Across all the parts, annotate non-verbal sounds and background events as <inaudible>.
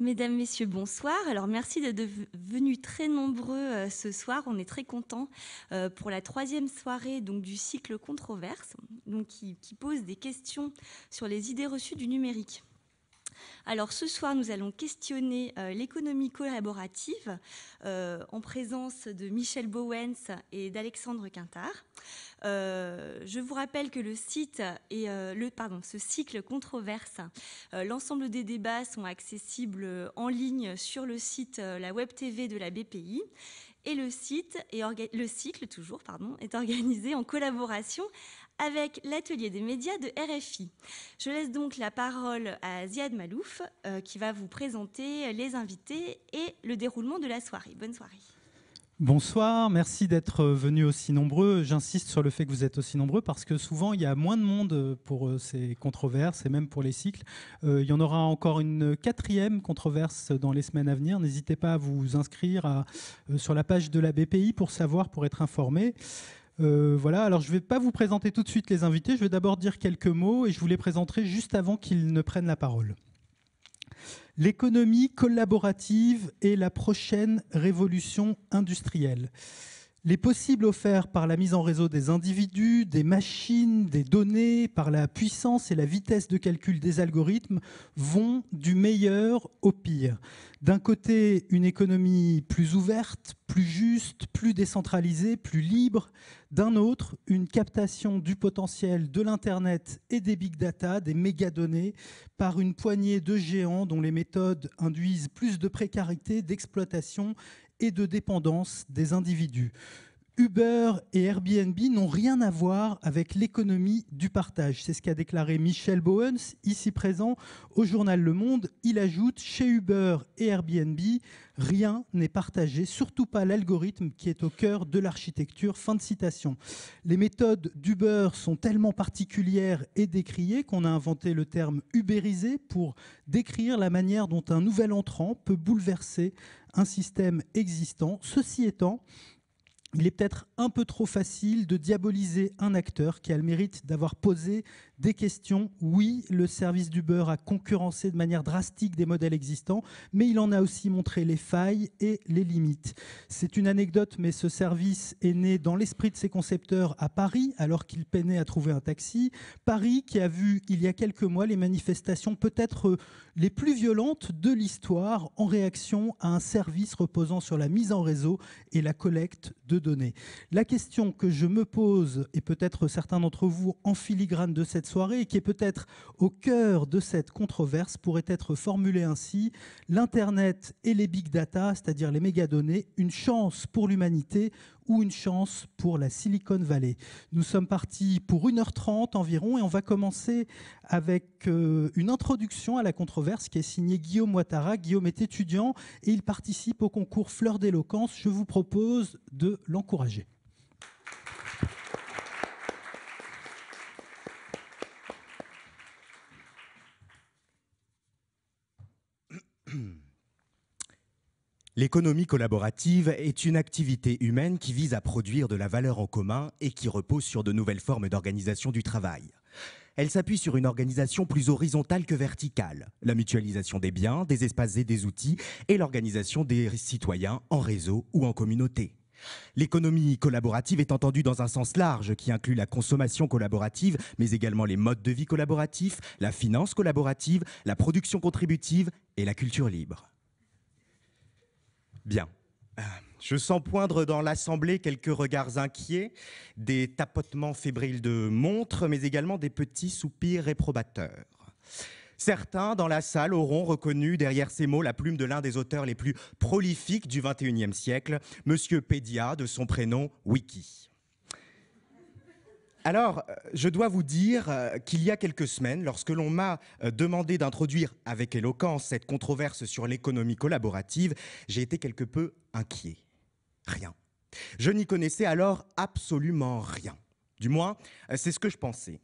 Mesdames, Messieurs, bonsoir. Alors merci d'être venus très nombreux euh, ce soir. On est très contents euh, pour la troisième soirée donc, du cycle Controverse, donc, qui, pose des questions sur les idées reçues du numérique. Alors ce soir, nous allons questionner euh, l'économie collaborative euh, en présence de Michel Bowens et d'Alexandre Quintard. Euh, je vous rappelle que le site et le pardon, ce cycle controverse, l'ensemble des débats sont accessibles en ligne sur le site la web TV de la BPI et le site est le cycle toujours pardon est organisé en collaboration avec l'atelier des médias de RFI. Je laisse donc la parole à Ziad Malouf euh, qui va vous présenter les invités et le déroulement de la soirée. Bonne soirée. Bonsoir, merci d'être venus aussi nombreux. J'insiste sur le fait que vous êtes aussi nombreux parce que souvent il y a moins de monde pour euh, ces controverses et même pour les cycles. Euh, il y en aura encore une quatrième controverse dans les semaines à venir. N'hésitez pas à vous inscrire sur la page de la BPI pour savoir, pour être informé. Euh, voilà, alors je ne vais pas vous présenter tout de suite les invités, je vais d'abord dire quelques mots et je vous les présenterai juste avant qu'ils ne prennent la parole. L'économie collaborative est la prochaine révolution industrielle les possibles offerts par la mise en réseau des individus, des machines, des données, par la puissance et la vitesse de calcul des algorithmes vont du meilleur au pire. D'un côté, une économie plus ouverte, plus juste, plus décentralisée, plus libre. D'un autre, une captation du potentiel de l'Internet et des big data, des mégadonnées, par une poignée de géants dont les méthodes induisent plus de précarité, d'exploitation et de dépendance des individus. Uber et Airbnb n'ont rien à voir avec l'économie du partage. C'est ce qu'a déclaré Michel Bowens, ici présent au journal Le Monde. Il ajoute, chez Uber et Airbnb, rien n'est partagé, surtout pas l'algorithme qui est au cœur de l'architecture. Fin de citation. Les méthodes d'Uber sont tellement particulières et décriées qu'on a inventé le terme Uberisé pour décrire la manière dont un nouvel entrant peut bouleverser un système existant. Ceci étant, il est peut-être un peu trop facile de diaboliser un acteur qui a le mérite d'avoir posé des questions, oui, le service d'Uber a concurrencé de manière drastique des modèles existants, mais il en a aussi montré les failles et les limites. C'est une anecdote, mais ce service est né dans l'esprit de ses concepteurs à Paris, alors qu'il peinait à trouver un taxi. Paris qui a vu, il y a quelques mois, les manifestations peut-être euh, les plus violentes de l'histoire en réaction à un service reposant sur la mise en réseau et la collecte de données. La question que je me pose, et peut-être certains d'entre vous en filigrane de cette soirée qui est peut-être au cœur de cette controverse pourrait être formulée ainsi l'Internet et les big data, c'est-à-dire les mégadonnées, une chance pour l'humanité ou une chance pour la Silicon Valley. Nous sommes partis pour 1h30 environ et on va commencer avec euh, une introduction à la controverse qui est signée Guillaume Ouattara. Guillaume est étudiant et il participe au concours Fleur d'éloquence. Je vous propose de l'encourager. L'économie collaborative est une activité humaine qui vise à produire de la valeur en commun et qui repose sur de nouvelles formes d'organisation du travail. Elle s'appuie sur une organisation plus horizontale que verticale, la mutualisation des biens, des espaces et des outils, et l'organisation des citoyens en réseau ou en communauté. L'économie collaborative est entendue dans un sens large qui inclut la consommation collaborative, mais également les modes de vie collaboratifs, la finance collaborative, la production contributive et la culture libre. Bien. Je sens poindre dans l'assemblée quelques regards inquiets, des tapotements fébriles de montres, mais également des petits soupirs réprobateurs. Certains dans la salle auront reconnu derrière ces mots la plume de l'un des auteurs les plus prolifiques du XXIe siècle, Monsieur Pédia, de son prénom Wiki. Alors, euh, je dois vous dire euh, qu'il y a quelques semaines, lorsque l'on m'a euh, demandé d'introduire avec éloquence cette controverse sur l'économie collaborative, j'ai été quelque peu inquiet. Rien. Je n'y connaissais alors absolument rien. Du moins, c'est ce que je pensais.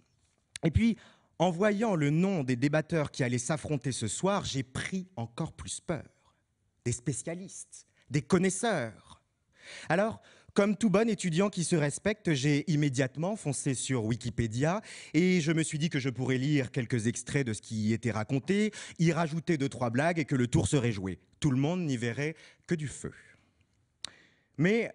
Et puis, en voyant le nom des débatteurs qui allaient s'affronter ce soir, j'ai pris encore plus peur. Des spécialistes, des connaisseurs. Alors, comme tout bon étudiant qui se respecte, j'ai immédiatement foncé sur Wikipédia et je me suis dit que je pourrais lire quelques extraits de ce qui y était raconté, y rajouter deux, trois blagues et que le tour serait joué. Tout le monde n'y verrait que du feu. Mais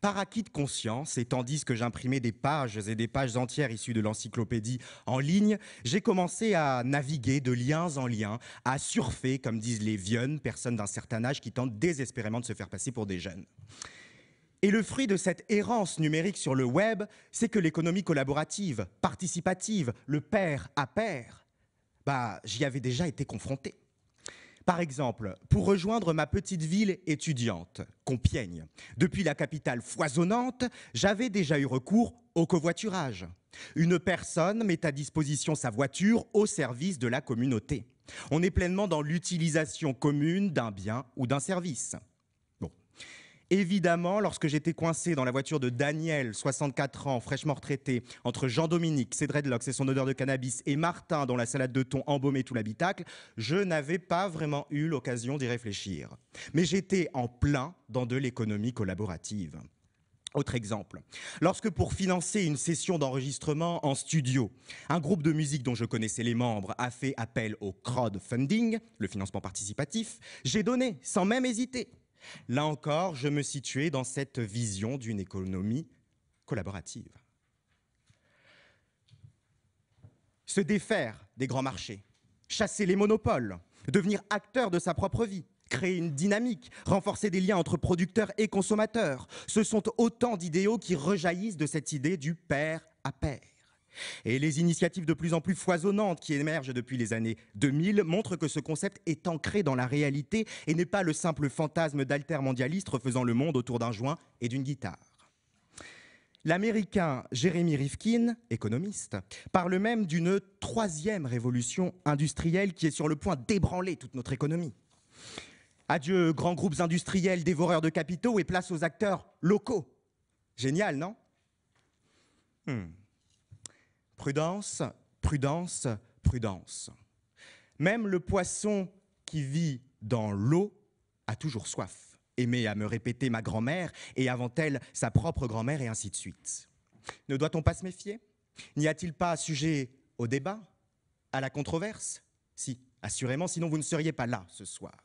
par acquis de conscience, et tandis que j'imprimais des pages et des pages entières issues de l'encyclopédie en ligne, j'ai commencé à naviguer de liens en liens, à surfer, comme disent les vionnes, personnes d'un certain âge qui tentent désespérément de se faire passer pour des jeunes. Et le fruit de cette errance numérique sur le web, c'est que l'économie collaborative, participative, le pair à pair, bah, j'y avais déjà été confronté. Par exemple, pour rejoindre ma petite ville étudiante, Compiègne, depuis la capitale foisonnante, j'avais déjà eu recours au covoiturage. Une personne met à disposition sa voiture au service de la communauté. On est pleinement dans l'utilisation commune d'un bien ou d'un service. Évidemment, lorsque j'étais coincé dans la voiture de Daniel, 64 ans, fraîchement retraité, entre Jean-Dominique, ses dreadlocks et son odeur de cannabis, et Martin, dont la salade de thon embaumait tout l'habitacle, je n'avais pas vraiment eu l'occasion d'y réfléchir. Mais j'étais en plein dans de l'économie collaborative. Autre exemple, lorsque pour financer une session d'enregistrement en studio, un groupe de musique dont je connaissais les membres a fait appel au crowdfunding, le financement participatif, j'ai donné sans même hésiter Là encore, je me situais dans cette vision d'une économie collaborative. Se défaire des grands marchés, chasser les monopoles, devenir acteur de sa propre vie, créer une dynamique, renforcer des liens entre producteurs et consommateurs, ce sont autant d'idéaux qui rejaillissent de cette idée du père à pair. Et les initiatives de plus en plus foisonnantes qui émergent depuis les années 2000 montrent que ce concept est ancré dans la réalité et n'est pas le simple fantasme d'altermondialistes refaisant le monde autour d'un joint et d'une guitare. L'Américain Jeremy Rifkin, économiste, parle même d'une troisième révolution industrielle qui est sur le point d'ébranler toute notre économie. Adieu grands groupes industriels dévoreurs de capitaux et place aux acteurs locaux. Génial, non hmm. Prudence, prudence, prudence. Même le poisson qui vit dans l'eau a toujours soif, Aimé à me répéter ma grand-mère et avant elle sa propre grand-mère et ainsi de suite. Ne doit-on pas se méfier N'y a-t-il pas sujet au débat, à la controverse Si, assurément, sinon vous ne seriez pas là ce soir.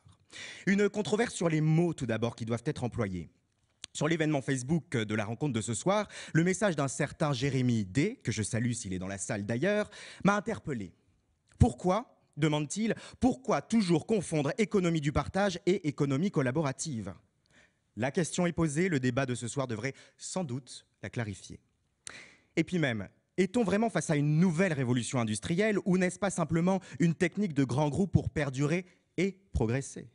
Une controverse sur les mots tout d'abord qui doivent être employés. Sur l'événement Facebook de la rencontre de ce soir, le message d'un certain Jérémy D, que je salue s'il est dans la salle d'ailleurs, m'a interpellé. Pourquoi demande-t-il, pourquoi toujours confondre économie du partage et économie collaborative La question est posée, le débat de ce soir devrait sans doute la clarifier. Et puis même, est-on vraiment face à une nouvelle révolution industrielle ou n'est-ce pas simplement une technique de grand groupe pour perdurer et progresser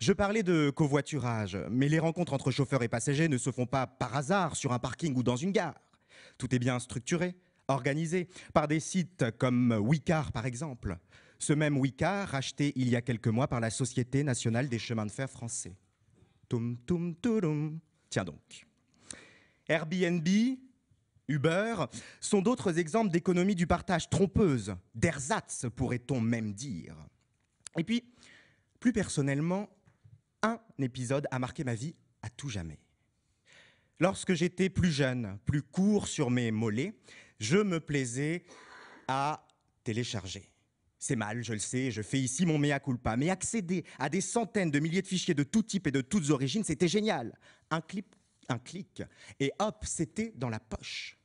je parlais de covoiturage, mais les rencontres entre chauffeurs et passagers ne se font pas par hasard sur un parking ou dans une gare. Tout est bien structuré, organisé, par des sites comme Wicar par exemple. Ce même Wicar racheté il y a quelques mois par la Société nationale des chemins de fer français. Tum, tum, touloum. Tiens donc. Airbnb, Uber sont d'autres exemples d'économies du partage trompeuse, d'ersatz pourrait-on même dire. Et puis, plus personnellement, un épisode a marqué ma vie à tout jamais. Lorsque j'étais plus jeune, plus court sur mes mollets, je me plaisais à télécharger. C'est mal, je le sais, je fais ici mon mea culpa, mais accéder à des centaines de milliers de fichiers de tout type et de toutes origines, c'était génial. Un clic, un clic, et hop, c'était dans la poche.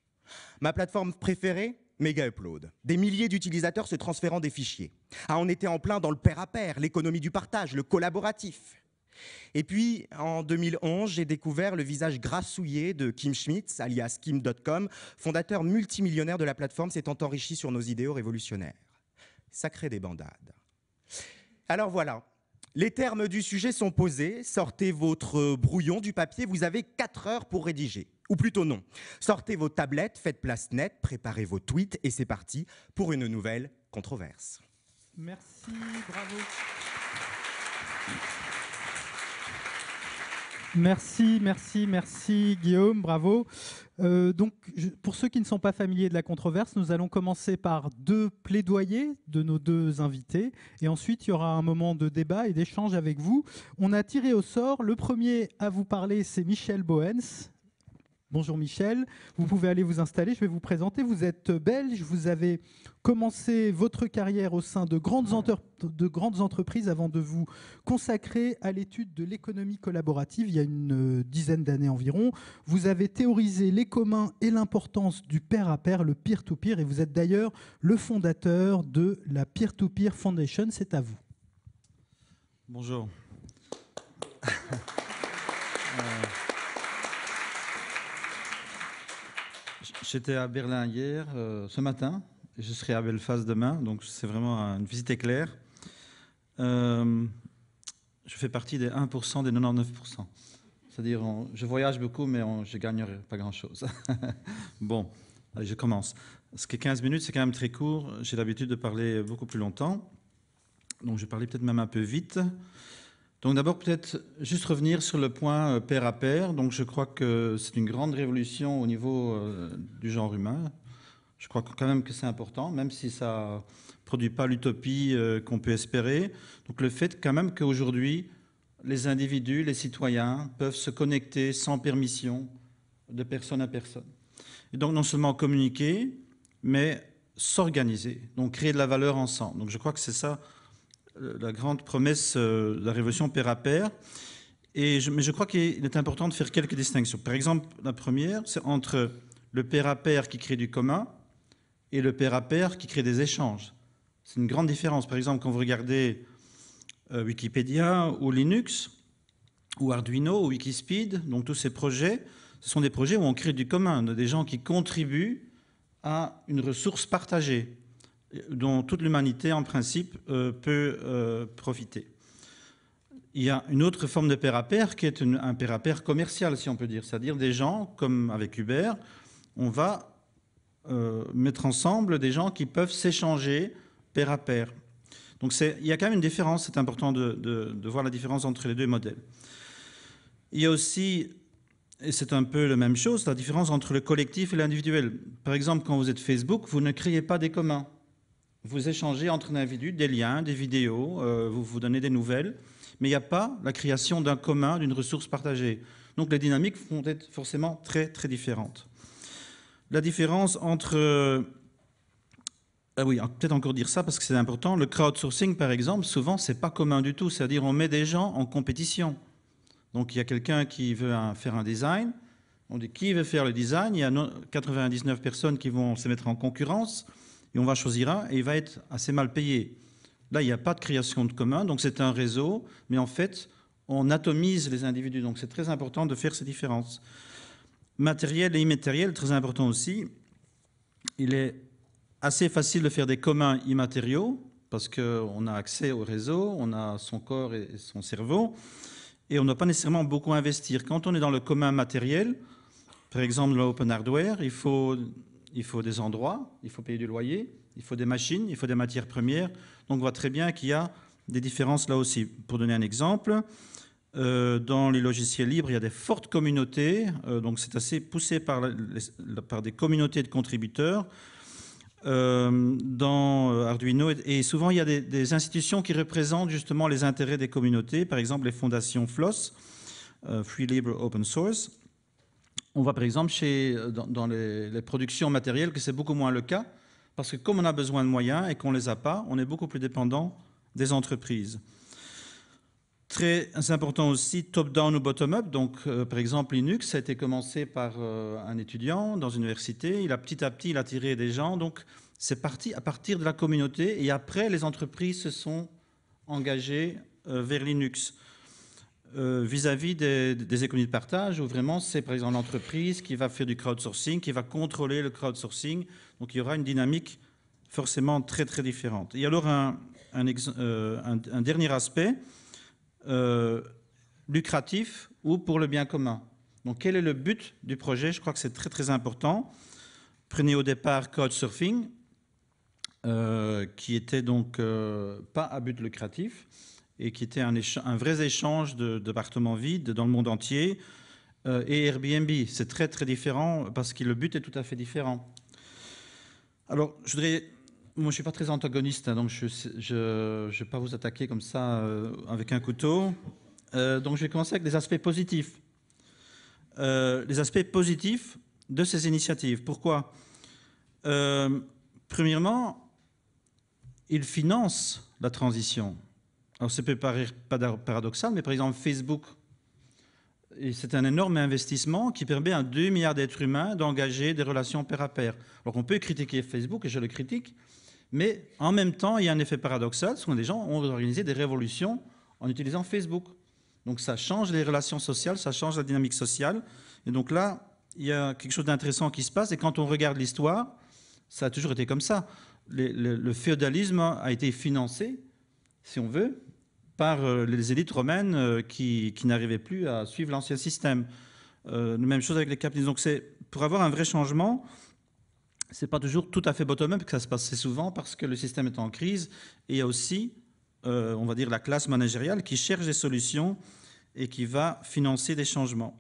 Ma plateforme préférée, Mega upload. Des milliers d'utilisateurs se transférant des fichiers. Ah, on était en plein dans le pair-à-pair, l'économie du partage, le collaboratif. Et puis, en 2011, j'ai découvert le visage grassouillé de Kim Schmitz, alias Kim.com, fondateur multimillionnaire de la plateforme s'étant enrichi sur nos idéaux révolutionnaires. Sacré des bandades. Alors voilà, les termes du sujet sont posés. Sortez votre brouillon du papier. Vous avez 4 heures pour rédiger. Ou plutôt non. Sortez vos tablettes, faites place nette, préparez vos tweets et c'est parti pour une nouvelle controverse. Merci, bravo. Merci, merci, merci Guillaume, bravo. Euh, donc, pour ceux qui ne sont pas familiers de la controverse, nous allons commencer par deux plaidoyers de nos deux invités, et ensuite il y aura un moment de débat et d'échange avec vous. On a tiré au sort, le premier à vous parler, c'est Michel Bohens, Bonjour Michel, vous pouvez aller vous installer, je vais vous présenter. Vous êtes belge, vous avez commencé votre carrière au sein de grandes, entreprises avant de vous consacrer à l'étude de l'économie collaborative il y a une dizaine d'années environ. Vous avez théorisé les communs et l'importance du pair à pair, le peer-to-peer, et vous êtes d'ailleurs le fondateur de la Peer-to-Peer Foundation. C'est à vous. Bonjour. <laughs> Euh, J'étais à Berlin hier, euh, ce matin, et je serai à Belfast demain, donc c'est vraiment une visite éclair. Euh, je fais partie des 1% des 99%. C'est-à-dire, je voyage beaucoup, mais je ne gagnerai pas grand-chose. <laughs> bon, allez, je commence. Ce qui est 15 minutes, c'est quand même très court. J'ai l'habitude de parler beaucoup plus longtemps. Donc, je vais parler peut-être même un peu vite. Donc d'abord peut-être juste revenir sur le point euh, pair à pair. Donc je crois que c'est une grande révolution au niveau euh, du genre humain. Je crois quand même que c'est important, même si ça produit pas l'utopie euh, qu'on peut espérer. Donc le fait quand même qu'aujourd'hui les individus, les citoyens peuvent se connecter sans permission de personne à personne. Et donc non seulement communiquer, mais s'organiser, donc créer de la valeur ensemble. Donc je crois que c'est ça la grande promesse euh, de la révolution père à pair. mais je crois qu'il est important de faire quelques distinctions. Par exemple, la première, c'est entre le père à pair qui crée du commun et le père à pair qui crée des échanges. C'est une grande différence. Par exemple, quand vous regardez euh, Wikipédia ou Linux ou Arduino ou Wikispeed, donc tous ces projets, ce sont des projets où on crée du commun, des gens qui contribuent à une ressource partagée dont toute l'humanité, en principe, euh, peut euh, profiter. Il y a une autre forme de père à pair qui est un père à pair commercial, si on peut dire, c'est-à-dire des gens, comme avec Uber, on va euh, mettre ensemble des gens qui peuvent s'échanger père à pair. Donc il y a quand même une différence, c'est important de, de, voir la différence entre les deux modèles. Il y a aussi, et c'est un peu la même chose, la différence entre le collectif et l'individuel. Par exemple, quand vous êtes Facebook, vous ne créez pas des communs vous échangez entre individus des liens, des vidéos, euh, vous vous donnez des nouvelles, mais il n'y a pas la création d'un commun, d'une ressource partagée. Donc les dynamiques vont être forcément très très différentes. La différence entre... ah oui, peut-être encore dire ça parce que c'est important. Le crowdsourcing, par exemple, souvent, c'est pas commun du tout. C'est-à-dire, on met des gens en compétition. Donc, il y a quelqu'un qui veut faire un design. On dit qui veut faire le design. Il y a 99 personnes qui vont se mettre en concurrence et on va choisir un et il va être assez mal payé. Là, il n'y a pas de création de commun, donc c'est un réseau, mais en fait, on atomise les individus. Donc c'est très important de faire ces différences. Matériel et immatériel, très important aussi. Il est assez facile de faire des communs immatériaux, parce qu'on a accès au réseau, on a son corps et son cerveau, et on n'a pas nécessairement beaucoup investir. Quand on est dans le commun matériel, par exemple l'open hardware, il faut il faut des endroits, il faut payer du loyer, il faut des machines, il faut des matières premières. Donc on voit très bien qu'il y a des différences là aussi. Pour donner un exemple, euh, dans les logiciels libres, il y a des fortes communautés, euh, donc c'est assez poussé par, des communautés de contributeurs. Euh, dans Arduino, et, souvent il y a des, des, institutions qui représentent justement les intérêts des communautés, par exemple les fondations FLOSS, Free Libre Open Source, on voit par exemple chez, euh, dans, les, productions matérielles que c'est beaucoup moins le cas, parce que comme on a besoin de moyens et qu'on ne les a pas, on est beaucoup plus dépendant des entreprises. Très important aussi, top-down ou bottom-up. Donc, euh, par exemple, Linux a été commencé par euh, un étudiant dans une université. Il a petit à petit il a tiré des gens. Donc, c'est parti à partir de la communauté. Et après, les entreprises se sont engagées vers Linux. Euh, vis-à-vis des, économies de partage, où vraiment c'est par exemple l'entreprise qui va faire du crowdsourcing, qui va contrôler le crowdsourcing. Donc il y aura une dynamique forcément très très différente. Et alors un, un, euh, un, dernier aspect, euh, lucratif ou pour le bien commun. Donc quel est le but du projet Je crois que c'est très très important. Prenez au départ euh, qui était donc pas à but lucratif et qui était un, vrai échange d'appartements vides dans le monde entier. Euh, et Airbnb, c'est très très différent parce que le but est tout à fait différent. Alors, je voudrais moi, je ne suis pas très antagoniste, hein, donc je ne vais pas vous attaquer comme ça euh, avec un couteau. Euh, donc je vais commencer avec des aspects positifs. les aspects positifs de ces initiatives. Pourquoi Premièrement, ils financent la transition. Alors, ça peut paraître paradoxal, mais par exemple, Facebook, c'est un énorme investissement qui permet à 2 milliards d'êtres humains d'engager des relations pair à pair. Alors, on peut critiquer Facebook, et je le critique, mais en même temps, il y a un effet paradoxal, parce que les gens ont organisé des révolutions en utilisant Facebook. Donc ça change les relations sociales, ça change la dynamique sociale. Et donc là, il y a quelque chose d'intéressant qui se passe. Et quand on regarde l'histoire, ça a toujours été comme ça. le féodalisme a été financé, si on veut, par euh, les élites romaines euh, qui, n'arrivaient plus à suivre l'ancien système. Euh, même chose avec les capitalistes. Donc c'est pour avoir un vrai changement, c'est pas toujours tout à fait bottom-up que ça se passe. souvent parce que le système est en crise et il y a aussi, on va dire, la classe managériale qui cherche des solutions et qui va financer des changements.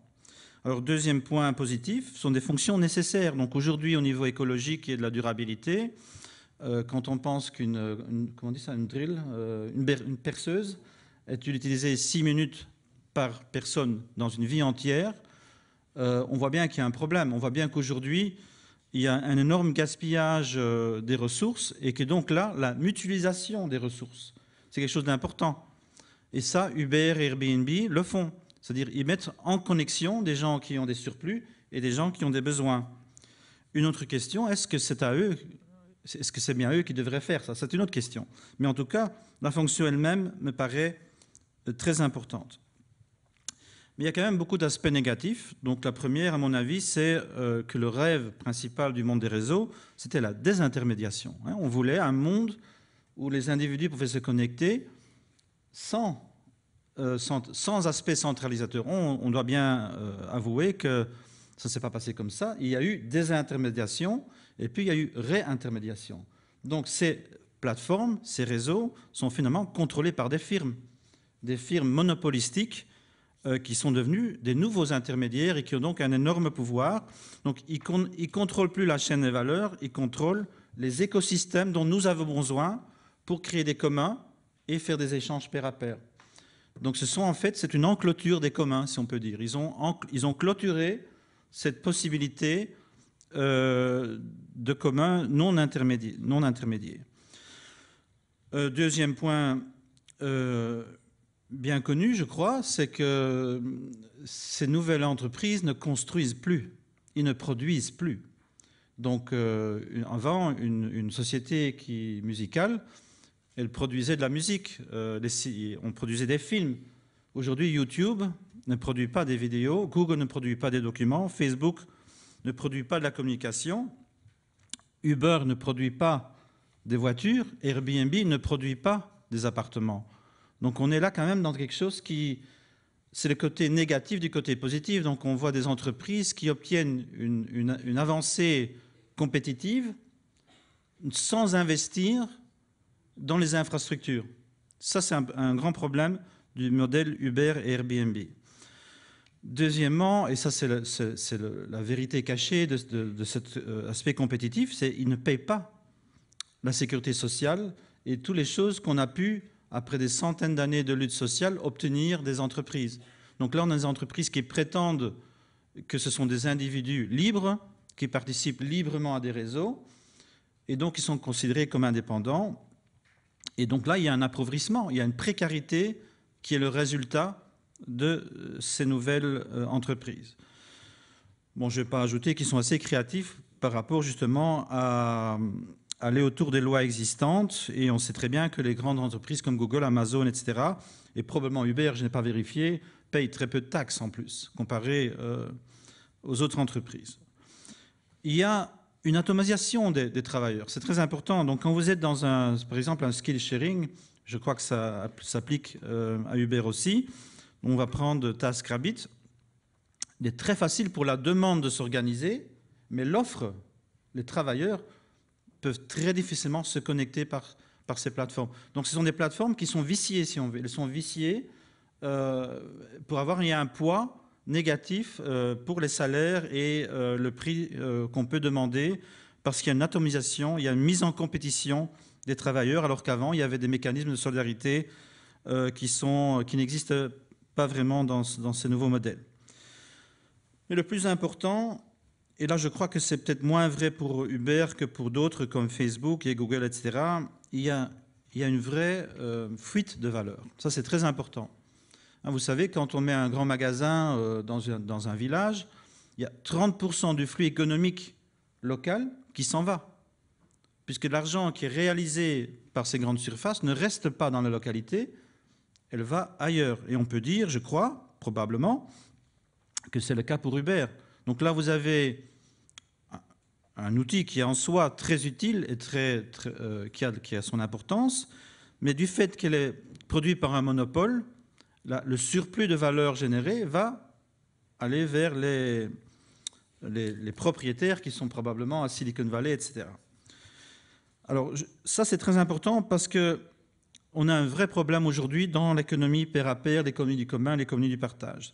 Alors deuxième point positif, ce sont des fonctions nécessaires. Donc aujourd'hui au niveau écologique et de la durabilité, quand on pense qu'une, comment dit ça, une drill, une perceuse est utilisé 6 minutes par personne dans une vie entière, euh, on voit bien qu'il y a un problème. On voit bien qu'aujourd'hui, il y a un énorme gaspillage euh, des ressources et que donc là, la mutualisation des ressources, c'est quelque chose d'important. Et ça, Uber et Airbnb le font. C'est-à-dire, ils mettent en connexion des gens qui ont des surplus et des gens qui ont des besoins. Une autre question, est-ce que c'est à eux, est-ce que c'est bien eux qui devraient faire ça C'est une autre question. Mais en tout cas, la fonction elle-même me paraît euh, très importante. Mais il y a quand même beaucoup d'aspects négatifs. Donc la première, à mon avis, c'est euh, que le rêve principal du monde des réseaux, c'était la désintermédiation. Hein. On voulait un monde où les individus pouvaient se connecter sans, euh, sans, aspect centralisateur. On, on, doit bien avouer que ça ne s'est pas passé comme ça. Il y a eu désintermédiation et puis il y a eu réintermédiation. Donc ces plateformes, ces réseaux sont finalement contrôlés par des firmes des firmes monopolistiques euh, qui sont devenues des nouveaux intermédiaires et qui ont donc un énorme pouvoir. Donc ils ne contrôlent plus la chaîne des valeurs, ils contrôlent les écosystèmes dont nous avons besoin pour créer des communs et faire des échanges pair à pair. Donc ce sont en fait, c'est une enclôture des communs, si on peut dire. Ils ont, ils ont clôturé cette possibilité euh, de communs non intermédiaires. Non euh, deuxième point, bien connu, je crois, c'est que euh, ces nouvelles entreprises ne construisent plus, ils ne produisent plus. Donc, euh, avant, une, société qui musicale, elle produisait de la musique, euh, on produisait des films. Aujourd'hui, YouTube ne produit pas des vidéos, Google ne produit pas des documents, Facebook ne produit pas de la communication, Uber ne produit pas des voitures, Airbnb ne produit pas des appartements. Donc on est là quand même dans quelque chose qui, c'est le côté négatif du côté positif. Donc on voit des entreprises qui obtiennent une, avancée compétitive sans investir dans les infrastructures. Ça, c'est un, grand problème du modèle Uber et Airbnb. Deuxièmement, et ça c'est la vérité cachée de, cet euh, aspect compétitif, c'est qu'ils ne payent pas la sécurité sociale et toutes les choses qu'on a pu après des centaines d'années de lutte sociale, obtenir des entreprises. Donc là, on a des entreprises qui prétendent que ce sont des individus libres, qui participent librement à des réseaux, et donc ils sont considérés comme indépendants. Et donc là, il y a un appauvrissement, il y a une précarité qui est le résultat de euh, ces nouvelles euh, entreprises. Bon, je ne vais pas ajouter qu'ils sont assez créatifs par rapport justement à, aller autour des lois existantes. Et on sait très bien que les grandes entreprises comme Google, Amazon, etc., et probablement Uber, je n'ai pas vérifié, payent très peu de taxes en plus, comparé euh, aux autres entreprises. Il y a une atomisation des, travailleurs. C'est très important. Donc quand vous êtes dans, un, par exemple, un skill sharing, je crois que ça s'applique euh, à Uber aussi, on va prendre TaskRabbit. Il est très facile pour la demande de s'organiser, mais l'offre, les travailleurs peuvent très difficilement se connecter par, par ces plateformes. Donc ce sont des plateformes qui sont viciées, si on veut. Elles sont viciées euh, pour avoir il un poids négatif euh, pour les salaires et euh, le prix qu'on peut demander, parce qu'il y a une atomisation, il y a une mise en compétition des travailleurs, alors qu'avant, il y avait des mécanismes de solidarité qui, sont, qui n'existent pas vraiment dans, dans ces nouveaux modèles. Mais le plus important, et là, je crois que c'est peut-être moins vrai pour Uber que pour d'autres comme Facebook et Google, etc. Il y a, il une vraie euh, fuite de valeur. Ça, c'est très important. Hein, vous savez, quand on met un grand magasin euh, dans, un, dans, un, village, il y a 30% du flux économique local qui s'en va. Puisque l'argent qui est réalisé par ces grandes surfaces ne reste pas dans la localité, elle va ailleurs. Et on peut dire, je crois, probablement, que c'est le cas pour Uber. Donc là, vous avez un outil qui est en soi très utile et très, euh, qui, a, qui, a, son importance, mais du fait qu'elle est produite par un monopole, le surplus de valeur générée va aller vers les, les, propriétaires qui sont probablement à Silicon Valley, etc. Alors ça c'est très important parce que on a un vrai problème aujourd'hui dans l'économie pair à pair, l'économie du commun, l'économie du partage.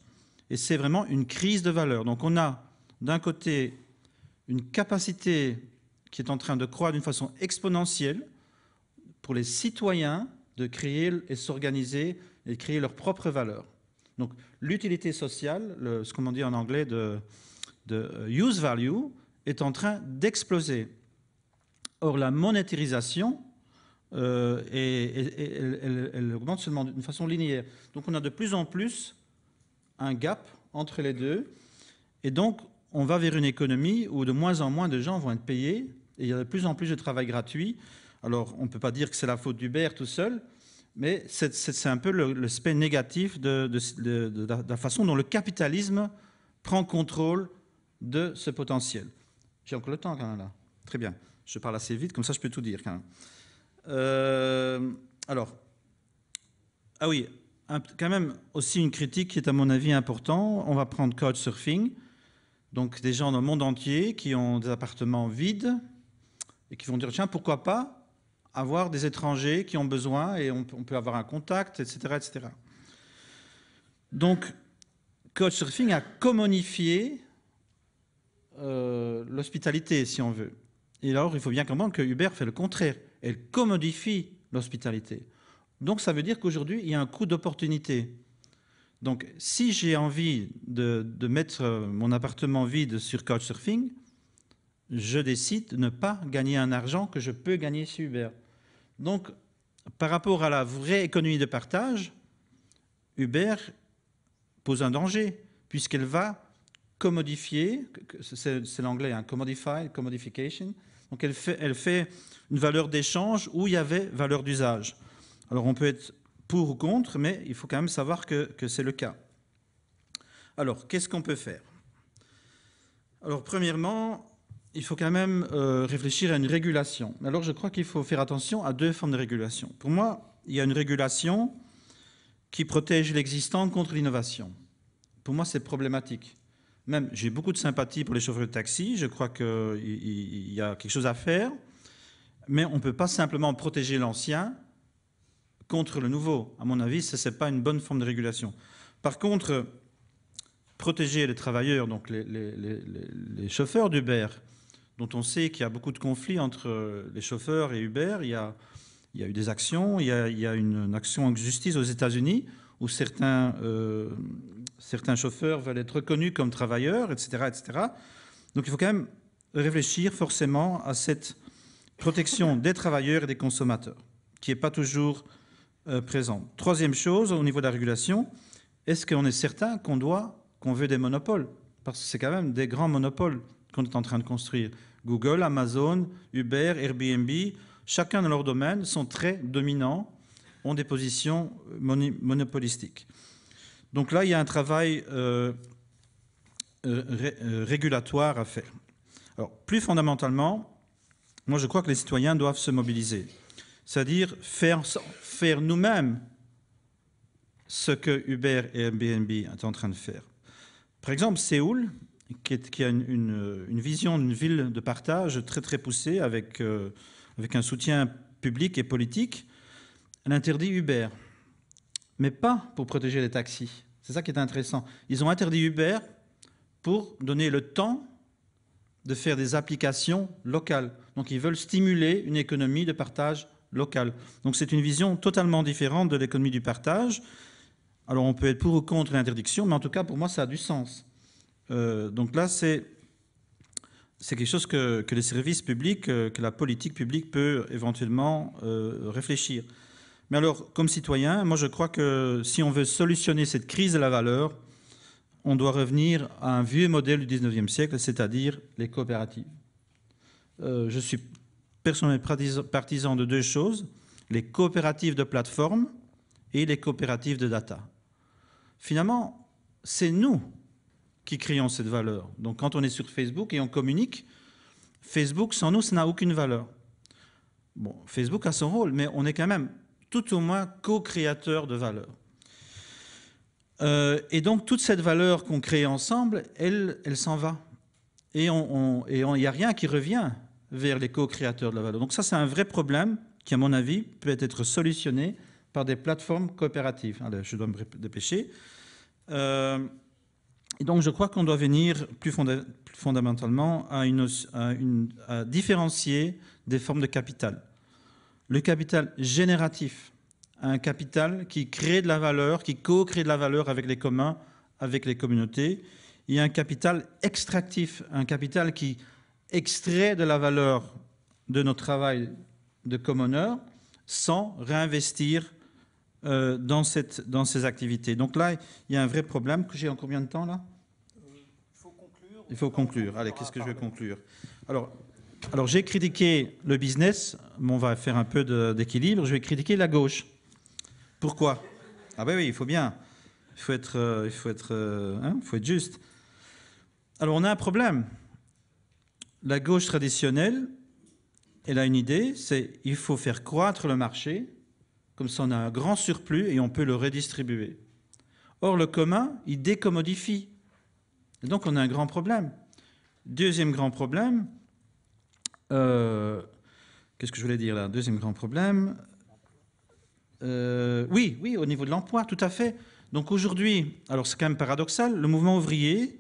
Et c'est vraiment une crise de valeur. Donc on a d'un côté une capacité qui est en train de croître d'une façon exponentielle pour les citoyens de créer et s'organiser et créer leurs propres valeurs. Donc l'utilité sociale, ce qu'on dit en anglais de, de euh, use value, est en train d'exploser. Or la monétarisation, euh, elle, elle, augmente seulement d'une façon linéaire. Donc on a de plus en plus un gap entre les deux. Et donc on va vers une économie où de moins en moins de gens vont être payés et il y a de plus en plus de travail gratuit. Alors, on ne peut pas dire que c'est la faute d'Uber tout seul, mais c'est un peu l'aspect négatif de, la façon dont le capitalisme prend contrôle de ce potentiel. J'ai encore le temps quand même là. Très bien. Je parle assez vite, comme ça je peux tout dire quand même. Euh, alors, ah oui, quand même aussi une critique qui est à mon avis important, On va prendre Couchsurfing. surfing donc des gens dans le monde entier qui ont des appartements vides et qui vont dire tiens, pourquoi pas avoir des étrangers qui ont besoin et on, peut avoir un contact, etc. etc. Donc Couchsurfing a commodifié euh, l'hospitalité, si on veut. Et alors, il faut bien comprendre que Uber fait le contraire. Elle commodifie l'hospitalité. Donc, ça veut dire qu'aujourd'hui, il y a un coût d'opportunité. Donc, si j'ai envie de, mettre euh, mon appartement vide sur Couchsurfing, je décide de ne pas gagner un argent que je peux gagner sur Uber. Donc, par rapport à la vraie économie de partage, Uber pose un danger, puisqu'elle va commodifier, c'est l'anglais, hein, commodify, commodification, donc elle fait, elle fait une valeur d'échange où il y avait valeur d'usage. Alors on peut être pour ou contre, mais il faut quand même savoir que, c'est le cas. Alors, qu'est-ce qu'on peut faire Alors, premièrement, il faut quand même euh, réfléchir à une régulation. Alors, je crois qu'il faut faire attention à deux formes de régulation. Pour moi, il y a une régulation qui protège l'existant contre l'innovation. Pour moi, c'est problématique. Même, j'ai beaucoup de sympathie pour les chauffeurs de taxi. Je crois qu'il y a quelque chose à faire. Mais on ne peut pas simplement protéger l'ancien contre le nouveau. À mon avis, ce n'est pas une bonne forme de régulation. Par contre, protéger les travailleurs, donc les, chauffeurs d'Uber, dont on sait qu'il y a beaucoup de conflits entre les chauffeurs et Uber, il y a, il eu des actions, il y a, une, action en justice aux États-Unis où certains, euh, certains chauffeurs veulent être reconnus comme travailleurs, etc., etc. Donc il faut quand même réfléchir forcément à cette protection des travailleurs et des consommateurs, qui n'est pas toujours euh, Troisième chose, au niveau de la régulation, est-ce qu'on est certain qu'on doit, qu'on veut des monopoles Parce que c'est quand même des grands monopoles qu'on est en train de construire. Google, Amazon, Uber, Airbnb, chacun dans leur domaine, sont très dominants, ont des positions monopolistiques. Donc là, il y a un travail euh, euh, régulatoire à faire. plus fondamentalement, moi je crois que les citoyens doivent se mobiliser c'est-à-dire faire, nous-mêmes ce que Uber et Airbnb sont en train de faire. Par exemple, Séoul, qui, a une, vision d'une ville de partage très très poussée, avec, euh, avec un soutien public et politique, elle interdit Uber, mais pas pour protéger les taxis. C'est ça qui est intéressant. Ils ont interdit Uber pour donner le temps de faire des applications locales. Donc ils veulent stimuler une économie de partage Local. Donc c'est une vision totalement différente de l'économie du partage. Alors on peut être pour ou contre l'interdiction, mais en tout cas pour moi ça a du sens. Euh, donc là c'est c'est quelque chose que, les services publics, euh, que la politique publique peut éventuellement euh, réfléchir. Mais alors, comme citoyen, moi je crois que si on veut solutionner cette crise de la valeur, on doit revenir à un vieux modèle du 19e siècle, c'est-à-dire les coopératives. je suis personnellement partisan de deux choses, les coopératives de plateforme et les coopératives de data. Finalement, c'est nous qui créons cette valeur. Donc quand on est sur Facebook et on communique, Facebook sans nous, ça n'a aucune valeur. Bon, Facebook a son rôle, mais on est quand même tout au moins co-créateur de valeur. Euh, et donc toute cette valeur qu'on crée ensemble, elle, elle s'en va. Et il n'y a rien qui revient vers les co-créateurs de la valeur. Donc ça, c'est un vrai problème qui, à mon avis, peut être solutionné par des plateformes coopératives. Allez, je dois me dépêcher. Euh, et donc, je crois qu'on doit venir plus, fondamentalement à, une, à différencier des formes de capital. Le capital génératif, un capital qui crée de la valeur, qui co-crée de la valeur avec les communs, avec les communautés, Il y a un capital extractif, un capital qui extrait de la valeur de notre travail de commoner sans réinvestir euh, dans, ces activités. Donc là, il y a un vrai problème que j'ai en combien de temps là Il faut conclure. Il faut conclure. Allez, qu'est-ce que je vais conclure Alors, j'ai critiqué le business, mais on va faire un peu d'équilibre. Je vais critiquer la gauche. Pourquoi Ah ben oui, il faut bien. Il faut être, euh, il faut être, euh, hein, il faut être juste. Alors on a un problème la gauche traditionnelle, elle a une idée, c'est il faut faire croître le marché, comme ça on a un grand surplus et on peut le redistribuer. Or, le commun, il décommodifie. donc, on a un grand problème. Deuxième grand problème, euh, qu'est-ce que je voulais dire là Deuxième grand problème, euh, oui, oui, au niveau de l'emploi, tout à fait. Donc aujourd'hui, alors c'est quand même paradoxal, le mouvement ouvrier,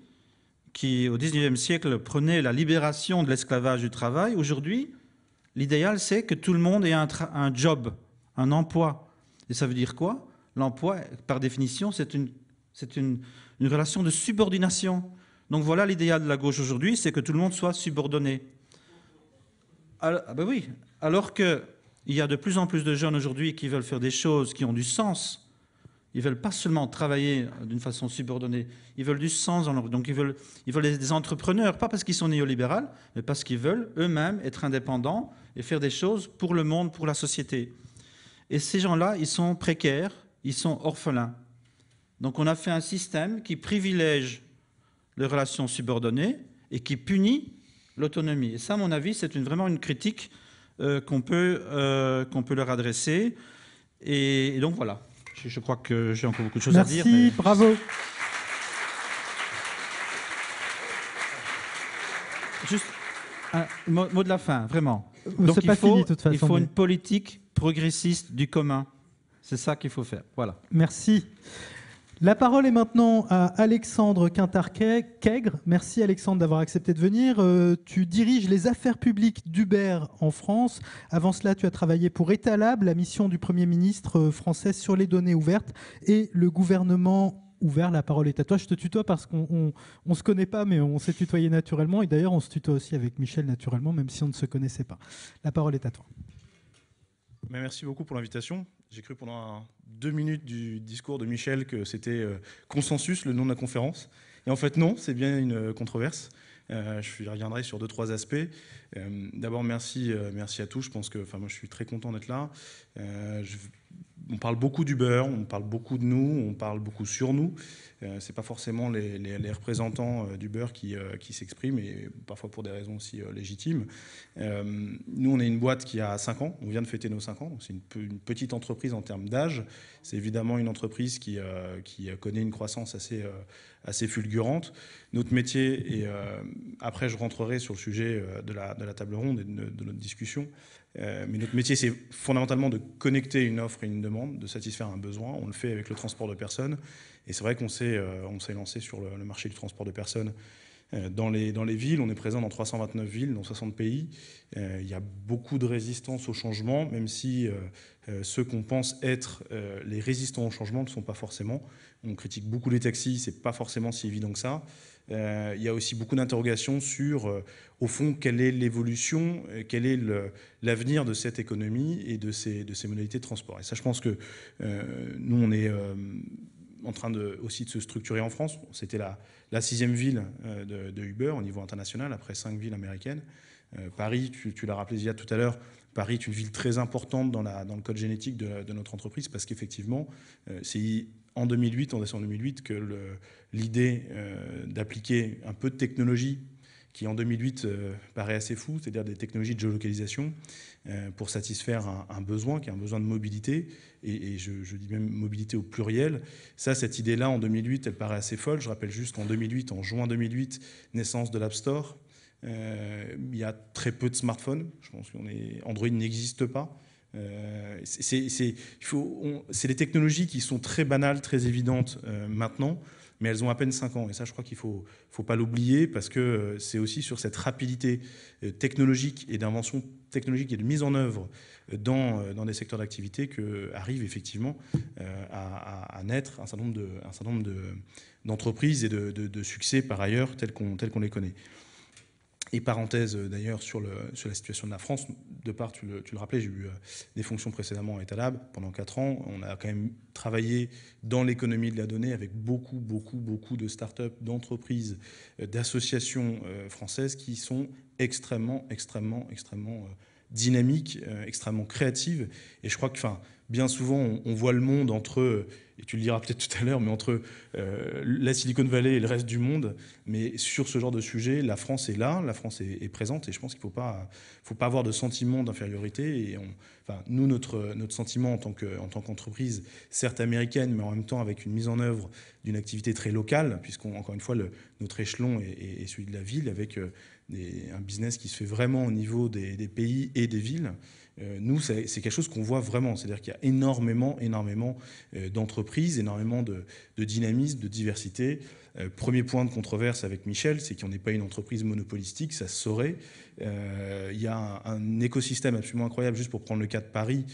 qui, au e siècle, prenait la libération de l'esclavage du travail, aujourd'hui, l'idéal, c'est que tout le monde ait un, un, job, un emploi. Et ça veut dire quoi L'emploi, par définition, c'est une, une, relation de subordination. Donc voilà l'idéal de la gauche aujourd'hui, c'est que tout le monde soit subordonné. Ah ben oui, alors qu'il y a de plus en plus de jeunes aujourd'hui qui veulent faire des choses qui ont du sens, ils veulent pas seulement travailler d'une façon subordonnée, ils veulent du sens dans leur... Donc ils veulent, ils veulent des entrepreneurs, pas parce qu'ils sont néolibérales, mais parce qu'ils veulent eux-mêmes être indépendants et faire des choses pour le monde, pour la société. Et ces gens-là, ils sont précaires, ils sont orphelins. Donc on a fait un système qui privilège les relations subordonnées et qui punit l'autonomie. Et ça, à mon avis, c'est une, vraiment une critique euh, qu'on peut, euh, qu'on peut leur adresser. et donc voilà. Je, crois que j'ai encore beaucoup de choses à dire. Merci, bravo. Juste un mot, de la fin, vraiment. Donc il, faut, il faut une politique progressiste du commun. C'est ça qu'il faut faire. Voilà. Merci. La parole est maintenant à Alexandre Quintarquet-Kegre. Merci Alexandre d'avoir accepté de venir. Euh, tu diriges les affaires publiques d'Uber en France. Avant cela, tu as travaillé pour Etalab, la mission du Premier ministre euh, français sur les données ouvertes et le gouvernement ouvert. La parole est à toi. Je te tutoie parce qu'on ne se connaît pas, mais on s'est tutoyé naturellement. Et d'ailleurs, on se tutoie aussi avec Michel naturellement, même si on ne se connaissait pas. La parole est à toi. merci beaucoup pour l'invitation. J'ai cru pendant deux minutes du discours de Michel que c'était euh, consensus le nom de la conférence. Et en fait, non, c'est bien une euh, controverse. Euh, je reviendrai sur deux, trois aspects. D'abord, merci, merci à tous. Je pense que, enfin, moi, je suis très content d'être là. Je, on parle beaucoup du beurre, on parle beaucoup de nous, on parle beaucoup sur nous. Euh, Ce n'est pas forcément les, représentants euh, du beurre euh, qui, s'expriment, et parfois pour des raisons aussi légitimes. nous, on est une boîte qui a 5 ans, on vient de fêter nos 5 ans, c'est une, petite entreprise en termes d'âge. C'est évidemment une entreprise qui, connaît une croissance assez, fulgurante. Notre métier, et après je rentrerai sur le sujet de la, table ronde et de notre discussion, euh, mais notre métier, c'est fondamentalement de connecter une offre et une demande, de satisfaire un besoin. On le fait avec le transport de personnes. Et c'est vrai qu'on s'est euh, lancé sur le, marché du transport de personnes euh, dans les, villes, on est présent dans 329 villes, dans 60 pays. il y a beaucoup de résistance au changement, même si ceux qu'on pense être les résistants au changement ne sont pas forcément. On critique beaucoup les taxis, Ce n'est pas forcément si évident que ça. Euh, il y a aussi beaucoup d'interrogations sur, euh, au fond, quelle est l'évolution, euh, quel est l'avenir de cette économie et de ces, de ces modalités de transport. Et ça, je pense que nous, on est en train de, aussi de se structurer en France. C'était la, la, sixième ville de, Uber au niveau international, après cinq villes américaines. Paris, tu, l'as rappelé Zia tout à l'heure, Paris est une ville très importante dans, la, dans le code génétique de, de notre entreprise parce qu'effectivement, c'est en 2008, en décembre 2008, que l'idée euh, d'appliquer un peu de technologie qui en 2008 euh, paraît assez fou, c'est-à-dire des technologies de géolocalisation, euh, pour satisfaire un, besoin, qui est un besoin de mobilité, et, je, je, dis même mobilité au pluriel. Ça, cette idée-là, en 2008, elle paraît assez folle. Je rappelle juste qu'en 2008, en juin 2008, naissance de l'App Store, il y a très peu de smartphones. Je pense qu'on est Android n'existe pas. Euh, c'est des technologies qui sont très banales, très évidentes euh, maintenant, mais elles ont à peine 5 ans. Et ça, je crois qu'il ne faut, pas l'oublier parce que euh, c'est aussi sur cette rapidité technologique et d'invention technologique et de mise en œuvre dans, des secteurs d'activité qu'arrivent effectivement à, naître un certain nombre d'entreprises et de, succès par ailleurs tels qu'on les connaît. Et parenthèse euh, d'ailleurs sur, la situation de la France, de part, tu le, rappelais, j'ai eu euh, des fonctions précédemment à Etalab pendant 4 ans. On a quand même travaillé dans l'économie de la donnée avec beaucoup, beaucoup, beaucoup de start-up, d'entreprises, euh, d'associations françaises qui sont extrêmement, extrêmement, extrêmement dynamiques, extrêmement créatives. Et je crois que enfin, bien souvent, on voit le monde entre et tu le diras peut-être tout à l'heure, mais entre euh, la Silicon Valley et le reste du monde, mais sur ce genre de sujet, la France est là, la France est, présente, et je pense qu'il ne faut pas, faut pas avoir de sentiment d'infériorité. Et enfin, nous, notre, notre sentiment en tant qu'entreprise, certes américaine, mais en même temps avec une mise en œuvre d'une activité très locale, puisqu'encore une fois, notre échelon est, celui de la ville, avec euh, un business qui se fait vraiment au niveau des, des pays et des villes. Euh, nous, c'est quelque chose qu'on voit vraiment. C'est-à-dire qu'il y a énormément, énormément euh, d'entreprises, énormément de, dynamisme, de diversité. Euh, premier point de controverse avec Michel, c'est qu'on n'est pas une entreprise monopolistique, ça se saurait. il y a un, écosystème absolument incroyable, juste pour prendre le cas de Paris,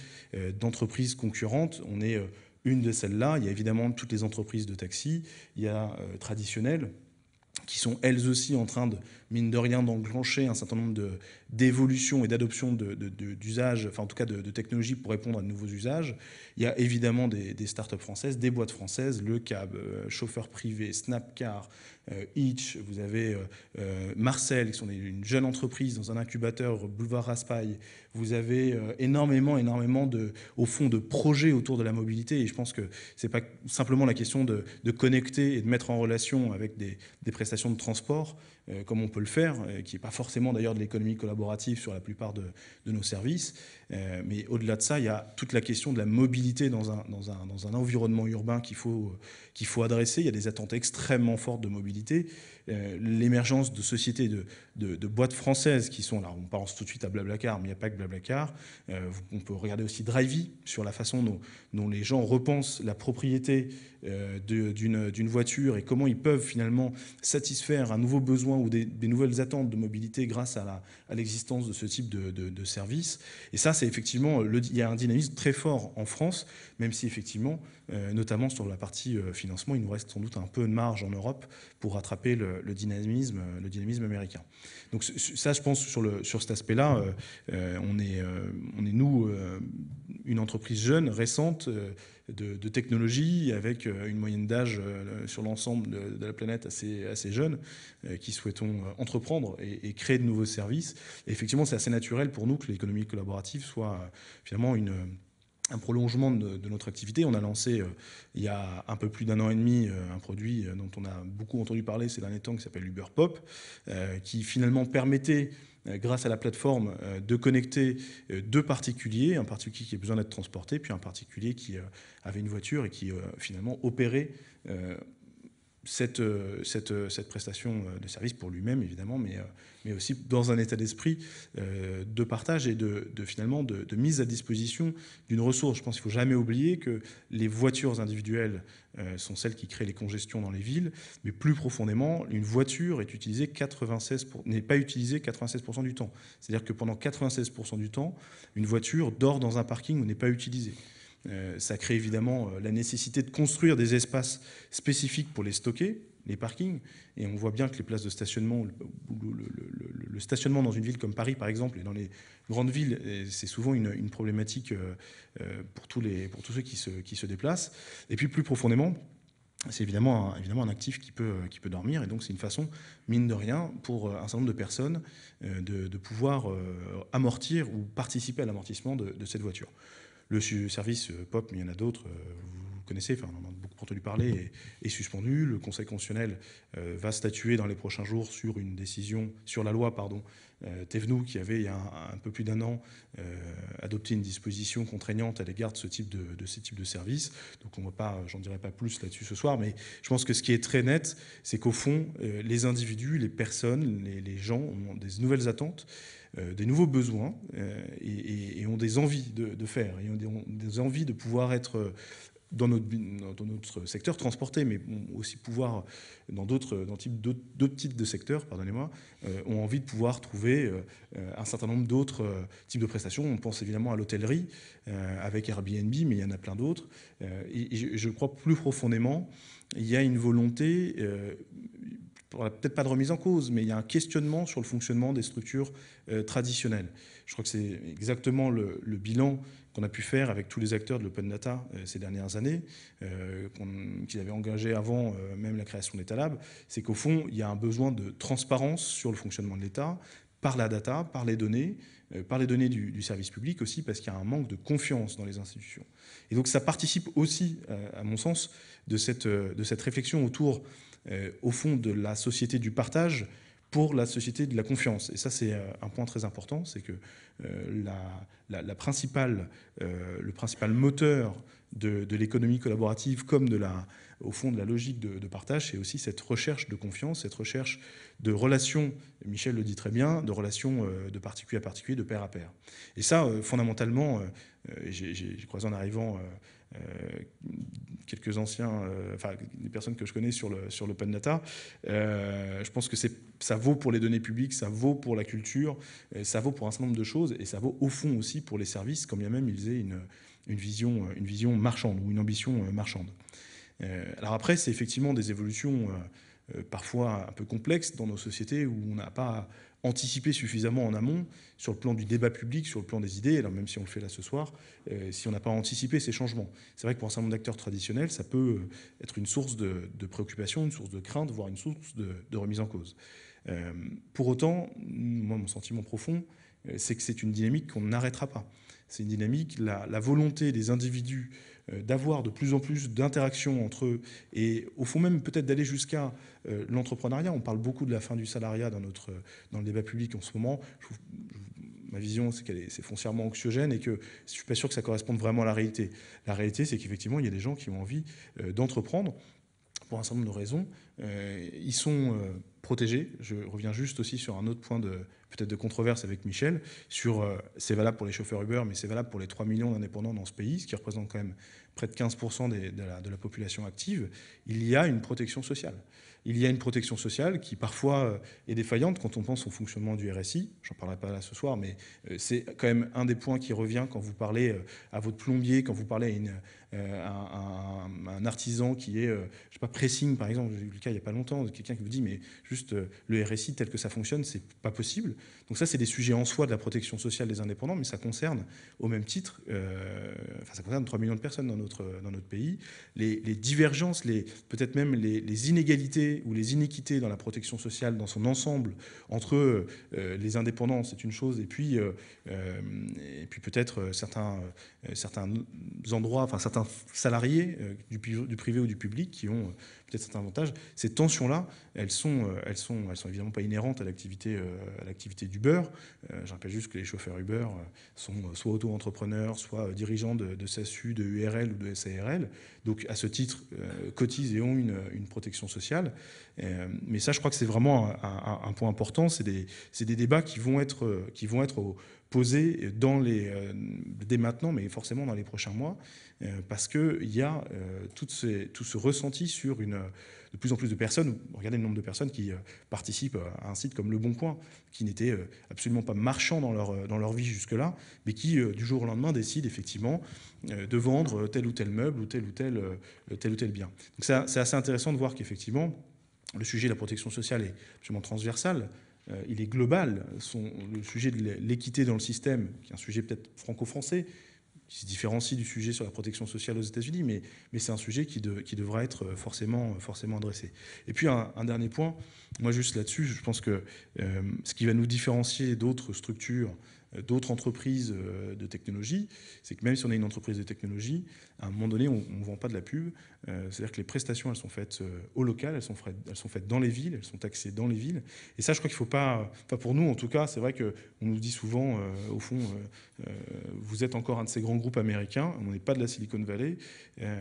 d'entreprises concurrentes. On est une de celles-là. Il y a évidemment toutes les entreprises de taxi. Il y a traditionnelles qui sont elles aussi en train de mine de rien, d'enclencher un certain nombre d'évolutions et d'adoptions d'usages, enfin en tout cas de, technologies pour répondre à de nouveaux usages. Il y a évidemment des, des startups françaises, des boîtes françaises, le cab, euh, chauffeur privé, Snapcar, euh, Hitch, vous avez euh, Marcel, qui sont une jeune entreprise dans un incubateur boulevard Raspail. Vous avez énormément, énormément de, au fond, de projets autour de la mobilité. Et je pense que c'est pas simplement la question de, de, connecter et de mettre en relation avec des, des prestations de transport, euh, comme on peut le faire, euh, qui n'est pas forcément d'ailleurs de l'économie collaborative sur la plupart de, de nos services, euh, mais au-delà de ça, il y a toute la question de la mobilité dans un, dans un, dans un environnement urbain qu'il faut, qu'il faut adresser. Il y a des attentes extrêmement fortes de mobilité. Euh, l'émergence de sociétés, de, de, boîtes françaises qui sont là, on pense tout de suite à Blablacar, mais il n'y a pas que Blablacar. Euh, on peut regarder aussi Drivey sur la façon dont, dont les gens repensent la propriété d'une voiture et comment ils peuvent finalement satisfaire un nouveau besoin ou des, nouvelles attentes de mobilité grâce à l'existence à de ce type de, de, de service. Et ça, c'est effectivement, le, il y a un dynamisme très fort en France, même si effectivement, euh, notamment sur la partie euh, financement, il nous reste sans doute un peu de marge en Europe pour rattraper le, dynamisme, euh, le dynamisme américain. Donc ça, je pense, sur, le, sur cet aspect-là, on, est, on est, nous, une entreprise jeune, récente, de, de technologie, avec euh, une moyenne d'âge euh, sur l'ensemble de, la planète assez, assez jeune, euh, qui souhaitons entreprendre et, créer de nouveaux services. effectivement, c'est assez naturel pour nous que l'économie collaborative soit finalement une un prolongement de, notre activité. On a lancé il y a un peu plus d'un an et demi un produit dont on a beaucoup entendu parler ces derniers temps qui s'appelle Uber Pop, qui finalement permettait euh, grâce à la plateforme, euh, de connecter euh, deux particuliers, un particulier qui a besoin d'être transporté, puis un particulier qui avait une voiture et qui finalement opérait euh, euh, cette, prestation euh, de service pour lui-même, évidemment, mais, aussi dans un état d'esprit de partage et de, finalement de, mise à disposition d'une ressource. Je pense qu'il ne faut jamais oublier que les voitures individuelles sont celles qui créent les congestions dans les villes, mais plus profondément, une voiture est utilisée n'est pas utilisée 96% du temps. C'est-à-dire que pendant 96% du temps, une voiture dort dans un parking ou n'est pas utilisée. Euh, ça crée évidemment euh, la nécessité de construire des espaces spécifiques pour les stocker, les parkings, et on voit bien que les places de stationnement, le, stationnement dans une ville comme Paris par exemple, et dans les grandes villes, c'est souvent une, problématique euh, pour tous, ceux qui se, déplacent. Et puis plus profondément, c'est évidemment un, évidemment un actif qui peut, dormir, et donc c'est une façon, mine de rien, pour un certain nombre de personnes de, pouvoir amortir ou participer à l'amortissement de cette voiture. Le service euh, POP, mais il y en a d'autres, euh, vous connaissez, enfin, on en a beaucoup entendu parler, mm-hmm. est, suspendu. Le Conseil constitutionnel euh, va statuer dans les prochains jours sur une décision, sur la loi, pardon, qui avait, il y a un, peu plus d'un an, adopté une disposition contraignante à l'égard de ce type de, service. de services. Donc, on va pas, j'en dirai pas plus là-dessus ce soir, mais je pense que ce qui est très net, c'est qu'au fond, les individus, les personnes, les gens ont des nouvelles attentes. Euh, des nouveaux besoins euh, et, ont des envies de, faire, et ont des, envies de pouvoir être euh, dans notre, dans notre secteur transporté, mais aussi pouvoir, dans d'autres types, types de secteurs, pardonnez-moi, ont envie de pouvoir trouver un certain nombre d'autres types de prestations. On pense évidemment à l'hôtellerie avec Airbnb, mais il y en a plein d'autres. et, je, crois plus profondément, il y a une volonté peut-être pas de remise en cause, mais il y a un questionnement sur le fonctionnement des structures euh, traditionnelles. Je crois que c'est exactement le, bilan qu'on a pu faire avec tous les acteurs de l'open data euh, ces dernières années, euh, qu'ils avaient engagé avant même la création des Lab. c'est qu'au fond, il y a un besoin de transparence sur le fonctionnement de l'État par la data, par les données, par les données du, service public aussi, parce qu'il y a un manque de confiance dans les institutions. Et donc ça participe aussi, à, mon sens, de cette, de cette réflexion autour euh, au fond de la société du partage pour la société de la confiance. Et ça, c'est euh, un point très important, c'est que euh, la, principale, le principal moteur de, l'économie collaborative comme de la, au fond de la logique de, de partage, c'est aussi cette recherche de confiance, cette recherche de relations, Michel le dit très bien, de relations de particulier à particulier, de pair à pair. Et ça, fondamentalement, j'ai croisé en arrivant euh, quelques anciens, euh, enfin des personnes que je connais sur le sur l'open data. Euh, je pense que c'est ça vaut pour les données publiques, ça vaut pour la culture, ça vaut pour un certain nombre de choses et ça vaut au fond aussi pour les services, quand bien même ils aient une, une vision une vision marchande ou une ambition marchande. alors après, c'est effectivement des évolutions parfois un peu complexes dans nos sociétés où on n'a pas anticiper suffisamment en amont sur le plan du débat public, sur le plan des idées, alors même si on le fait là ce soir, euh, si on n'a pas anticipé ces changements. C'est vrai que pour un certain nombre d'acteurs traditionnels, ça peut euh, être une source de, préoccupation, une source de crainte, voire une source de, remise en cause. Euh, pour autant, moi, mon sentiment profond, c'est que c'est une dynamique qu'on n'arrêtera pas. C'est une dynamique, la, la volonté des individus euh, d'avoir de plus en plus d'interactions entre eux et au fond même peut-être d'aller jusqu'à euh, l'entrepreneuriat. On parle beaucoup de la fin du salariat dans, notre, dans le débat public en ce moment. ma vision, c'est qu'elle est, est, foncièrement anxiogène et que je ne suis pas sûr que ça corresponde vraiment à la réalité. La réalité, c'est qu'effectivement, il y a des gens qui ont envie euh, d'entreprendre pour un certain nombre de raisons. ils sont protégés. Je reviens juste aussi sur un autre point de peut-être de controverse avec Michel sur euh, c'est valable pour les chauffeurs Uber, mais c'est valable pour les 3 millions d'indépendants dans ce pays, ce qui représente quand même près de 15% de, la, de, la, population active, il y a une protection sociale. Il y a une protection sociale qui parfois euh, est défaillante quand on pense au fonctionnement du RSI. J'en parlerai pas là ce soir, mais euh, c'est quand même un des points qui revient quand vous parlez à votre plombier, quand vous parlez à une, euh, un, un, artisan qui est, euh, je sais pas, pressing par exemple, j'ai eu le cas il n'y a pas longtemps, quelqu'un qui vous dit mais juste euh, le RSI tel que ça fonctionne, c'est pas possible. Donc ça, c'est des sujets en soi de la protection sociale des indépendants, mais ça concerne au même titre, enfin ça concerne 3 millions de personnes dans notre, dans notre pays. Les, divergences, les, peut-être même les, inégalités ou les inéquités dans la protection sociale dans son ensemble entre les indépendants, c'est une chose, et puis, et puis peut-être certains, certains endroits, enfin certains salariés euh, du, du, privé ou du public qui ont euh, peut-être certains avantages, ces tensions-là, elles sont, euh, elles, sont, elles sont évidemment pas inhérentes à l'activité d'Uber. Je rappelle juste que les chauffeurs Uber sont soit auto-entrepreneurs, soit dirigeants de, SASU, de URL ou de SARL. Donc à ce titre, cotisent et ont une, une protection sociale. Mais ça, je crois que c'est vraiment un, point important. C'est des, des, débats qui vont être, qui vont être au, poser dans les, euh, dès maintenant, mais forcément dans les prochains mois, euh, parce qu'il y a euh, tout ce, tout ce ressenti sur une, de plus en plus de personnes. Regardez le nombre de personnes qui participent à un site comme Le Bon Coin, qui n'étaient absolument pas marchands dans leur, dans leur vie jusque-là, mais qui, du jour au lendemain, décident effectivement de vendre tel ou tel meuble ou tel ou tel, tel, ou tel bien. Donc c'est assez intéressant de voir qu'effectivement, le sujet de la protection sociale est absolument transversal euh, il est global. le sujet de l'équité dans le système, qui est un sujet peut-être franco-français, qui se différencie du sujet sur la protection sociale aux États-Unis, mais, c'est un sujet qui, devra être euh, forcément, euh, forcément adressé. Et puis un, dernier point, moi juste là-dessus, je pense que ce qui va nous différencier d'autres structures d'autres entreprises euh, de technologie, c'est que même si on est une entreprise de technologie, à un moment donné, on ne vend pas de la pub. Euh, c'est-à-dire que les prestations, elles sont faites euh, au local, elles sont, faites, dans les villes, elles sont taxées dans les villes. Et ça, je crois qu'il ne faut pas... Enfin, pour nous, en tout cas, c'est vrai qu'on nous dit souvent, au fond, vous êtes encore un de ces grands groupes américains, on n'est pas de la Silicon Valley.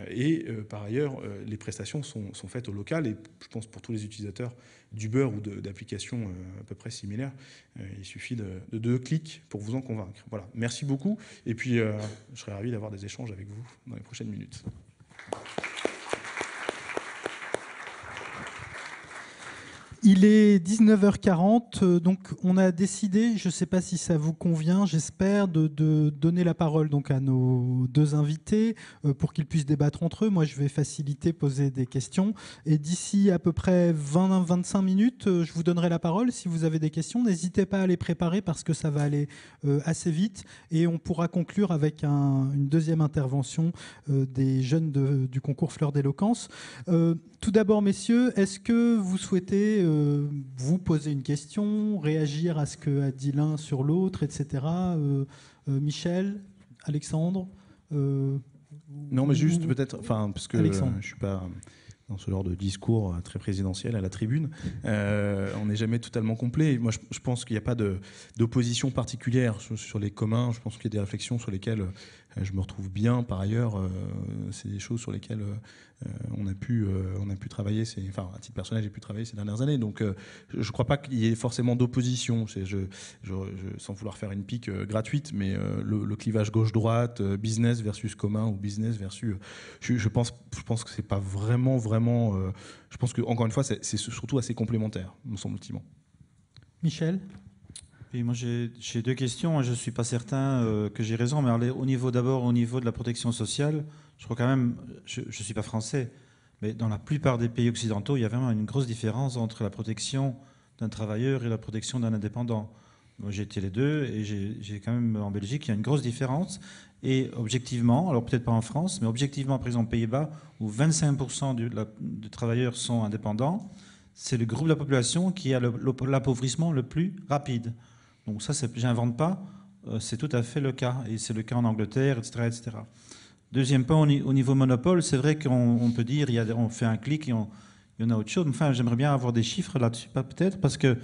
et par ailleurs, les prestations sont, sont faites au local. Et je pense pour tous les utilisateurs d'Uber ou d'applications euh, à peu près similaires. Euh, il suffit de, deux clics pour vous en convaincre. Voilà, merci beaucoup. Et puis, euh, je serai ravi d'avoir des échanges avec vous dans les prochaines minutes. Il est 19h40, euh, donc on a décidé, je ne sais pas si ça vous convient, j'espère, de, donner la parole donc à nos deux invités euh, pour qu'ils puissent débattre entre eux. Moi, je vais faciliter, poser des questions. Et d'ici à peu près 20-25 minutes, euh, je vous donnerai la parole. Si vous avez des questions, n'hésitez pas à les préparer parce que ça va aller assez vite. Et on pourra conclure avec une deuxième intervention des jeunes du concours Fleur d'éloquence. tout d'abord, messieurs, est-ce que vous souhaitez euh, vous poser une question, réagir à ce que a dit l'un sur l'autre, etc. Euh, euh, Michel, Alexandre Non, mais juste peut-être, enfin, parce que je je suis pas dans ce genre de discours très présidentiel à la tribune. on n'est jamais totalement complet. Moi, je, pense qu'il n'y a pas d'opposition particulière sur, sur, les communs. Je pense qu'il y a des réflexions sur lesquelles euh, je me retrouve bien par ailleurs. Euh, c'est des choses sur lesquelles euh, on, a pu, on a pu travailler, enfin, à titre personnel, j'ai pu travailler ces dernières années. Donc je ne crois pas qu'il y ait forcément d'opposition. je, sans vouloir faire une pique gratuite, mais le, clivage gauche-droite, business versus commun ou business versus. Je, pense, je pense que c'est pas vraiment, vraiment. je pense que, encore une fois, c'est surtout assez complémentaire, me semble-t-il. Michel oui, moi j'ai deux questions. Je ne suis pas certain euh, que j'ai raison, mais au niveau d'abord, au niveau de la protection sociale, je crois quand même, je ne suis pas français, mais dans la plupart des pays occidentaux, il y a vraiment une grosse différence entre la protection d'un travailleur et la protection d'un indépendant. J'ai été les deux et j'ai quand même en Belgique, il y a une grosse différence. Et objectivement, alors peut-être pas en France, mais objectivement, par exemple, aux Pays-Bas, où 25% du, des travailleurs sont indépendants, c'est le groupe de la population qui a l'appauvrissement le plus rapide. Donc ça, j'invente pas, euh, c'est tout à fait le cas. Et c'est le cas en Angleterre, etc. etc. Deuxième point, au niveau monopole, c'est vrai qu'on peut dire, on fait un clic et il y en a autre chose. Enfin, j'aimerais bien avoir des chiffres là-dessus, peut-être, parce que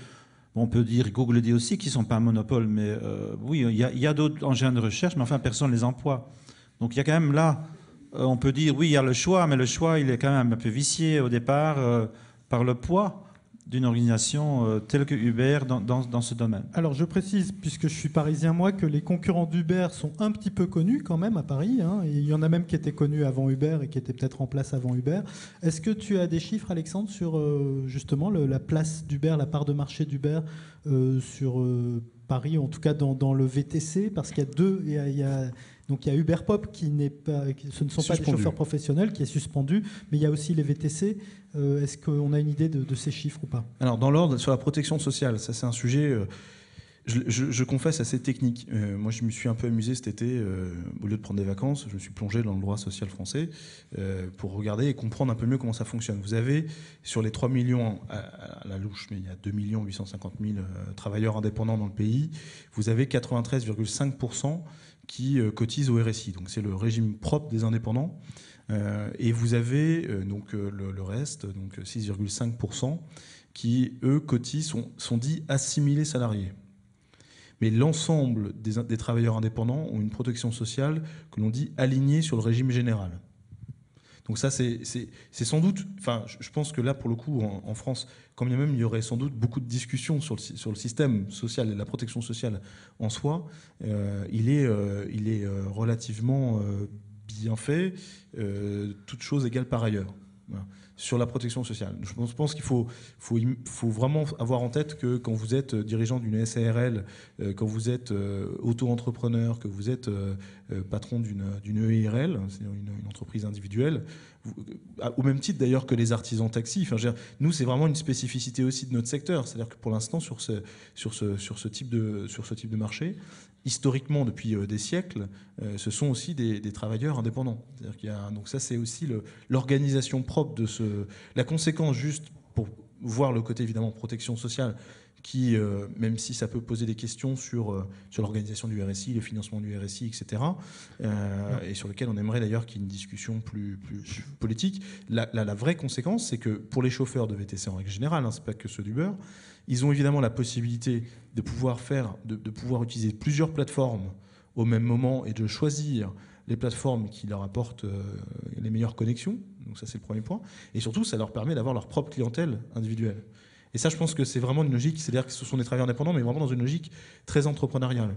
on peut dire, Google dit aussi qu'ils ne sont pas un monopole, mais euh, oui, il y a, d'autres engins de recherche, mais enfin, personne les emploie. Donc il y a quand même là, euh, on peut dire, oui, il y a le choix, mais le choix, il est quand même un peu vicié au départ par le poids d'une organisation euh, telle que Uber dans, dans, dans, ce domaine Alors je précise, puisque je suis parisien moi, que les concurrents d'Uber sont un petit peu connus quand même à Paris. Hein. il y en a même qui étaient connus avant Uber et qui étaient peut-être en place avant Uber. Est-ce que tu as des chiffres, Alexandre, sur euh, justement la place d'Uber, la part de marché d'Uber euh, sur Paris, en tout cas dans, dans le VTC Parce qu'il y a deux, il y a donc il y a Uber Pop qui n'est pas, ce ne sont pas des chauffeurs professionnels, qui est suspendu, mais il y a aussi les VTC. Euh, est-ce qu'on a une idée de, ces chiffres ou pas Alors dans l'ordre, sur la protection sociale, ça c'est un sujet... Euh, je, confesse assez technique. Euh, moi, je me suis un peu amusé cet été. au lieu de prendre des vacances, je me suis plongé dans le droit social français pour regarder et comprendre un peu mieux comment ça fonctionne. Vous avez, sur les 3 millions, à, la louche, mais il y a 2 850 000 travailleurs indépendants dans le pays, vous avez 93,5 qui euh, cotisent au RSI. Donc c'est le régime propre des indépendants. Euh, et vous avez euh, donc le, reste, donc 6,5%, qui eux cotisent, sont, dits assimilés salariés. Mais l'ensemble des travailleurs indépendants ont une protection sociale que l'on dit alignée sur le régime général. Donc ça, c'est sans doute, enfin, je pense que là, pour le coup, en, France, quand bien même, il y aurait sans doute beaucoup de discussions sur le, sur le système social et la protection sociale en soi, euh, il est, euh, il est euh, relativement bien fait, toute chose égale par ailleurs sur la protection sociale. Je pense, qu'il faut, faut, faut, vraiment avoir en tête que quand vous êtes euh, dirigeant d'une SARL, euh, quand vous êtes euh, auto-entrepreneur, que vous êtes patron d'une EIRL, c'est à une, une, entreprise individuelle, au même titre d'ailleurs que les artisans taxis. Enfin, nous, c'est vraiment une spécificité aussi de notre secteur. C'est-à-dire que pour l'instant, sur ce, sur, ce, sur, ce sur ce type de marché, historiquement, depuis euh, des siècles, euh, ce sont aussi des, travailleurs indépendants. donc ça, c'est aussi l'organisation propre de ce... La conséquence, juste pour voir le côté évidemment protection sociale, qui, euh, même si ça peut poser des questions sur, sur l'organisation du RSI, le financement du RSI, etc., et sur lequel on aimerait d'ailleurs qu'il y ait une discussion plus, politique, la, vraie conséquence, c'est que pour les chauffeurs de VTC en règle générale, hein, ce n'est pas que ceux du beurre ils ont évidemment la possibilité de pouvoir faire, de, pouvoir utiliser plusieurs plateformes au même moment et de choisir les plateformes qui leur apportent euh, les meilleures connexions. Donc ça, c'est le premier point. Et surtout, ça leur permet d'avoir leur propre clientèle individuelle. Et ça, je pense que c'est vraiment une logique, c'est-à-dire que ce sont des travailleurs indépendants, mais vraiment dans une logique très entrepreneuriale.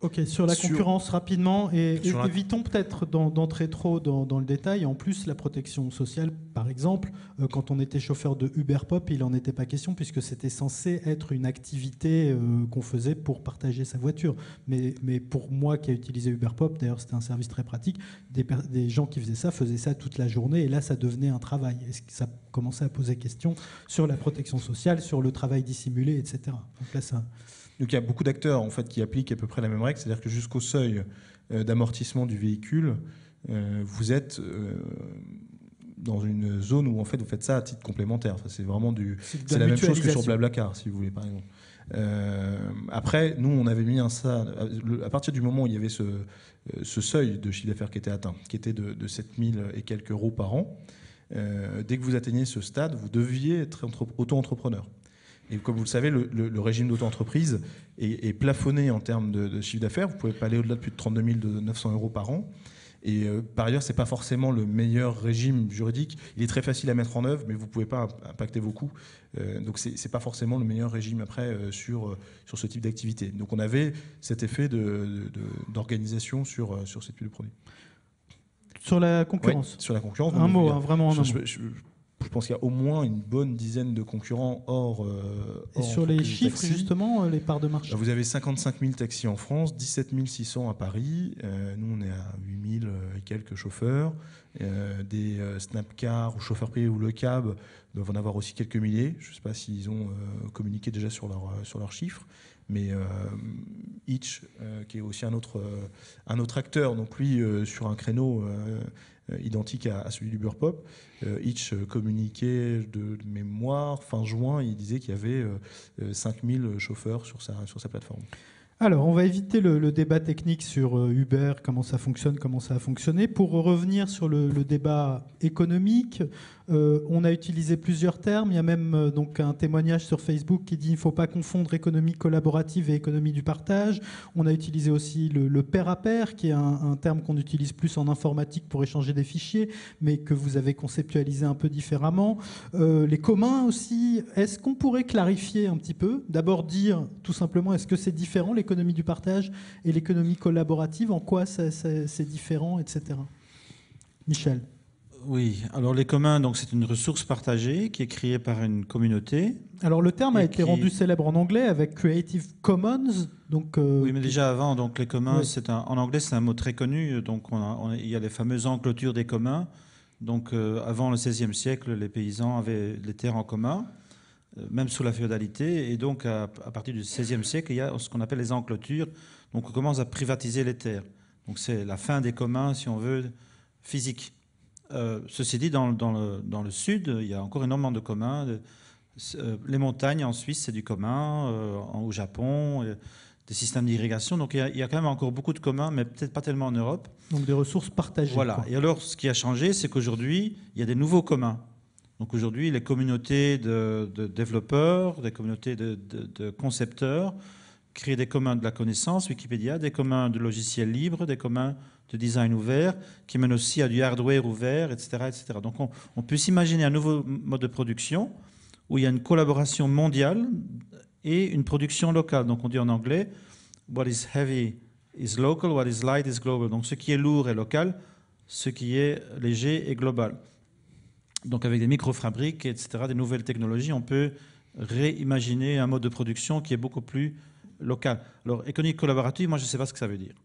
Ok, sur la concurrence rapidement, et, évitons peut-être d'entrer trop dans, le détail. En plus, la protection sociale, par exemple, euh, quand on était chauffeur de Uber Pop, il n'en était pas question, puisque c'était censé être une activité euh, qu'on faisait pour partager sa voiture. Mais, mais, pour moi qui ai utilisé Uber Pop, d'ailleurs c'était un service très pratique, des, gens qui faisaient ça faisaient ça toute la journée, et là ça devenait un travail. que ça commençait à poser question sur la protection sociale, sur le travail dissimulé, etc. là, ça... Donc il y a beaucoup d'acteurs en fait qui appliquent à peu près la même règle, c'est-à-dire que jusqu'au seuil euh, d'amortissement du véhicule, euh, vous êtes euh, dans une zone où en fait vous faites ça à titre complémentaire. Enfin, c'est vraiment du, c'est la même chose que sur Blablacar, si vous voulez par exemple. après, nous, on avait mis un ça à, partir du moment où il y avait ce, ce seuil de chiffre d'affaires qui était atteint, qui était de, de 7000 et quelques euros par an. dès que vous atteignez ce stade, vous deviez être auto-entrepreneur. Et comme vous le savez, le, régime d'auto-entreprise est, plafonné en termes de, chiffre d'affaires. Vous ne pouvez pas aller au-delà de plus de 32 900 euros par an. Et euh, par ailleurs, ce n'est pas forcément le meilleur régime juridique. Il est très facile à mettre en œuvre, mais vous ne pouvez pas impacter vos coûts. Euh, donc ce n'est pas forcément le meilleur régime après euh, sur, sur ce type d'activité. Donc on avait cet effet d'organisation de, de, sur, sur ces de produits. Sur la concurrence. sur la concurrence. Un mot, hein, vraiment un mot je pense qu'il y a au moins une bonne dizaine de concurrents hors. Euh, et sur les chiffres, justement, euh, les parts de marché Vous avez 55 000 taxis en France, 17 600 à Paris. Euh, nous, on est à 8 000 et quelques chauffeurs. des Snapcar ou chauffeurs privés ou le cab doivent en avoir aussi quelques milliers. Je ne sais pas s'ils ont communiqué déjà sur, leur, sur leurs chiffres. Mais Hitch, qui est aussi un autre, un autre acteur, donc lui, sur un créneau euh, identique à, celui d'Uberpop. Euh, Hitch euh, communiquait de, mémoire, fin juin, il disait qu'il y avait 5000 chauffeurs sur sa, sur sa plateforme. Alors, on va éviter le, débat technique sur Uber, comment ça fonctionne, comment ça a fonctionné, pour revenir sur le débat économique, euh, on a utilisé plusieurs termes. Il y a même euh, donc un témoignage sur Facebook qui dit il ne faut pas confondre économie collaborative et économie du partage. On a utilisé aussi le, pair à pair, qui est un, terme qu'on utilise plus en informatique pour échanger des fichiers, mais que vous avez conceptualisé un peu différemment. Euh, les communs aussi. Est-ce qu'on pourrait clarifier un petit peu D'abord dire tout simplement est-ce que c'est différent l'économie du partage et l'économie collaborative En quoi c'est différent, etc. Michel. Oui, alors les communs, donc c'est une ressource partagée qui est créée par une communauté. Alors le terme a été rendu célèbre en anglais avec Creative Commons. Donc, euh, oui, mais déjà avant, donc les communs, en anglais c'est un mot très connu. Donc il y a les fameuses enclôtures des communs. Donc euh, avant le XVIe siècle, les paysans avaient les terres en commun, euh, même sous la féodalité. Et donc à, partir du XVIe siècle, il y a ce qu'on appelle les enclôtures. Donc on commence à privatiser les terres. Donc c'est la fin des communs, si on veut, physique. Euh, ceci dit, dans, le, sud, il y a encore énormément de communs. Euh, euh, les montagnes en Suisse, c'est du commun. au Japon, des systèmes d'irrigation. Donc il y, a, quand même encore beaucoup de communs, mais peut-être pas tellement en Europe. Donc des ressources partagées. Voilà. Et alors, ce qui a changé, c'est qu'aujourd'hui, il y a des nouveaux communs. Donc aujourd'hui, les communautés de, développeurs, des communautés de, concepteurs créent des communs de la connaissance, Wikipédia, des communs de logiciels libres, des communs de design ouvert, qui mène aussi à du hardware ouvert, etc. etc. Donc on, on peut s'imaginer un nouveau mode de production où il y a une collaboration mondiale et une production locale. Donc on dit en anglais, what is heavy is local, what is light is global. Donc ce qui est lourd est local, ce qui est léger est global. Donc avec des micro-fabriques, etc., des nouvelles technologies, on peut réimaginer un mode de production qui est beaucoup plus local. Alors, économie collaborative, moi, je ne sais pas ce que ça veut dire. <laughs>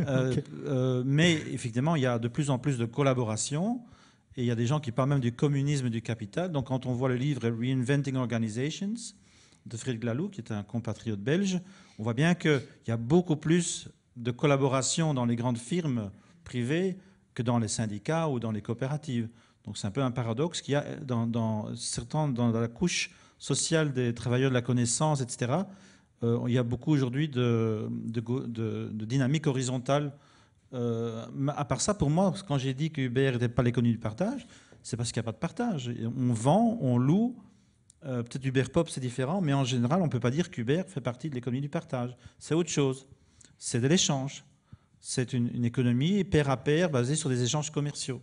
Euh, euh, mais effectivement, il y a de plus en plus de collaboration. Et il y a des gens qui parlent même du communisme du capital. Donc, quand on voit le livre Reinventing Organizations de Frédéric Laloux, qui est un compatriote belge, on voit bien qu'il y a beaucoup plus de collaboration dans les grandes firmes privées que dans les syndicats ou dans les coopératives. Donc, c'est un peu un paradoxe qu'il y a dans, certains, dans la couche sociale des travailleurs de la connaissance, etc. Euh, il y a beaucoup aujourd'hui de, dynamique horizontale. Euh, à part ça, pour moi, quand j'ai dit que n'était pas l'économie du partage, c'est parce qu'il n'y a pas de partage. On vend, on loue. Euh, peut-être Uber Pop, c'est différent, mais en général, on ne peut pas dire qu'Uber fait partie de l'économie du partage. C'est autre chose. C'est de l'échange. C'est une, économie pair à pair basée sur des échanges commerciaux.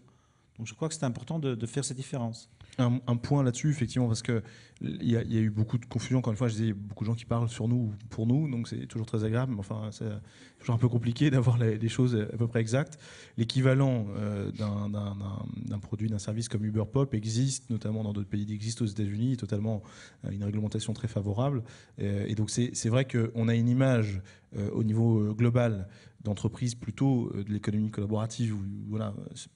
Donc je crois que c'est important de, de faire cette différence. Un, point là-dessus, effectivement, parce qu'il y, a, y a eu beaucoup de confusion. Encore une fois, je disais, beaucoup de gens qui parlent sur nous pour nous, donc c'est toujours très agréable, mais enfin, c'est toujours un peu compliqué <laughs> d'avoir les, choses à peu près exactes. L'équivalent euh, d'un produit, d'un service comme Uber Pop existe, notamment dans d'autres pays, il existe aux États-Unis, totalement euh, une réglementation très favorable. Euh, et donc, c'est vrai qu'on a une image au niveau global d'entreprises plutôt euh, de l'économie collaborative. voilà,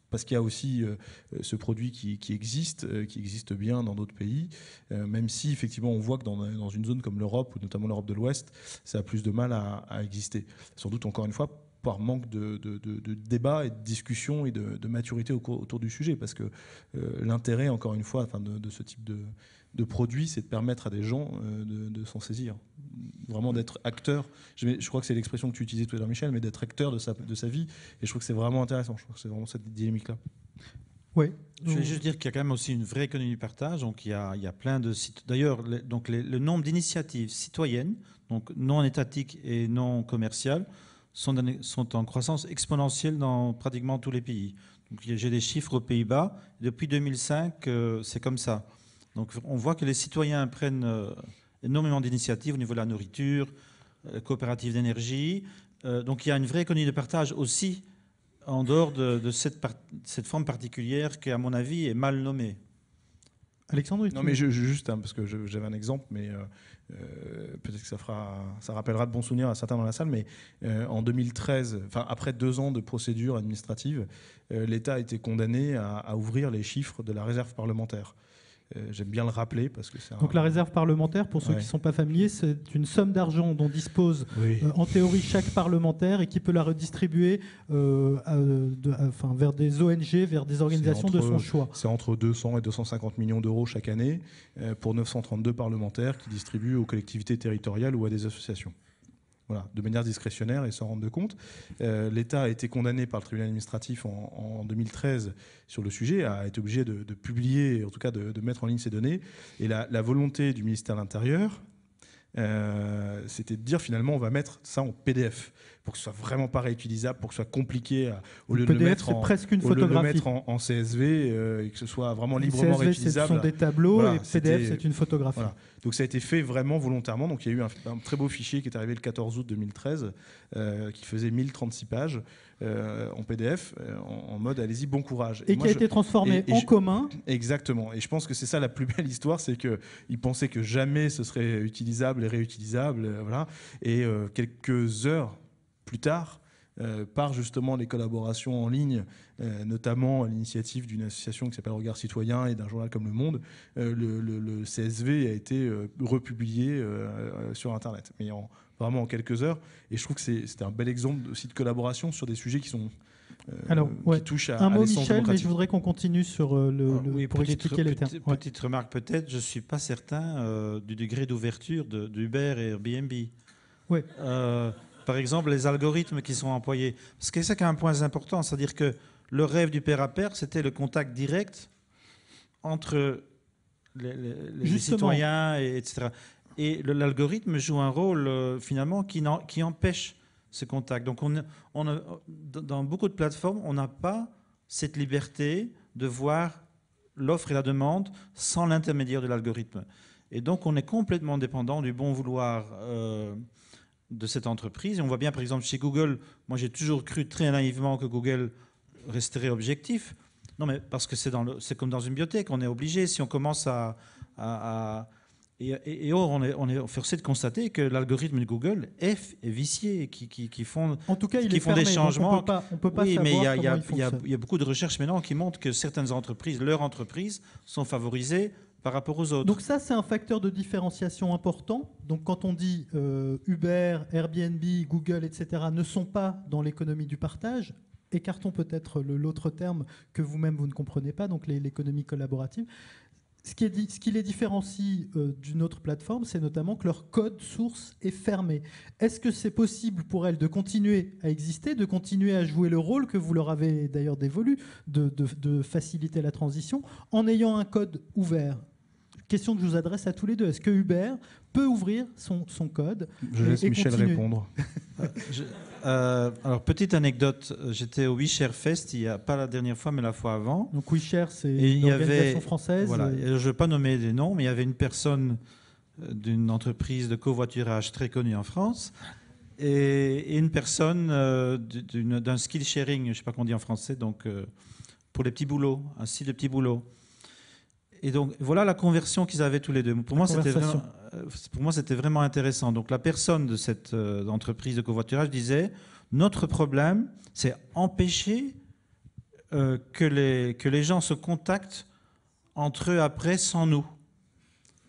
parce qu'il y a aussi euh, euh, ce produit qui, existe, qui existe bien dans d'autres pays, même si effectivement on voit que dans, une zone comme l'Europe, ou notamment l'Europe de l'Ouest, ça a plus de mal à, exister. Sans doute encore une fois par manque de, de, débat et de discussion et de, maturité autour du sujet. Parce que l'intérêt, encore une fois, de, ce type de, produit, c'est de permettre à des gens de, s'en saisir vraiment d'être acteur. Je, crois que c'est l'expression que tu utilisais tout à l'heure, Michel, mais d'être acteur de sa, de sa vie. Et je trouve que c'est vraiment intéressant. Je crois que c'est vraiment cette dynamique-là. Oui. Je vais juste dire qu'il y a quand même aussi une vraie économie du partage. Donc il y a, plein de sites. D'ailleurs, donc le nombre d'initiatives citoyennes, donc non étatiques et non commerciales, sont, sont en croissance exponentielle dans pratiquement tous les pays. J'ai des chiffres aux Pays-Bas. Depuis 2005, euh, c'est comme ça. Donc on voit que les citoyens prennent euh, énormément d'initiatives au niveau de la nourriture, euh, coopérative d'énergie. Euh, donc il y a une vraie économie de partage aussi en dehors de, cette, forme particulière qui, à mon avis, est mal nommée. Alexandre Non, mais juste, hein, parce que j'avais un exemple, mais euh, peut-être que ça, fera, ça rappellera de bons souvenirs à certains dans la salle, mais en 2013, enfin, après deux ans de procédure administrative, l'État a été condamné à, ouvrir les chiffres de la réserve parlementaire. Euh, j'aime bien le rappeler parce que Donc la réserve parlementaire, pour ceux qui ne sont pas familiers, c'est une somme d'argent dont dispose euh, en théorie chaque parlementaire et qui peut la redistribuer euh, enfin, vers des ONG, vers des organisations de son choix. C'est entre 200 et 250 millions d'euros chaque année pour 932 parlementaires qui distribuent aux collectivités territoriales ou à des associations. Voilà, de manière discrétionnaire et sans rendre compte. Euh, L'État a été condamné par le tribunal administratif en, 2013 sur le sujet, a été obligé de, publier, en tout cas de, mettre en ligne ces données. Et la, volonté du ministère de l'Intérieur, euh, c'était de dire finalement on va mettre ça en PDF pour que ce soit vraiment pas réutilisable, pour que ce soit compliqué, au lieu de le mettre, en, en, CSV euh, et que ce soit vraiment librement CSV, réutilisable. Ce sont des tableaux et PDF, c'est une photographie. Donc ça a été fait vraiment volontairement. Donc il y a eu un, très beau fichier qui est arrivé le 14 août 2013 euh, qui faisait 1036 pages. Euh, en PDF, en, mode allez-y, bon courage. Et, qui a été transformé en commun. Exactement. Et je pense que c'est ça la plus belle histoire, c'est qu'ils pensaient que jamais ce serait utilisable et réutilisable. voilà. Et quelques heures plus tard euh, par justement les collaborations en ligne, euh, notamment à l'initiative d'une association qui s'appelle Regard Citoyen et d'un journal comme Le Monde, euh, le, CSV a été republié sur Internet, mais en, vraiment en quelques heures. Et je trouve que c'est un bel exemple aussi de collaboration sur des sujets qui sont Alors, ouais. touche à, un mot, Michel, mais je voudrais qu'on continue sur ah le, oui, pour expliquer les terme. Petite, remarque peut-être, je suis pas certain du degré d'ouverture d'Uber et Airbnb. Oui par exemple, les algorithmes qui sont employés. Parce que ça qui un point important, c'est-à-dire que le rêve du père à père, c'était le contact direct entre les, citoyens, et, etc. Et l'algorithme joue un rôle, euh, finalement, qui, qui, empêche ce contact. Donc, on, on dans beaucoup de plateformes, on n'a pas cette liberté de voir l'offre et la demande sans l'intermédiaire de l'algorithme. Et donc, on est complètement dépendant du bon vouloir. Euh, de cette entreprise. on voit bien, par exemple, chez Google, moi j'ai toujours cru très naïvement que Google resterait objectif. Non, mais parce que c'est comme dans une biotech, on est obligé, si on commence à... et, or, on est, on forcé de constater que l'algorithme de Google est, vicié, qui, font, en tout cas, font des changements. On peut pas, peut oui, mais il y, il y a beaucoup de recherches maintenant qui montrent que certaines entreprises, leurs entreprises, sont favorisées par rapport aux autres. Donc ça, c'est un facteur de différenciation important. Donc quand on dit euh, Uber, Airbnb, Google, etc., ne sont pas dans l'économie du partage, écartons peut-être l'autre terme que vous-même vous ne comprenez pas, donc l'économie collaborative. Ce qui, est, ce qui, les différencie euh, d'une autre plateforme, c'est notamment que leur code source est fermé. Est-ce que c'est possible pour elles de continuer à exister, de continuer à jouer le rôle que vous leur avez d'ailleurs dévolu, de faciliter la transition, en ayant un code ouvert Question que je vous adresse à tous les deux. Est-ce que Uber peut ouvrir son, son code Je laisse Michel répondre. <laughs> Euh, alors, petite anecdote. J'étais au WeShare Fest, il y a, pas la dernière fois, mais la fois avant. Donc, WeShare, c'est une organisation française. Voilà, Je ne vais pas nommer des noms, mais il y avait une personne euh, d'une entreprise de covoiturage très connue en France et, une personne euh, d'un skill sharing, je ne sais pas qu'on dit en français, donc pour les petits boulots, un site de petits boulots. Et donc, voilà la conversion qu'ils avaient tous les deux. Pour moi, c'était vraiment, euh, pour moi, c'était vraiment intéressant. Donc, la personne de cette euh, entreprise de covoiturage disait Notre problème, c'est empêcher euh, que, les, que les gens se contactent entre eux après sans nous.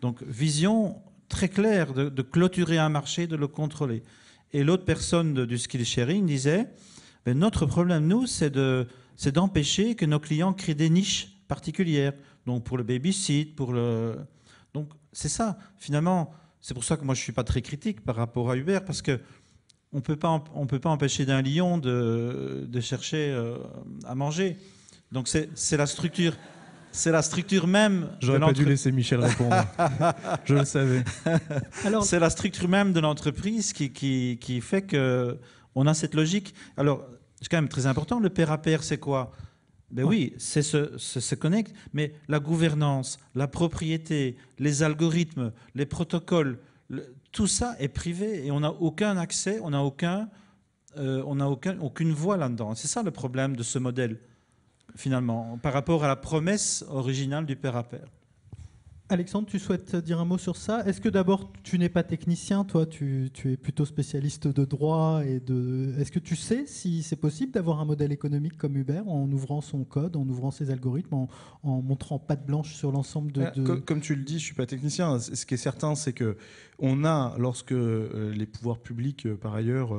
Donc, vision très claire de, clôturer un marché, de le contrôler. Et l'autre personne du skill sharing disait ben, Notre problème, nous, c'est d'empêcher que nos clients créent des niches particulières donc pour le baby pour le... Donc c'est ça, finalement, c'est pour ça que moi je ne suis pas très critique par rapport à Uber, parce que on peut pas, on peut pas empêcher d'un lion de, de chercher euh, à manger. Donc c'est la structure. C'est la structure même. J'aurais pas dû laisser Michel répondre. <laughs> Je le savais. C'est la structure même de l'entreprise qui, qui, qui, fait que on a cette logique. Alors, c'est quand même très important. Le père à père c'est quoi ben oui, c'est se, connecte, mais la gouvernance, la propriété, les algorithmes, les protocoles, tout ça est privé et on n'a aucun accès, euh, on n'a aucun, aucune voie là-dedans. C'est ça le problème de ce modèle, finalement, par rapport à la promesse originale du père à père. Alexandre, tu souhaites dire un mot sur ça Est-ce que d'abord, tu n'es pas technicien, toi, tu, es plutôt spécialiste de droit et de. Est-ce que tu sais si c'est possible d'avoir un modèle économique comme Uber en ouvrant son code, en ouvrant ses algorithmes, en, montrant patte blanche sur l'ensemble de, ah, Comme, tu le dis, je suis pas technicien. Ce qui est certain, c'est que on a, lorsque euh, les pouvoirs publics, euh, par ailleurs,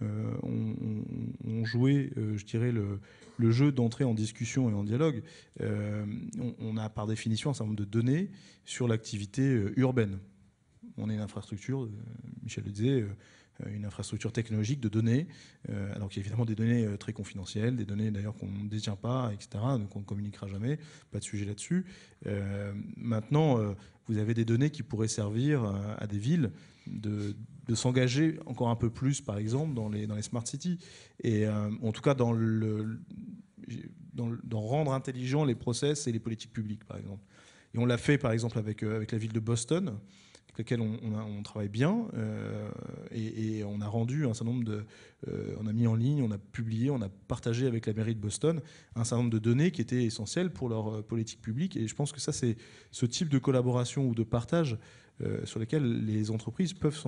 euh, ont, joué, je dirais, le, le jeu d'entrée en discussion et en dialogue, euh, on, a par définition un certain nombre de données sur l'activité euh, urbaine. On est une infrastructure, euh, Michel le disait, une infrastructure technologique de données, alors qu'il y a évidemment des données très confidentielles, des données d'ailleurs qu'on ne détient pas, etc., donc on ne communiquera jamais, pas de sujet là-dessus. maintenant, vous avez des données qui pourraient servir euh, à des villes de, de s'engager encore un peu plus, par exemple, dans les, dans les smart cities. Et euh, en tout cas, dans le, rendre intelligents les process et les politiques publiques, par exemple. Et on l'a fait, par exemple, avec, euh, avec la ville de Boston, avec laquelle on, travaille bien euh, et, on a rendu un certain nombre de, euh, on a mis en ligne, on a publié, on a partagé avec la mairie de Boston un certain nombre de données qui étaient essentielles pour leur euh, politique publique. Et je pense que ça, c'est ce type de collaboration ou de partage sur lequel les entreprises peuvent,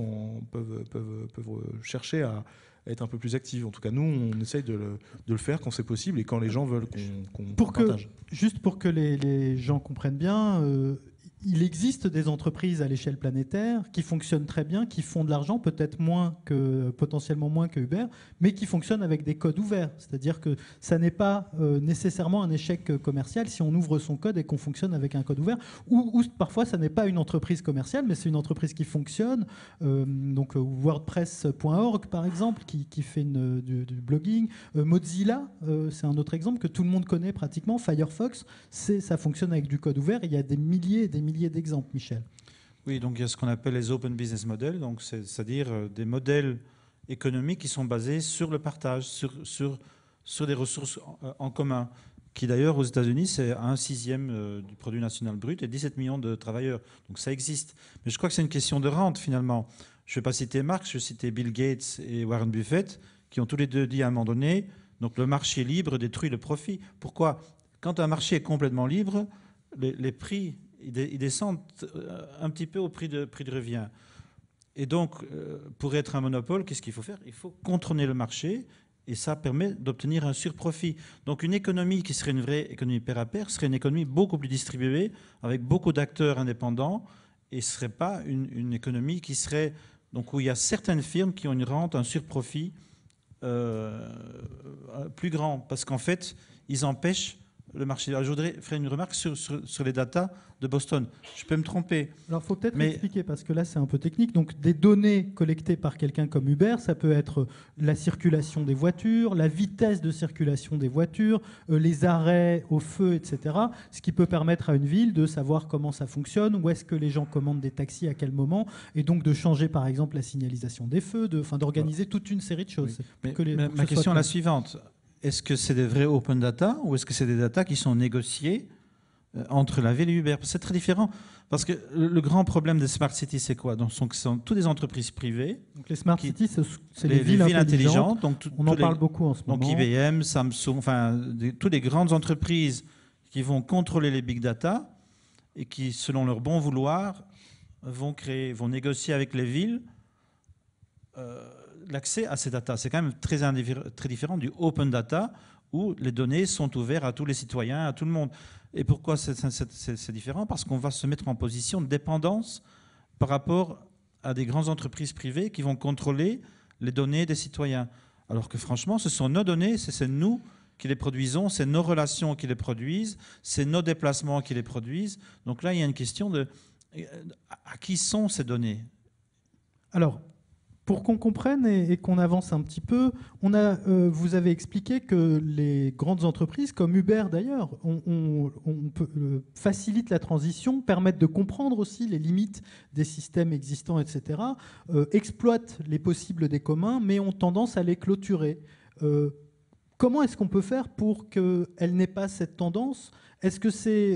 peuvent, chercher à, être un peu plus actives. En tout cas, nous, on essaye de le, faire quand c'est possible et quand les gens veulent qu'on partage. Que, juste pour que les, gens comprennent bien, il existe des entreprises à l'échelle planétaire qui fonctionnent très bien, qui font de l'argent, peut-être moins que potentiellement moins que Uber, mais qui fonctionnent avec des codes ouverts. C'est-à-dire que ça n'est pas euh, nécessairement un échec commercial si on ouvre son code et qu'on fonctionne avec un code ouvert. Ou, parfois, ça n'est pas une entreprise commerciale, mais c'est une entreprise qui fonctionne. Euh, donc euh, WordPress.org par exemple, qui, fait du, blogging. Mozilla, c'est un autre exemple que tout le monde connaît pratiquement. Firefox, ça fonctionne avec du code ouvert. Il y a des milliers, des milliers d'exemples, Michel. Oui, donc il y a ce qu'on appelle les open business models, donc c'est-à-dire euh, des modèles économiques qui sont basés sur le partage, sur, sur, sur des ressources euh, en commun, qui d'ailleurs aux États-Unis c'est un sixième euh, du produit national brut et 17 millions de travailleurs. Donc ça existe. Mais je crois que c'est une question de rente finalement. Je ne vais pas citer Marx, je vais citer Bill Gates et Warren Buffett, qui ont tous les deux dit à un moment donné, donc le marché libre détruit le profit. Pourquoi Quand un marché est complètement libre, les, les prix ils, descendent euh, un petit peu au prix de, prix de revient. Et donc, euh, pour être un monopole, qu'est-ce qu'il faut faire Il faut contrôler le marché et ça permet d'obtenir un surprofit. Donc une économie qui serait une vraie économie pair à pair serait une économie beaucoup plus distribuée, avec beaucoup d'acteurs indépendants, et ce ne serait pas une, économie qui serait... Donc où il y a certaines firmes qui ont une rente, un surprofit euh, plus grand, parce qu'en fait, ils empêchent le marché. je voudrais faire une remarque sur, les data de Boston. Je peux me tromper. Alors, il faut peut-être m'expliquer expliquer, parce que là, c'est un peu technique. Donc, des données collectées par quelqu'un comme Uber, ça peut être euh, la circulation des voitures, la vitesse de circulation des voitures, euh, les arrêts au feu, etc. Ce qui peut permettre à une ville de savoir comment ça fonctionne, où est-ce que les gens commandent des taxis, à quel moment, et donc de changer, par exemple, la signalisation des feux, d'organiser d'organiser toute une série de choses. ma question est la suivante est-ce que c'est des vrais open data ou est-ce que c'est des data qui sont négociées euh, entre la ville et Uber C'est très différent. Parce que le grand problème des smart cities, c'est quoi Donc, ce sont, sont toutes des entreprises privées. Donc, les smart cities, c'est les, villes, intelligentes. donc On en parle beaucoup en ce moment. Donc, IBM, Samsung, enfin, toutes les grandes entreprises qui vont contrôler les big data et qui, selon leur bon vouloir, vont créer, vont négocier avec les villes. Euh, l'accès à ces data C'est quand même très, très différent du open data où les données sont ouvertes à tous les citoyens, à tout le monde. Et pourquoi c'est différent Parce qu'on va se mettre en position de dépendance par rapport à des grandes entreprises privées qui vont contrôler les données des citoyens. Alors que franchement, ce sont nos données, c'est nous qui les produisons, c'est nos relations qui les produisent, c'est nos déplacements qui les produisent. Donc là, il y a une question de euh, à qui sont ces données Alors, pour qu'on comprenne et, qu'on avance un petit peu, on a, euh, vous avez expliqué que les grandes entreprises, comme Uber d'ailleurs, euh, facilitent la transition, permettent de comprendre aussi les limites des systèmes existants, etc., euh, exploitent les possibles des communs, mais ont tendance à les clôturer. Comment est-ce qu'on peut faire pour qu'elle n'ait pas cette tendance Est-ce que c'est,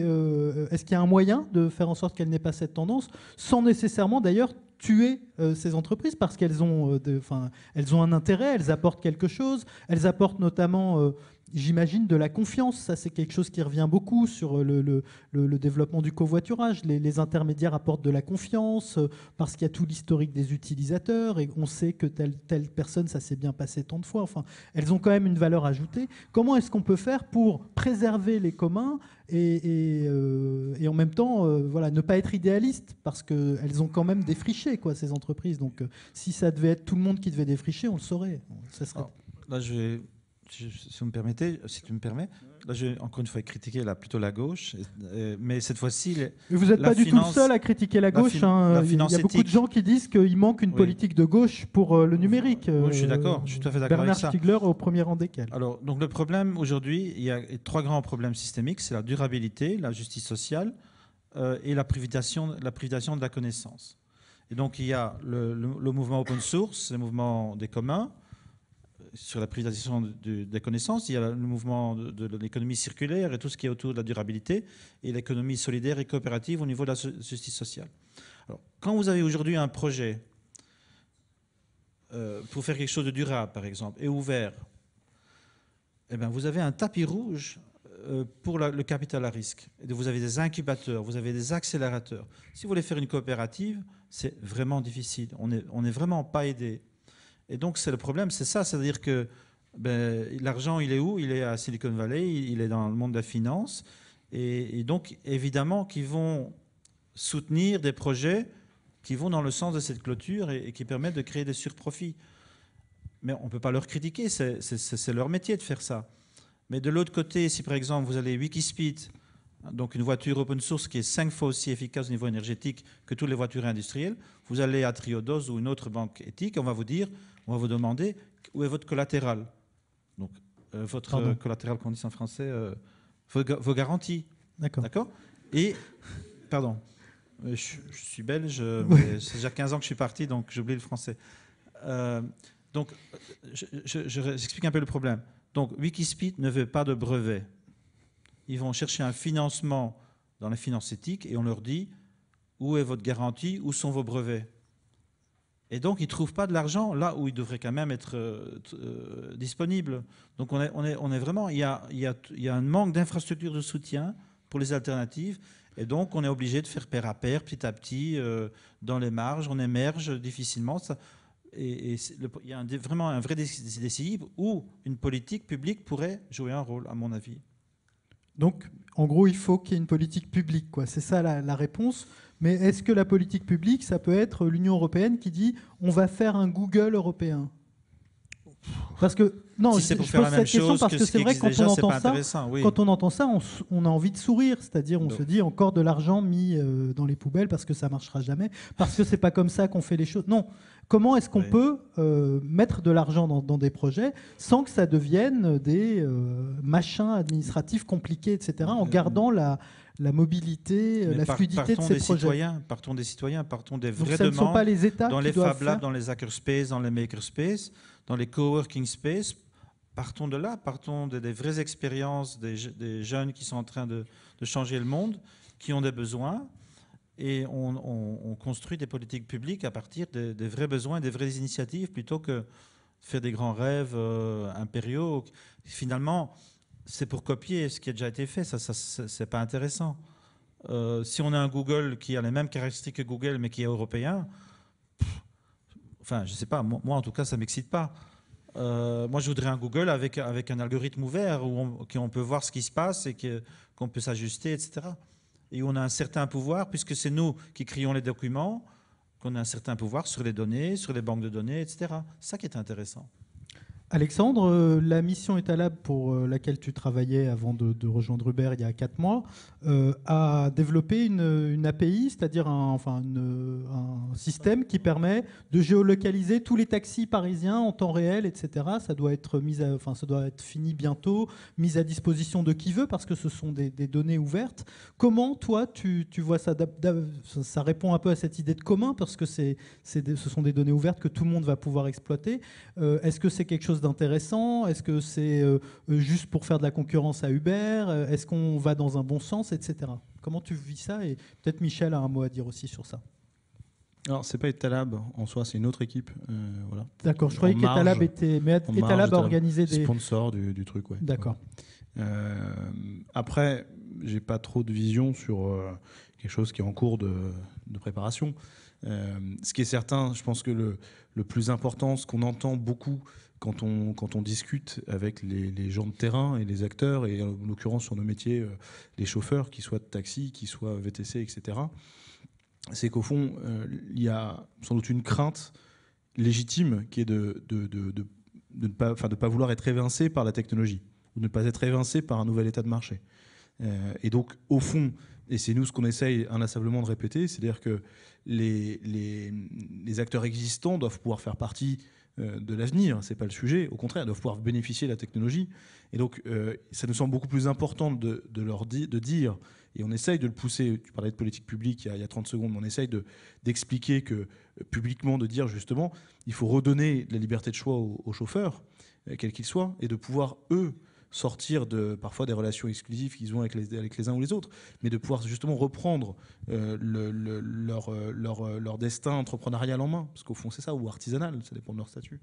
est-ce qu'il y a un moyen de faire en sorte qu'elle n'ait pas cette tendance, sans nécessairement d'ailleurs tuer euh, ces entreprises parce qu'elles ont, euh, elles ont un intérêt, elles apportent quelque chose, elles apportent notamment euh, j'imagine, de la confiance. Ça, c'est quelque chose qui revient beaucoup sur le, développement du covoiturage. Les, intermédiaires apportent de la confiance euh, parce qu'il y a tout l'historique des utilisateurs et on sait que telle, telle personne, ça s'est bien passé tant de fois. Enfin, elles ont quand même une valeur ajoutée. Comment est-ce qu'on peut faire pour préserver les communs et, euh, en même temps, euh, voilà, ne pas être idéaliste parce qu'elles ont quand même défriché, quoi, ces entreprises. Donc, si ça devait être tout le monde qui devait défricher, on le saurait. là, je vais si, vous me permettez, si tu me permets, là, j'ai encore une fois critiqué là, plutôt la gauche, mais cette fois-ci. vous n'êtes pas du tout seul à critiquer la gauche. Hein. Il y a beaucoup de gens qui disent qu'il manque une politique de gauche pour euh, le numérique. je euh, suis d'accord, je suis tout à fait d'accord Bernard avec Stiegler au premier rang desquels. Alors, donc le problème aujourd'hui, il y a trois grands problèmes systémiques c'est la durabilité, la justice sociale euh, et la privatisation, la de la connaissance. Et donc, il y a le mouvement open source, le mouvement des communs sur la privatisation des connaissances, il y a le mouvement de, l'économie circulaire et tout ce qui est autour de la durabilité et l'économie solidaire et coopérative au niveau de la justice sociale. Alors, quand vous avez aujourd'hui un projet euh, pour faire quelque chose de durable, par exemple, et ouvert, eh bien, vous avez un tapis rouge euh, pour le capital à risque. vous avez des incubateurs, vous avez des accélérateurs. Si vous voulez faire une coopérative, c'est vraiment difficile. On n'est on vraiment pas aidé et donc, c'est le problème, c'est ça. C'est-à-dire que ben, l'argent, il est où Il est à Silicon Valley, il est dans le monde de la finance. Et, donc, évidemment, qu'ils vont soutenir des projets qui vont dans le sens de cette clôture et, qui permettent de créer des surprofits. Mais on ne peut pas leur critiquer, c'est leur métier de faire ça. Mais de l'autre côté, si par exemple vous allez Wikispeed, donc une voiture open source qui est cinq fois aussi efficace au niveau énergétique que toutes les voitures industrielles, vous allez à Triodos ou une autre banque éthique, on va vous dire, on va vous demander où est votre collatéral. Donc, euh, votre euh, collatéral qu'on dit en français, euh, vos, garanties. D'accord. D'accord Et, pardon, je, suis belge, c'est déjà 15 ans que je suis parti, donc j'oublie le français. donc, j'explique je, explique un peu le problème. Donc, Wikispeed ne veut pas de brevet ils vont chercher un financement dans les finances éthiques et on leur dit où est votre garantie, où sont vos brevets. Et donc, ils ne trouvent pas de l'argent là où il devrait quand même être euh, euh, disponible. Donc, on est, on est, on est vraiment. Il y a, un manque d'infrastructures de soutien pour les alternatives. Et donc, on est obligé de faire pair à pair, petit à petit, euh, dans les marges. On émerge difficilement. et, il y a vraiment un vrai déséquilibre où une politique publique pourrait jouer un rôle, à mon avis. Donc, en gros, il faut qu'il y ait une politique publique. C'est ça la, la, réponse. Mais est-ce que la politique publique, ça peut être l'Union européenne qui dit on va faire un Google européen Parce que non, c'est pour je faire la même cette chose parce que, c'est vrai quand on entend ça, quand on entend ça, on, a envie de sourire, c'est-à-dire on se dit encore de l'argent mis euh, dans les poubelles parce que ça marchera jamais, parce que c'est pas comme ça qu'on fait les choses. Non, comment est-ce qu'on peut euh, mettre de l'argent dans, des projets sans que ça devienne des euh, machins administratifs compliqués, etc., en gardant la, la mobilité, la fluidité de ces projets. Citoyens, partons des citoyens, partons des vraies demandes. ne sont pas les États dans les Fab Labs, dans les hackerspaces, dans les Makerspace, dans les coworking spaces, partons de là, partons des, vraies expériences des, jeunes qui sont en train de, changer le monde, qui ont des besoins, et on, construit des politiques publiques à partir des, vrais besoins, des vraies initiatives, plutôt que faire des grands rêves euh, impériaux. Finalement, c'est pour copier ce qui a déjà été fait, ça, ça c'est pas intéressant. Euh, si on a un Google qui a les mêmes caractéristiques que Google, mais qui est européen, enfin, je sais pas, moi, moi en tout cas, ça m'excite pas. Euh, moi, je voudrais un Google avec, un algorithme ouvert où on, peut voir ce qui se passe et qu'on peut s'ajuster, etc. Et où on a un certain pouvoir, puisque c'est nous qui créons les documents, qu'on a un certain pouvoir sur les données, sur les banques de données, etc. C'est ça qui est intéressant. Alexandre, euh, la mission étalable pour euh, laquelle tu travaillais avant de, rejoindre Uber il y a 4 mois euh, a développé une, API, c'est-à-dire un, enfin un système qui permet de géolocaliser tous les taxis parisiens en temps réel, etc. Ça doit être, enfin, ça doit être fini bientôt, mis à disposition de qui veut parce que ce sont des, données ouvertes. Comment toi tu, vois ça, ça répond un peu à cette idée de commun parce que ce sont des données ouvertes que tout le monde va pouvoir exploiter. est-ce que c'est quelque chose intéressant Est-ce que c'est euh, euh, juste pour faire de la concurrence à Uber euh, Est-ce qu'on va dans un bon sens, etc. Comment tu vis ça Et peut-être Michel a un mot à dire aussi sur ça. Alors, c'est pas Etalab en soi, c'est une autre équipe. voilà. D'accord, je croyais qu'Etalab était. Etalab a organisé des. Sponsors du, du truc, ouais. D'accord. Euh, après, j'ai pas trop de vision sur quelque chose qui est en cours de, de préparation. ce qui est certain, je pense que le, le plus important, ce qu'on entend beaucoup quand on, quand on discute avec les, gens de terrain et les acteurs, et en l'occurrence sur nos métiers, euh, les chauffeurs, qu'ils soient de taxi, qu'ils soient VTC, etc., c'est qu'au fond, euh, il y a sans doute une crainte légitime qui est de, de, de, ne pas, pas vouloir être évincé par la technologie ou de ne pas être évincé par un nouvel état de marché. Euh, et donc, au fond, et c'est nous ce qu'on essaye inlassablement de répéter, c'est-à-dire que les, les, les, acteurs existants doivent pouvoir faire partie euh, de l'avenir, c'est pas le sujet. Au contraire, elles doivent pouvoir bénéficier de la technologie. Et donc, euh, ça nous semble beaucoup plus important de, leur de dire, et on essaye de le pousser, tu parlais de politique publique il y a, 30 secondes, on essaye d'expliquer que, euh, publiquement, de dire justement, il faut redonner la liberté de choix aux, chauffeurs, quel quels qu'ils soient, et de pouvoir, eux, sortir de parfois des relations exclusives qu'ils ont avec les, avec les uns ou les autres, mais de pouvoir justement reprendre euh, leur, euh, leur, euh, leur, destin entrepreneurial en main, parce qu'au fond c'est ça, ou artisanal, ça dépend de leur statut.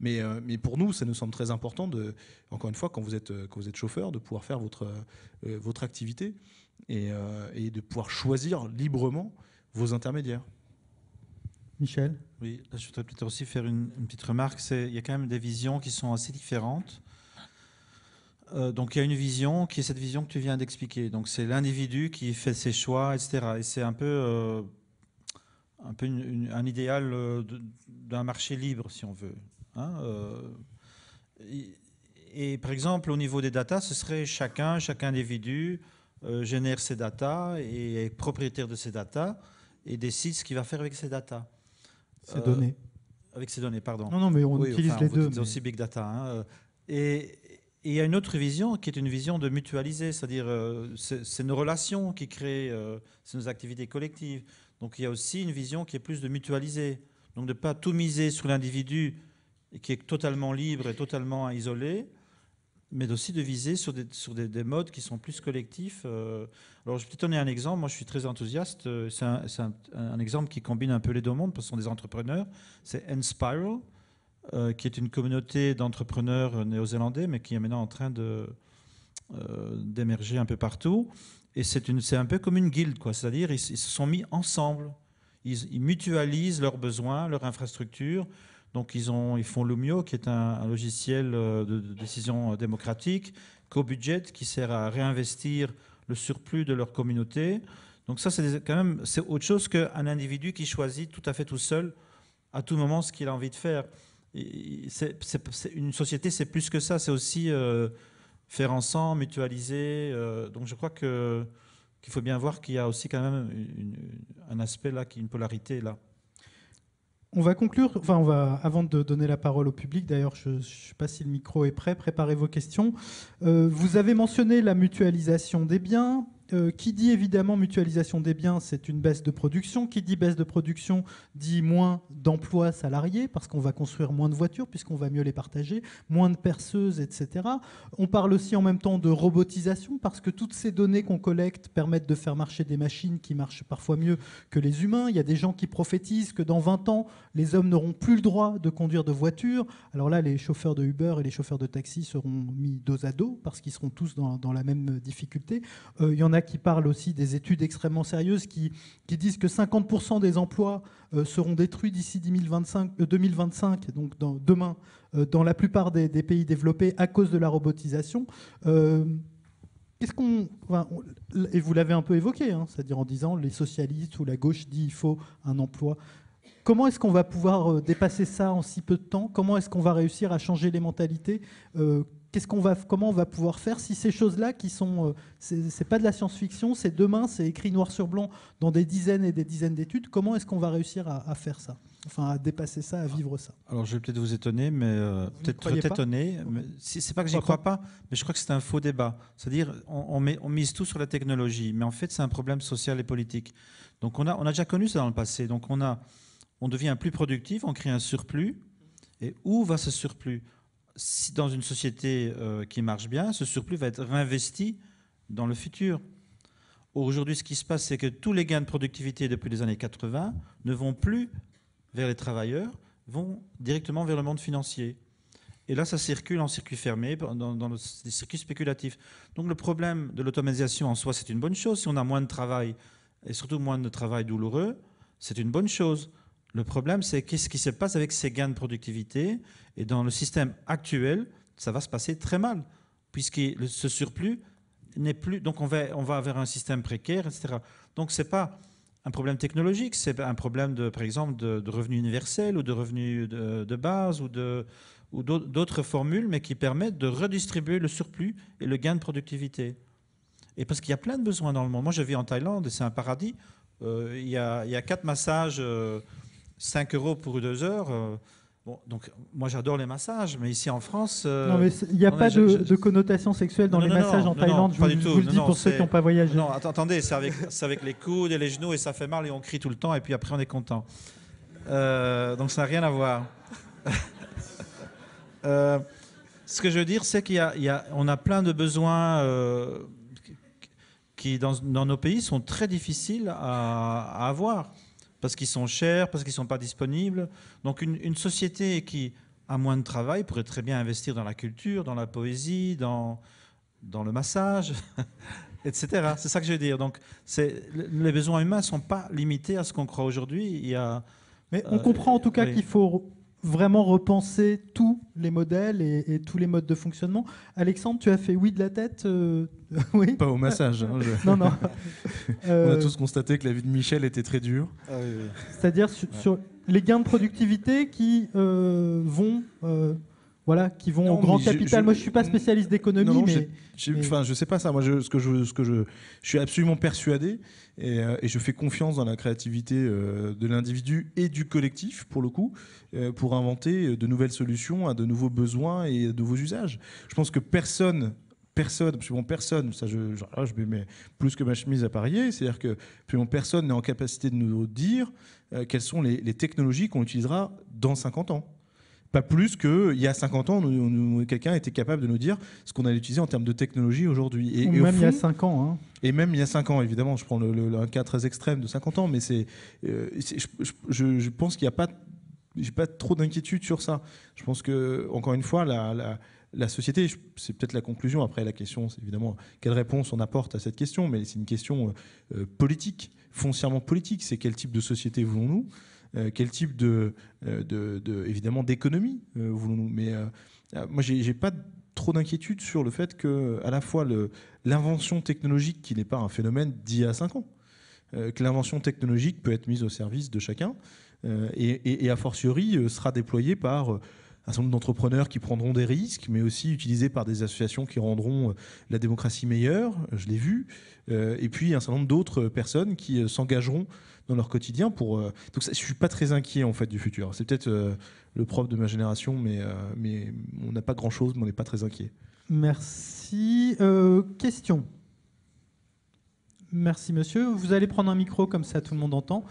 Mais, mais, pour nous, ça nous semble très important, de, encore une fois, quand vous êtes, quand vous êtes chauffeur, de pouvoir faire votre, votre activité et, et de pouvoir choisir librement vos intermédiaires. Michel Oui, je voudrais peut-être aussi faire une, une petite remarque. Il y a quand même des visions qui sont assez différentes euh, donc il y a une vision qui est cette vision que tu viens d'expliquer. Donc c'est l'individu qui fait ses choix, etc. Et c'est un peu, euh, un, idéal euh, d'un marché libre, si on veut. Hein, et, par exemple, au niveau des datas, ce serait chacun, chaque individu génère ses datas et est propriétaire de ses datas et décide ce qu'il va faire avec ses datas. Ces données. Avec ses données, pardon. Non, non, mais on utilise les deux. C'est aussi big data. Hein, et, et il y a une autre vision qui est une vision de mutualiser, c'est-à-dire euh, c'est nos relations qui créent, euh, c'est nos activités collectives. Donc il y a aussi une vision qui est plus de mutualiser, donc de ne pas tout miser sur l'individu qui est totalement libre et totalement isolé, mais aussi de viser sur des, sur des, modes qui sont plus collectifs. Euh. alors je vais peut-être donner un exemple, moi je suis très enthousiaste, c'est un, un, exemple qui combine un peu les deux mondes, parce que ce sont des entrepreneurs, c'est n euh, qui est une communauté d'entrepreneurs néo-zélandais, mais qui est maintenant en train euh, d'émerger un peu partout. Et c'est un peu comme une guilde, quoi. C'est-à-dire, ils, se sont mis ensemble. Ils, mutualisent leurs besoins, leurs infrastructures. Donc, ils, font Lumio, qui est un, logiciel euh, de, décision démocratique, co-budget, qui sert à réinvestir le surplus de leur communauté. Donc ça, c'est quand même c'est autre chose qu'un individu qui choisit tout à fait tout seul, à tout moment, ce qu'il a envie de faire c'est, une société, c'est plus que ça. C'est aussi euh, faire ensemble, mutualiser. Euh, donc je crois que, qu'il faut bien voir qu'il y a aussi quand même un aspect là, qui, une polarité là. On va conclure, enfin on va, avant de donner la parole au public, d'ailleurs je ne sais pas si le micro est prêt, préparez vos questions. Euh, vous avez mentionné la mutualisation des biens, euh, qui dit évidemment mutualisation des biens, c'est une baisse de production. Qui dit baisse de production dit moins d'emplois salariés parce qu'on va construire moins de voitures puisqu'on va mieux les partager, moins de perceuses, etc. On parle aussi en même temps de robotisation parce que toutes ces données qu'on collecte permettent de faire marcher des machines qui marchent parfois mieux que les humains. Il y a des gens qui prophétisent que dans 20 ans, les hommes n'auront plus le droit de conduire de voitures. Alors là, les chauffeurs de Uber et les chauffeurs de taxi seront mis dos à dos parce qu'ils seront tous dans, la même difficulté. Euh, il y en a qui parle aussi des études extrêmement sérieuses qui, disent que 50% des emplois euh, seront détruits d'ici 2025, euh, donc demain, euh, dans la plupart des, pays développés à cause de la robotisation. ce qu'on. et vous l'avez un peu évoqué, hein, c'est-à-dire en disant les socialistes ou la gauche dit il faut un emploi. Comment est-ce qu'on va pouvoir dépasser ça en si peu de temps Comment est-ce qu'on va réussir à changer les mentalités qu'est-ce qu'on va, comment on va pouvoir faire si ces choses-là qui sont, euh, c'est pas de la science-fiction, c'est demain, c'est écrit noir sur blanc dans des dizaines et des dizaines d'études. Comment est-ce qu'on va réussir à, faire ça, enfin à dépasser ça, à vivre ça Alors je vais peut-être vous étonner, mais euh, peut-être étonner. c'est pas que n'y crois pas, mais je crois que c'est un faux débat. C'est-à-dire, on, on mise tout sur la technologie, mais en fait, c'est un problème social et politique. Donc on a, on a déjà connu ça dans le passé. Donc on a, on devient plus productif, on crée un surplus. Et où va ce surplus si dans une société euh, qui marche bien, ce surplus va être réinvesti dans le futur. Aujourd'hui, ce qui se passe, c'est que tous les gains de productivité depuis les années 80 ne vont plus vers les travailleurs, vont directement vers le monde financier. Et là, ça circule en circuit fermé, dans, le, circuits spéculatifs. Donc le problème de l'automatisation en soi, c'est une bonne chose. Si on a moins de travail, et surtout moins de travail douloureux, c'est une bonne chose. Le problème, c'est qu'est-ce qui se passe avec ces gains de productivité Et dans le système actuel, ça va se passer très mal, puisque ce surplus n'est plus. Donc on va, on vers un système précaire, etc. Donc ce n'est pas un problème technologique, c'est un problème, de, par exemple, de, revenus universels ou de revenus de, base ou d'autres formules, mais qui permettent de redistribuer le surplus et le gain de productivité. Et parce qu'il y a plein de besoins dans le monde. Moi, je vis en Thaïlande et c'est un paradis. Euh, il, y a, quatre massages. Euh, 5 euros pour deux heures. Euh, donc, moi, j'adore les massages, mais ici en France. Euh, il n'y a pas de, connotation sexuelle dans les massages en Thaïlande, je, pas vous, tout. le dis pour ceux qui n'ont pas voyagé. Non, attendez, c'est avec, les coudes et les genoux et ça fait mal et on crie tout le temps et puis après on est content. Euh, donc, ça n'a rien à voir. <laughs> ce que je veux dire, c'est qu'on a, a, a plein de besoins qui, dans, nos pays, sont très difficiles à avoir parce qu'ils sont chers, parce qu'ils ne sont pas disponibles. Donc une, société qui a moins de travail pourrait très bien investir dans la culture, dans la poésie, dans, dans le massage, <laughs> etc. C'est ça que je veux dire. Donc les besoins humains ne sont pas limités à ce qu'on croit aujourd'hui. Mais on euh, comprend en tout cas qu'il faut vraiment repenser tous les modèles et, tous les modes de fonctionnement. Alexandre, tu as fait oui de la tête euh, <laughs> oui. Pas au massage. Hein, non, <laughs> euh, On a tous constaté que la vie de Michel était très dure. Ah C'est-à-dire sur, les gains de productivité qui euh, vont voilà, qui vont au grand capital. moi, je suis pas spécialiste d'économie, je ne je sais pas ça. Moi, je, ce que je, ce que je, suis absolument persuadé, euh, et, je fais confiance dans la créativité euh, de l'individu et du collectif, pour le coup, euh, pour inventer de nouvelles solutions à de nouveaux besoins et à de nouveaux usages. Je pense que personne personne, personne, ça je, je plus que ma chemise à parier, c'est-à-dire que personne n'est en capacité de nous dire quelles sont les technologies qu'on utilisera dans 50 ans. Pas plus qu'il y a 50 ans, quelqu'un était capable de nous dire ce qu'on allait utiliser en termes de technologie aujourd'hui. Et, même il y a 5 ans. Hein. Et même il y a 5 ans, évidemment, je prends le, un cas très extrême de 50 ans, mais c'est, euh, je, pense qu'il n'y a pas, j'ai pas trop d'inquiétude sur ça. Je pense que, encore une fois, la, la société, c'est peut-être la conclusion. Après, la question, c'est évidemment quelle réponse on apporte à cette question, mais c'est une question euh, politique, foncièrement politique. C'est quel type de société voulons-nous euh, quel type de, euh, évidemment d'économie euh, voulons-nous Mais moi, j'ai pas trop d'inquiétude sur le fait que, à la fois, l'invention technologique, qui n'est pas un phénomène d'il y a 5 ans, que l'invention technologique peut être mise au service de chacun et, a fortiori sera déployée par un certain nombre d'entrepreneurs qui prendront des risques, mais aussi utilisée par des associations qui rendront la démocratie meilleure, je l'ai vu, et puis un certain nombre d'autres personnes qui s'engageront dans leur quotidien. Pour, euh, donc ça, je suis pas très inquiet en fait du futur. C'est peut-être euh, le propre de ma génération, mais, euh, mais on n'a pas grand-chose, mais on n'est pas très inquiet. Merci. question Merci monsieur. Vous allez prendre un micro comme ça tout le monde entend.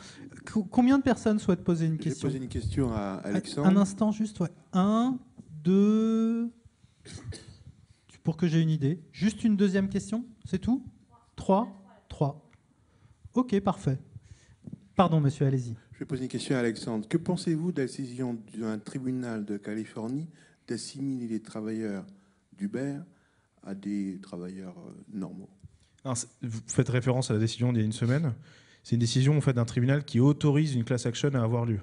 combien de personnes souhaitent poser une question poser une question à Alexandre. Un instant juste, Un, deux. Pour que j'ai une idée. Juste une deuxième question, c'est tout Trois Trois. Ok, parfait. Pardon, monsieur, allez-y. Je vais poser une question à Alexandre. Que pensez-vous de la décision d'un tribunal de Californie d'assimiler les travailleurs d'Uber à des travailleurs euh, normaux Vous faites référence à la décision d'il y a une semaine. C'est une décision en fait, d'un tribunal qui autorise une class action à avoir lieu.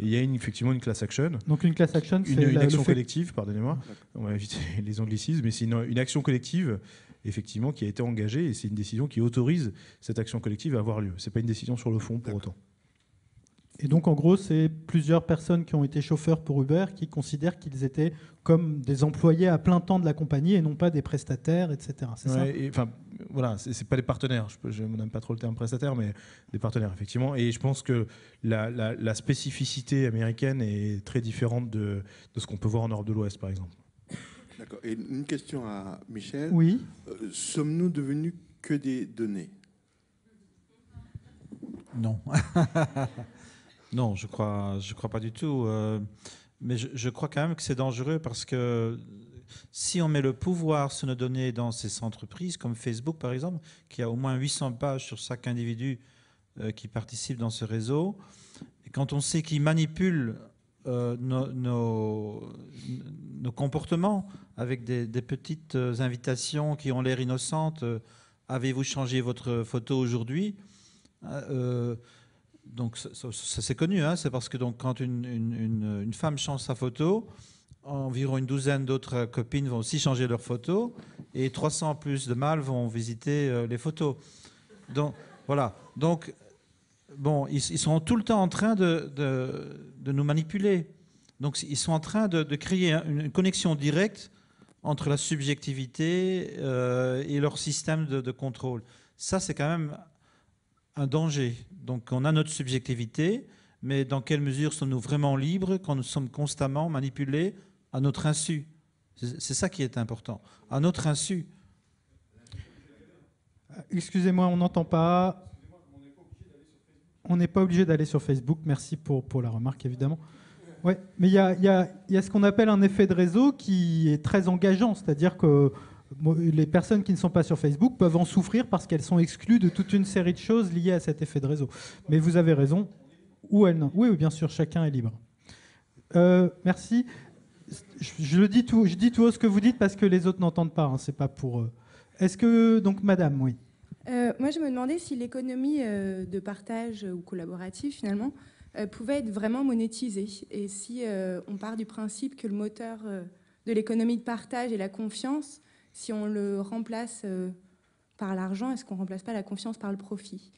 Il y a effectivement une class action. Donc une class action, c'est une, action collective, pardonnez-moi. On va éviter les anglicismes, mais c'est une, une, action collective effectivement, qui a été engagé, et c'est une décision qui autorise cette action collective à avoir lieu. Ce n'est pas une décision sur le fond pour autant. Et donc, en gros, c'est plusieurs personnes qui ont été chauffeurs pour Uber qui considèrent qu'ils étaient comme des employés à plein temps de la compagnie et non pas des prestataires, etc. C'est ça Enfin, voilà, c'est pas des partenaires. Je, n'aime pas trop le terme prestataire, mais des partenaires, effectivement. Et je pense que la, spécificité américaine est très différente de, de ce qu'on peut voir en Europe de l'Ouest, par exemple. D'accord. une question à Michel. Oui. Euh, sommes-nous devenus que des données Non. <laughs> non, je crois, je crois pas du tout. Euh, mais je, crois quand même que c'est dangereux parce que si on met le pouvoir sur nos données dans ces entreprises, comme Facebook par exemple, qui a au moins 800 pages sur chaque individu euh, qui participe dans ce réseau, et quand on sait qu'ils manipulent euh, nos, nos, comportements avec des, petites euh, invitations qui ont l'air innocentes. Euh, avez-vous changé votre photo aujourd'hui ah, donc ça, c'est connu, hein, c'est parce que donc, quand une, une, une, femme change sa photo, environ une douzaine d'autres copines vont aussi changer leur photo et 300 plus de mâles vont visiter les photos. Donc voilà, donc bon, ils, sont tout le temps en train de, nous manipuler. Donc ils sont en train de, créer une, connexion directe entre la subjectivité euh, et leur système de, de contrôle. Ça, c'est quand même un danger. Donc on a notre subjectivité, mais dans quelle mesure sommes-nous vraiment libres quand nous sommes constamment manipulés à notre insu C'est ça qui est important, à notre insu. Excusez-moi, on n'entend pas on n'est pas obligé d'aller sur Facebook. Merci pour, pour la remarque, évidemment. Ouais, mais il y a, ce qu'on appelle un effet de réseau qui est très engageant, c'est-à-dire que les personnes qui ne sont pas sur Facebook peuvent en souffrir parce qu'elles sont exclues de toute une série de choses liées à cet effet de réseau. Mais vous avez raison, ou non. Oui, bien sûr, chacun est libre. Euh, merci. Je, le dis tout, je dis tout haut ce que vous dites parce que les autres n'entendent pas. Hein, c'est pas pour. Est-ce que donc, Madame, oui. Euh, moi, je me demandais si l'économie euh, de partage euh, ou collaborative, finalement, pouvait être vraiment monétisée. Et si on part du principe que le moteur de l'économie de partage est la confiance, si on le remplace par l'argent, est-ce qu'on ne remplace pas la confiance par le profit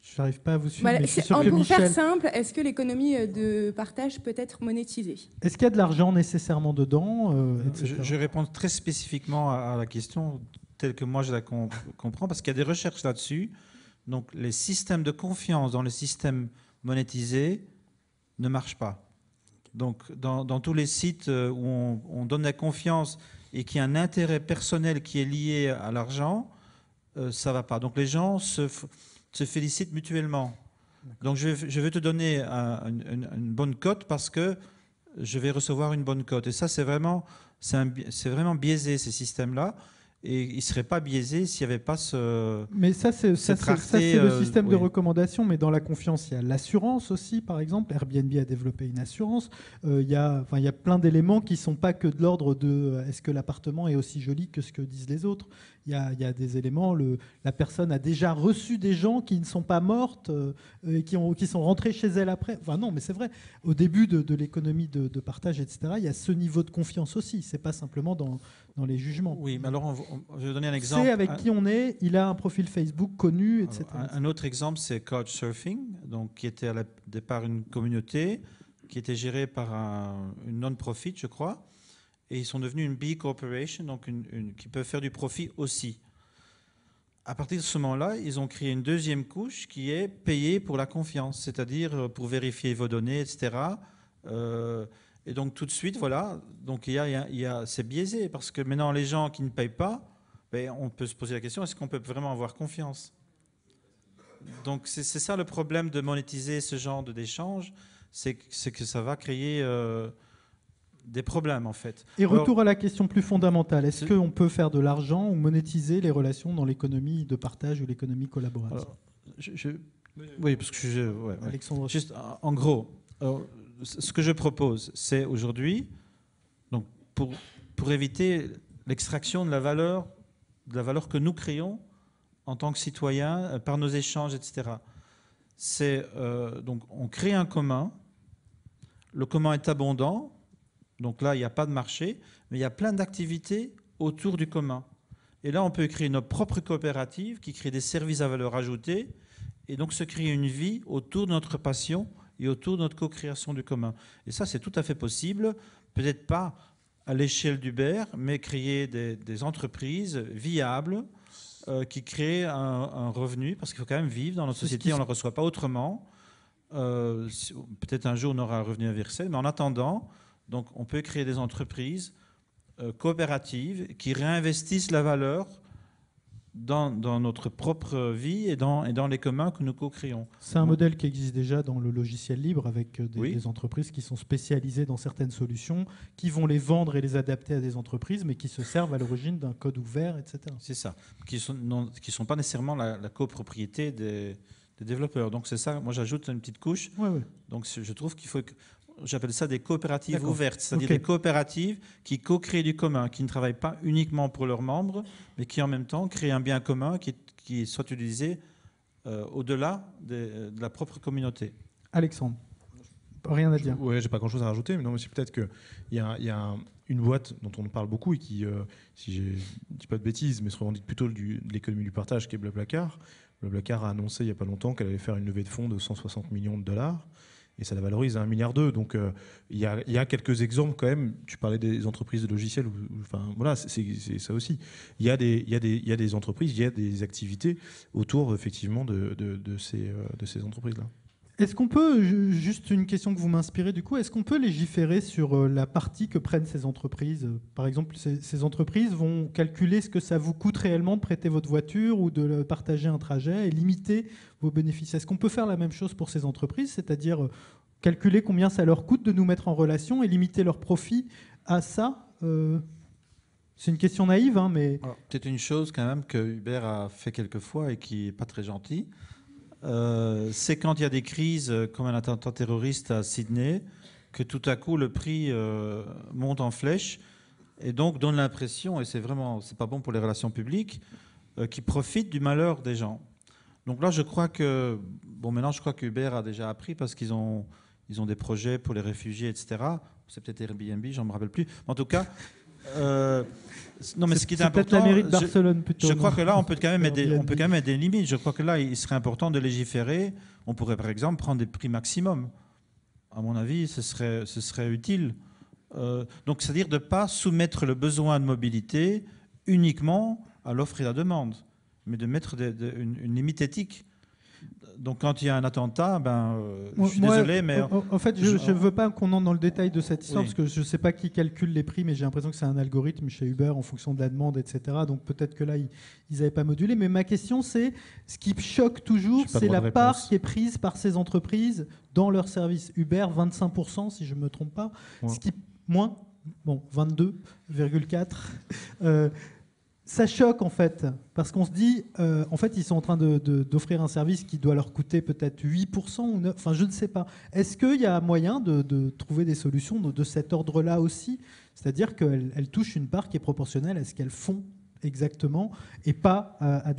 Je n'arrive pas à vous suivre. en, pour Michel... faire simple, est-ce que l'économie de partage peut être monétisée Est-ce qu'il y a de l'argent nécessairement dedans je, je réponds très spécifiquement à la question telle que moi je la comprends, parce qu'il y a des recherches là-dessus. Donc les systèmes de confiance dans les systèmes monétisés ne marchent pas. Donc dans, tous les sites euh, où on, donne la confiance et qu'il y a un intérêt personnel qui est lié à l'argent, euh, ça ne va pas. Donc les gens se, félicitent mutuellement. Donc je, vais te donner une, une, bonne cote parce que je vais recevoir une bonne cote. Et ça, c'est vraiment, c'est vraiment biaisé, ces systèmes-là et il ne serait pas biaisé s'il n'y avait pas ce. Mais ça, c'est le euh, système de recommandation. Mais dans la confiance, il y a l'assurance aussi, par exemple. Airbnb a développé une assurance. Euh, il, y a, enfin, il y a plein d'éléments qui ne sont pas que de l'ordre de euh, est-ce que l'appartement est aussi joli que ce que disent les autres il y, a des éléments. Le, la personne a déjà reçu des gens qui ne sont pas mortes euh, et qui, ont, qui, sont rentrés chez elle après. non, mais c'est vrai. Au début de, l'économie de, partage, etc., il y a ce niveau de confiance aussi. C'est pas simplement dans, les jugements. Oui, mais alors, je vais donner un exemple. C'est avec qui on est. Il a un profil Facebook connu, etc. Un, autre exemple, c'est Couchsurfing, donc, qui était à la départ une communauté qui était gérée par un, une non-profit, je crois et ils sont devenus une B corporation, donc une, qui peut faire du profit aussi. À partir de ce moment-là, ils ont créé une deuxième couche qui est payée pour la confiance, c'est-à-dire euh, pour vérifier vos données, etc. Euh, et donc tout de suite, voilà, donc il y a, il y a, c'est biaisé parce que maintenant les gens qui ne payent pas, ben, on peut se poser la question est-ce qu'on peut vraiment avoir confiance Donc c'est ça le problème de monétiser ce genre d'échange, c'est que ça va créer euh, des problèmes en fait. Et retour à la question plus fondamentale, est-ce qu'on peut faire de l'argent ou monétiser les relations dans l'économie de partage ou l'économie collaborative je, Oui, parce que je... Ouais, Juste en gros, ce que je propose, c'est aujourd'hui, donc pour, pour éviter l'extraction de la valeur, de la valeur que nous créons en tant que citoyens euh, par nos échanges, etc. C'est euh, donc on crée un commun. Le commun est abondant, donc là, il n'y a pas de marché, mais il y a plein d'activités autour du commun. Et là, on peut créer notre propre coopérative qui crée des services à valeur ajoutée et donc se créer une vie autour de notre passion et autour de notre co-création du commun. Et ça, c'est tout à fait possible. Peut-être pas à l'échelle d'Uber, mais créer des, entreprises viables euh, qui créent un, revenu, parce qu'il faut quand même vivre dans notre société, on ne le reçoit pas autrement. Euh, peut-être un jour on aura un revenu inversé, mais en attendant, donc on peut créer des entreprises euh, coopératives qui réinvestissent la valeur dans, notre propre vie et dans, les communs que nous co-créons. C'est un modèle qui existe déjà dans le logiciel libre avec euh, des, entreprises qui sont spécialisées dans certaines solutions, qui vont les vendre et les adapter à des entreprises, mais qui se servent à l'origine d'un code ouvert, etc. C'est ça, qui ne sont, qui pas nécessairement la, copropriété des, développeurs. Donc c'est ça, moi j'ajoute une petite couche. Oui, oui. Donc je trouve qu'il faut j'appelle ça des coopératives ouvertes, c'est-à-dire des coopératives qui co-créent du commun, qui ne travaillent pas uniquement pour leurs membres, mais qui en même temps créent un bien commun qui, soit utilisé euh, au-delà euh, de, la propre communauté. Alexandre, rien à dire. Oui, j'ai pas grand-chose à rajouter, mais non, mais c'est peut-être qu'il y a, y a une boîte dont on parle beaucoup et qui, euh, si je dis pas de bêtises, mais se revendique plutôt de l'économie du partage, qui est Blablacar. Blablacar a annoncé il n'y a pas longtemps qu'elle allait faire une levée de fonds de 160 millions de dollars et ça la valorise à un milliard d'euros. Donc euh, il y, a, quelques exemples quand même. Tu parlais des entreprises de logiciels, enfin voilà, c'est ça aussi. Il y, a des, entreprises, il y a des activités autour effectivement de euh, ces entreprises-là. Est-ce qu'on peut, juste une question que vous m'inspirez du coup, est-ce qu'on peut légiférer sur euh, la partie que prennent ces entreprises Par exemple, ces, entreprises vont calculer ce que ça vous coûte réellement de prêter votre voiture ou de euh, partager un trajet et limiter vos bénéfices. Est-ce qu'on peut faire la même chose pour ces entreprises, c'est-à-dire euh, calculer combien ça leur coûte de nous mettre en relation et limiter leurs profits à ça c'est une question naïve, hein, mais. C'est une chose quand même que hubert a fait quelquefois et qui n'est pas très gentille. Euh, c'est quand il y a des crises, euh, comme un attentat terroriste à Sydney, que tout à coup le prix euh, monte en flèche et donc donne l'impression, et c'est vraiment, c'est pas bon pour les relations publiques, qu'il qui profitent du malheur des gens. Donc là, je crois que, bon, maintenant, je crois que a déjà appris parce qu'ils ont, ils ont des projets pour les réfugiés, etc. C'est peut-être Airbnb, j'en me rappelle plus. En tout cas, euh, non, mais ce qui est, important, la mairie de Barcelone plutôt. Je, crois que là, on peut quand même mettre on peut quand même mettre des limites. Je crois que là, il serait important de légiférer. On pourrait, par exemple, prendre des prix maximum. À mon avis, ce serait, ce serait utile. Euh, donc, c'est-à-dire de ne pas soumettre le besoin de mobilité uniquement à l'offre et à la demande, mais de mettre une limite éthique donc quand il y a un attentat, ben, euh, je suis désolé, mais... En, fait, je ne veux pas qu'on entre dans le détail de cette histoire, parce que je ne sais pas qui calcule les prix, mais j'ai l'impression que c'est un algorithme chez Uber en fonction de la demande, etc. Donc peut-être que là, ils n'avaient pas modulé. Mais ma question, c'est, ce qui choque toujours, c'est la part qui est prise par ces entreprises dans leur service Uber, 25%, si je ne me trompe pas. Ce qui... Moins Bon, 22,4% ça choque en fait, parce qu'on se dit, euh, en fait, ils sont en train d'offrir un service qui doit leur coûter peut-être 8% ou enfin je ne sais pas. Est-ce qu'il y a moyen de, trouver des solutions de, cet ordre-là aussi C'est-à-dire qu'elles touchent une part qui est proportionnelle à ce qu'elles font exactement et pas euh, à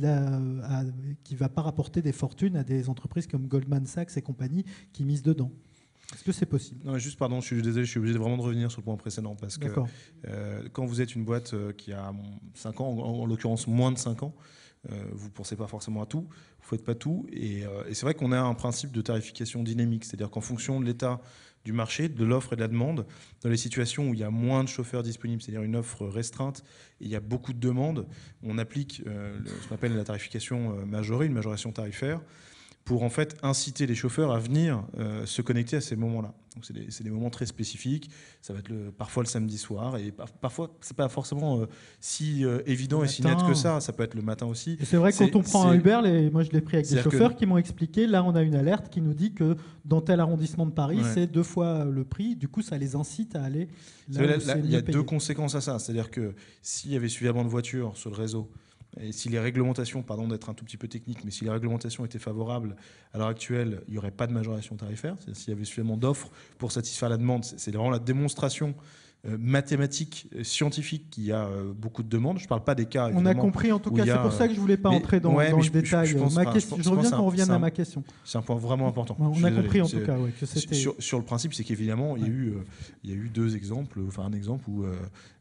de qui ne va pas rapporter des fortunes à des entreprises comme Goldman Sachs et compagnie qui misent dedans. Est-ce que c'est possible Non, juste pardon, je suis désolé, je suis obligé de vraiment de revenir sur le point précédent parce que euh, quand vous êtes une boîte euh, qui a 5 ans, en, l'occurrence moins de 5 ans, euh, vous ne pensez pas forcément à tout, vous ne faites pas tout. Et, c'est vrai qu'on a un principe de tarification dynamique, c'est-à-dire qu'en fonction de l'état du marché, de l'offre et de la demande, dans les situations où il y a moins de chauffeurs disponibles, c'est-à-dire une offre restreinte, il y a beaucoup de demandes, on applique ce qu'on appelle la tarification majorée, une majoration tarifaire pour en fait inciter les chauffeurs à venir euh, se connecter à ces moments-là. Donc c'est des, moments très spécifiques. Ça va être parfois le samedi soir et parfois c'est pas forcément euh, si euh, évident et si net que ça. Ça peut être le matin aussi. C'est vrai quand on prend un Uber, moi je l'ai pris avec des chauffeurs qui m'ont expliqué. Là on a une alerte qui nous dit que dans tel arrondissement de Paris c'est deux fois le prix. Du coup ça les incite à aller. il y a deux conséquences à ça. C'est-à-dire que s'il y avait suffisamment de voitures sur le réseau et si les réglementations, pardon d'être un tout petit peu technique, mais si les réglementations étaient favorables à l'heure actuelle, il n'y aurait pas de majoration tarifaire. S'il y avait suffisamment d'offres pour satisfaire la demande, c'est vraiment la démonstration euh, mathématique, euh, scientifique, qu'il y a euh, beaucoup de demandes. Je ne parle pas des cas. On a compris, en tout cas, c'est pour ça que je ne voulais pas entrer dans, le détail. Je, reviens qu'on revienne à ma question. C'est un point vraiment important. on a compris, en tout cas, que c'était. Sur, le principe, c'est qu'évidemment, il, y a eu, il eu deux exemples, enfin un exemple où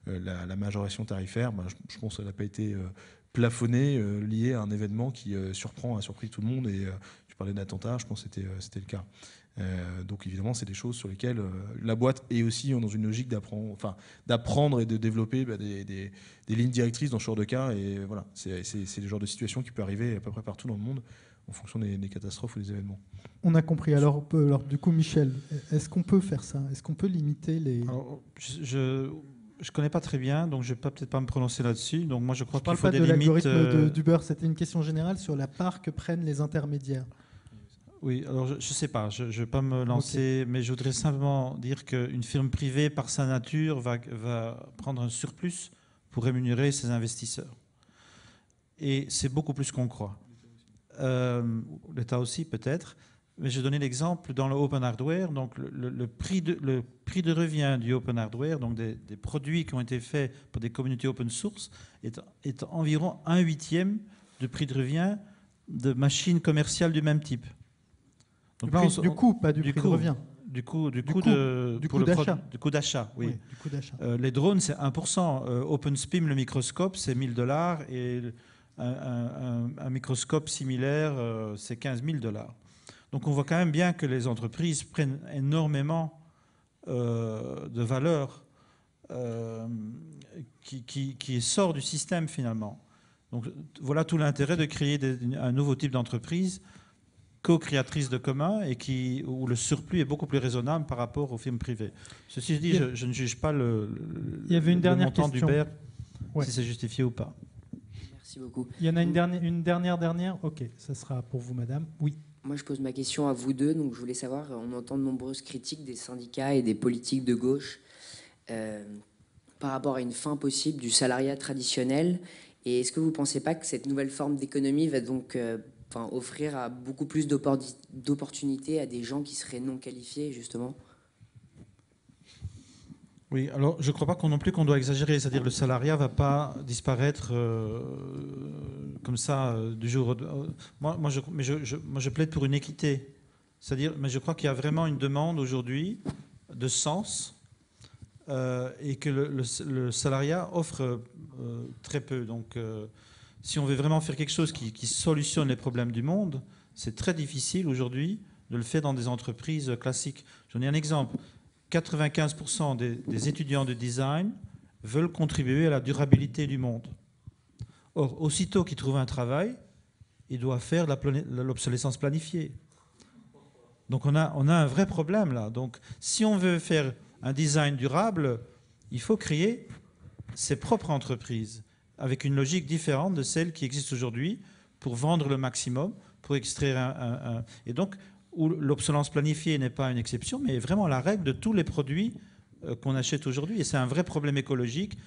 la, majoration tarifaire, ben, je, pense qu'elle n'a pas été plafonné euh, lié à un événement qui euh, surprend, a surpris tout le monde. Et euh, tu parlais d'attentat, je pense que c'était le cas. donc évidemment, c'est des choses sur lesquelles la boîte est aussi dans une logique d'apprendre, enfin, d'apprendre et de développer bah, des, lignes directrices dans ce genre de cas. Et voilà, c'est le genre de situation qui peut arriver à peu près partout dans le monde en fonction des, catastrophes ou des événements. On a compris. Alors, alors du coup, Michel, est-ce qu'on peut faire ça Est-ce qu'on peut limiter les... je je connais pas très bien, donc je vais peut-être pas me prononcer là-dessus. Donc moi, je crois qu'il faut des limites. pas de l'algorithme euh, d'Uber. C'était une question générale sur la part que prennent les intermédiaires. Oui, alors je ne sais pas, je ne vais pas me lancer, mais je voudrais simplement dire qu'une firme privée, par sa nature, va, prendre un surplus pour rémunérer ses investisseurs. Et c'est beaucoup plus qu'on croit. Euh, L'État aussi, peut-être. Mais j'ai donné l'exemple dans le open hardware, donc le, le, prix de, le prix de revient du open hardware, donc des, produits qui ont été faits pour des communautés open source, est, environ un huitième du prix de revient de machines commerciales du même type. du, coup, coût, pas du, prix de revient. Du coût, du, d'achat. Du d'achat, oui. Euh, les drones, c'est 1%. Euh, OpenSpim, le microscope, c'est 1000 dollars. Et un, microscope similaire, euh, c'est 15 000 dollars. Donc on voit quand même bien que les entreprises prennent énormément euh, de valeur euh, qui, sort du système finalement. Donc voilà tout l'intérêt de créer un nouveau type d'entreprise co-créatrice de commun et qui, où le surplus est beaucoup plus raisonnable par rapport aux films privés. Ceci dit, je, ne juge pas le, y avait montant d'Uber, si c'est justifié ou pas. Merci beaucoup. Il y en a une dernière, une dernière, dernière Ok, ça sera pour vous, madame. Oui. Moi, je pose ma question à vous deux. Donc, je voulais savoir, on entend de nombreuses critiques des syndicats et des politiques de gauche euh, par rapport à une fin possible du salariat traditionnel. Et est-ce que vous ne pensez pas que cette nouvelle forme d'économie va donc euh, offrir beaucoup plus d'opportunités à des gens qui seraient non qualifiés, justement oui, alors je ne crois pas non plus qu'on doit exagérer, c'est-à-dire le salariat ne va pas disparaître euh, comme ça euh, du jour au euh, moi, moi, je, plaide pour une équité, c'est-à-dire, mais je crois qu'il y a vraiment une demande aujourd'hui de sens et que le, salariat offre très peu. Donc, si on veut vraiment faire quelque chose qui, qui solutionne les problèmes du monde, c'est très difficile aujourd'hui de le faire dans des entreprises classiques. J'en ai un exemple. 95% des, étudiants de design veulent contribuer à la durabilité du monde. Or, aussitôt qu'ils trouvent un travail, ils doivent faire l'obsolescence planifiée. Donc on a, on a, un vrai problème là. Donc si on veut faire un design durable, il faut créer ses propres entreprises avec une logique différente de celle qui existe aujourd'hui pour vendre le maximum, pour extraire un, Et donc où l'obsolence planifiée n'est pas une exception, mais vraiment la règle de tous les produits euh, qu'on achète aujourd'hui. Et c'est un vrai problème écologique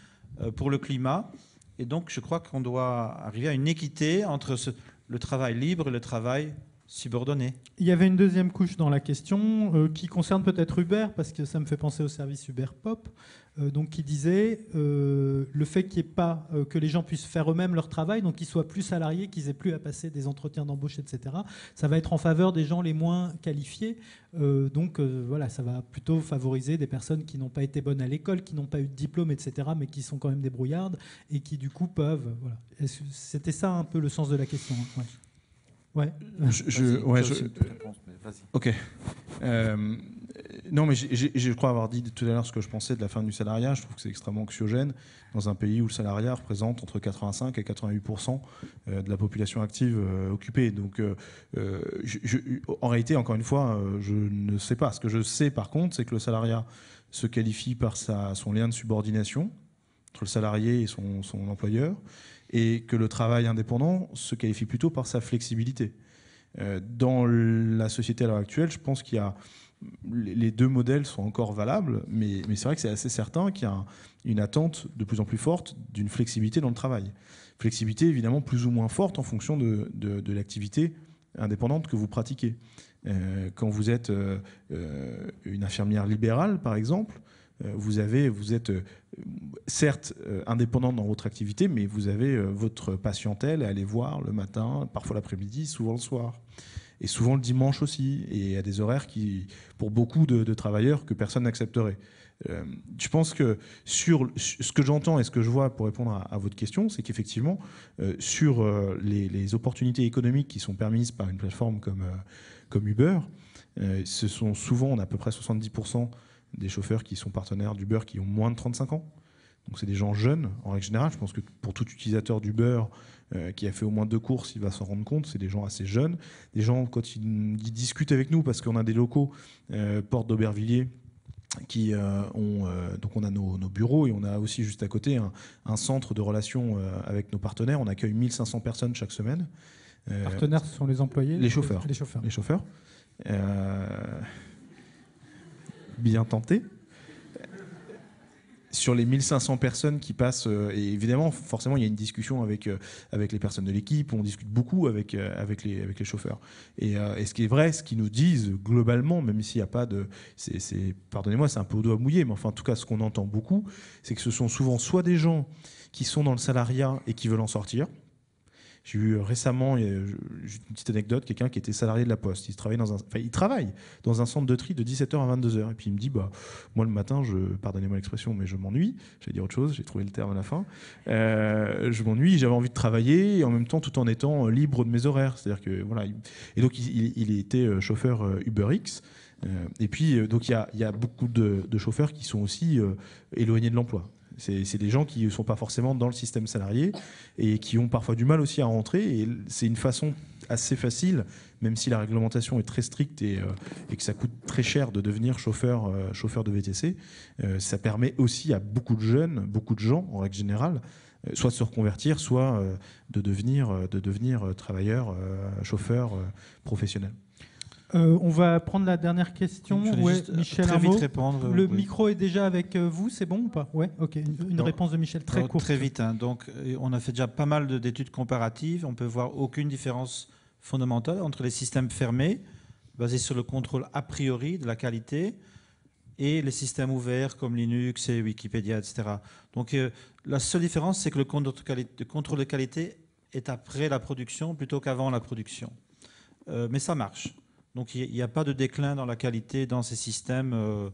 euh, pour le climat. Et donc, je crois qu'on doit arriver à une équité entre le travail libre et le travail Subordonné. Il y avait une deuxième couche dans la question euh, qui concerne peut-être Uber, parce que ça me fait penser au service Uber Pop, euh, donc qui disait euh, le fait qu'il ait pas euh, que les gens puissent faire eux-mêmes leur travail, donc qu'ils soient plus salariés, qu'ils aient plus à passer des entretiens d'embauche, etc. Ça va être en faveur des gens les moins qualifiés. donc voilà, ça va plutôt favoriser des personnes qui n'ont pas été bonnes à l'école, qui n'ont pas eu de diplôme, etc., mais qui sont quand même des brouillardes, et qui du coup peuvent. Voilà. C'était ça un peu le sens de la question. Hein Ouais. Je, ok. Euh, non, mais je crois avoir dit tout à l'heure ce que je pensais de la fin du salariat. Je trouve que c'est extrêmement anxiogène dans un pays où le salariat représente entre 85 et 88 euh, de la population active euh, occupée. Donc, en réalité, encore une fois, je ne sais pas. Ce que je sais, par contre, c'est que le salariat se qualifie par son lien de subordination entre le salarié et son, son employeur et que le travail indépendant se qualifie plutôt par sa flexibilité. Euh, dans la société à l'heure actuelle, je pense qu'il y a les deux modèles sont encore valables, mais, c'est vrai que c'est assez certain qu'il y a une attente de plus en plus forte d'une flexibilité dans le travail. Flexibilité évidemment plus ou moins forte en fonction de, l'activité indépendante que vous pratiquez. Euh, quand vous êtes euh, une infirmière libérale, par exemple, euh, vous, avez, vous êtes euh, certes euh, indépendant dans votre activité, mais vous avez votre patientèle à aller voir le matin, parfois l'après-midi, souvent le soir. Et souvent le dimanche aussi, et à des horaires qui, pour beaucoup de, travailleurs, que personne n'accepterait. je pense que sur ce que j'entends et ce que je vois pour répondre à, votre question, c'est qu'effectivement, sur les, opportunités économiques qui sont permises par une plateforme comme, comme Uber, ce sont souvent, à peu près 70% des chauffeurs qui sont partenaires d'Uber qui ont moins de 35 ans. Donc c'est des gens jeunes en règle générale. Je pense que pour tout utilisateur d'Uber euh, qui a fait au moins deux courses, il va s'en rendre compte. C'est des gens assez jeunes. Des gens, quand ils, discutent avec nous, parce qu'on a des locaux, euh, porte d'Aubervilliers, qui euh, ont euh, donc on a nos, bureaux et on a aussi juste à côté un, centre de relations avec nos partenaires. On accueille 1500 personnes chaque semaine. partenaires, ce sont les employés Les chauffeurs. Les chauffeurs. Les chauffeurs bien tenté. Sur les 1500 personnes qui passent, euh, et évidemment, forcément, il y a une discussion avec, euh, avec les personnes de l'équipe, on discute beaucoup avec, euh, avec, les, avec les chauffeurs. Et, ce qui est vrai, ce qu'ils nous disent globalement, même s'il n'y a pas de. c'est Pardonnez-moi, c'est un peu au doigt mouillé, mais enfin, en tout cas, ce qu'on entend beaucoup, c'est que ce sont souvent soit des gens qui sont dans le salariat et qui veulent en sortir, j'ai eu euh, récemment euh, une petite anecdote, quelqu'un qui était salarié de la Poste. Il travaille dans un, enfin, il travaille dans un centre de tri de 17h à 22h. Et puis il me dit, bah, moi le matin, je, pardonnez-moi l'expression, mais je m'ennuie. j'allais dire autre chose, j'ai trouvé le terme à la fin. Euh, je m'ennuie, j'avais envie de travailler et en même temps tout en étant libre de mes horaires. C'est-à-dire que voilà. Et donc il, était chauffeur UberX et puis, donc, il y, a, beaucoup de, chauffeurs qui sont aussi éloignés de l'emploi. C'est des gens qui ne sont pas forcément dans le système salarié et qui ont parfois du mal aussi à rentrer. c'est une façon assez facile, même si la réglementation est très stricte et, euh, que ça coûte très cher de devenir chauffeur, euh, de VTC. Euh, ça permet aussi à beaucoup de jeunes, beaucoup de gens en règle générale, soit de se reconvertir, soit de devenir, de devenir travailleur, chauffeur professionnel. Euh, on va prendre la dernière question. Euh, Michel très répondre. Euh, le micro est déjà avec vous, c'est bon ou pas Oui, ok. Une, réponse de Michel très courte. Très vite. Hein. donc, on a fait déjà pas mal d'études comparatives. On peut voir aucune différence fondamentale entre les systèmes fermés, basés sur le contrôle a priori de la qualité, et les systèmes ouverts comme Linux et Wikipédia, etc. Donc, la seule différence, c'est que le contrôle de qualité est après la production plutôt qu'avant la production. mais ça marche. Donc il n'y a pas de déclin dans la qualité dans ces systèmes, euh,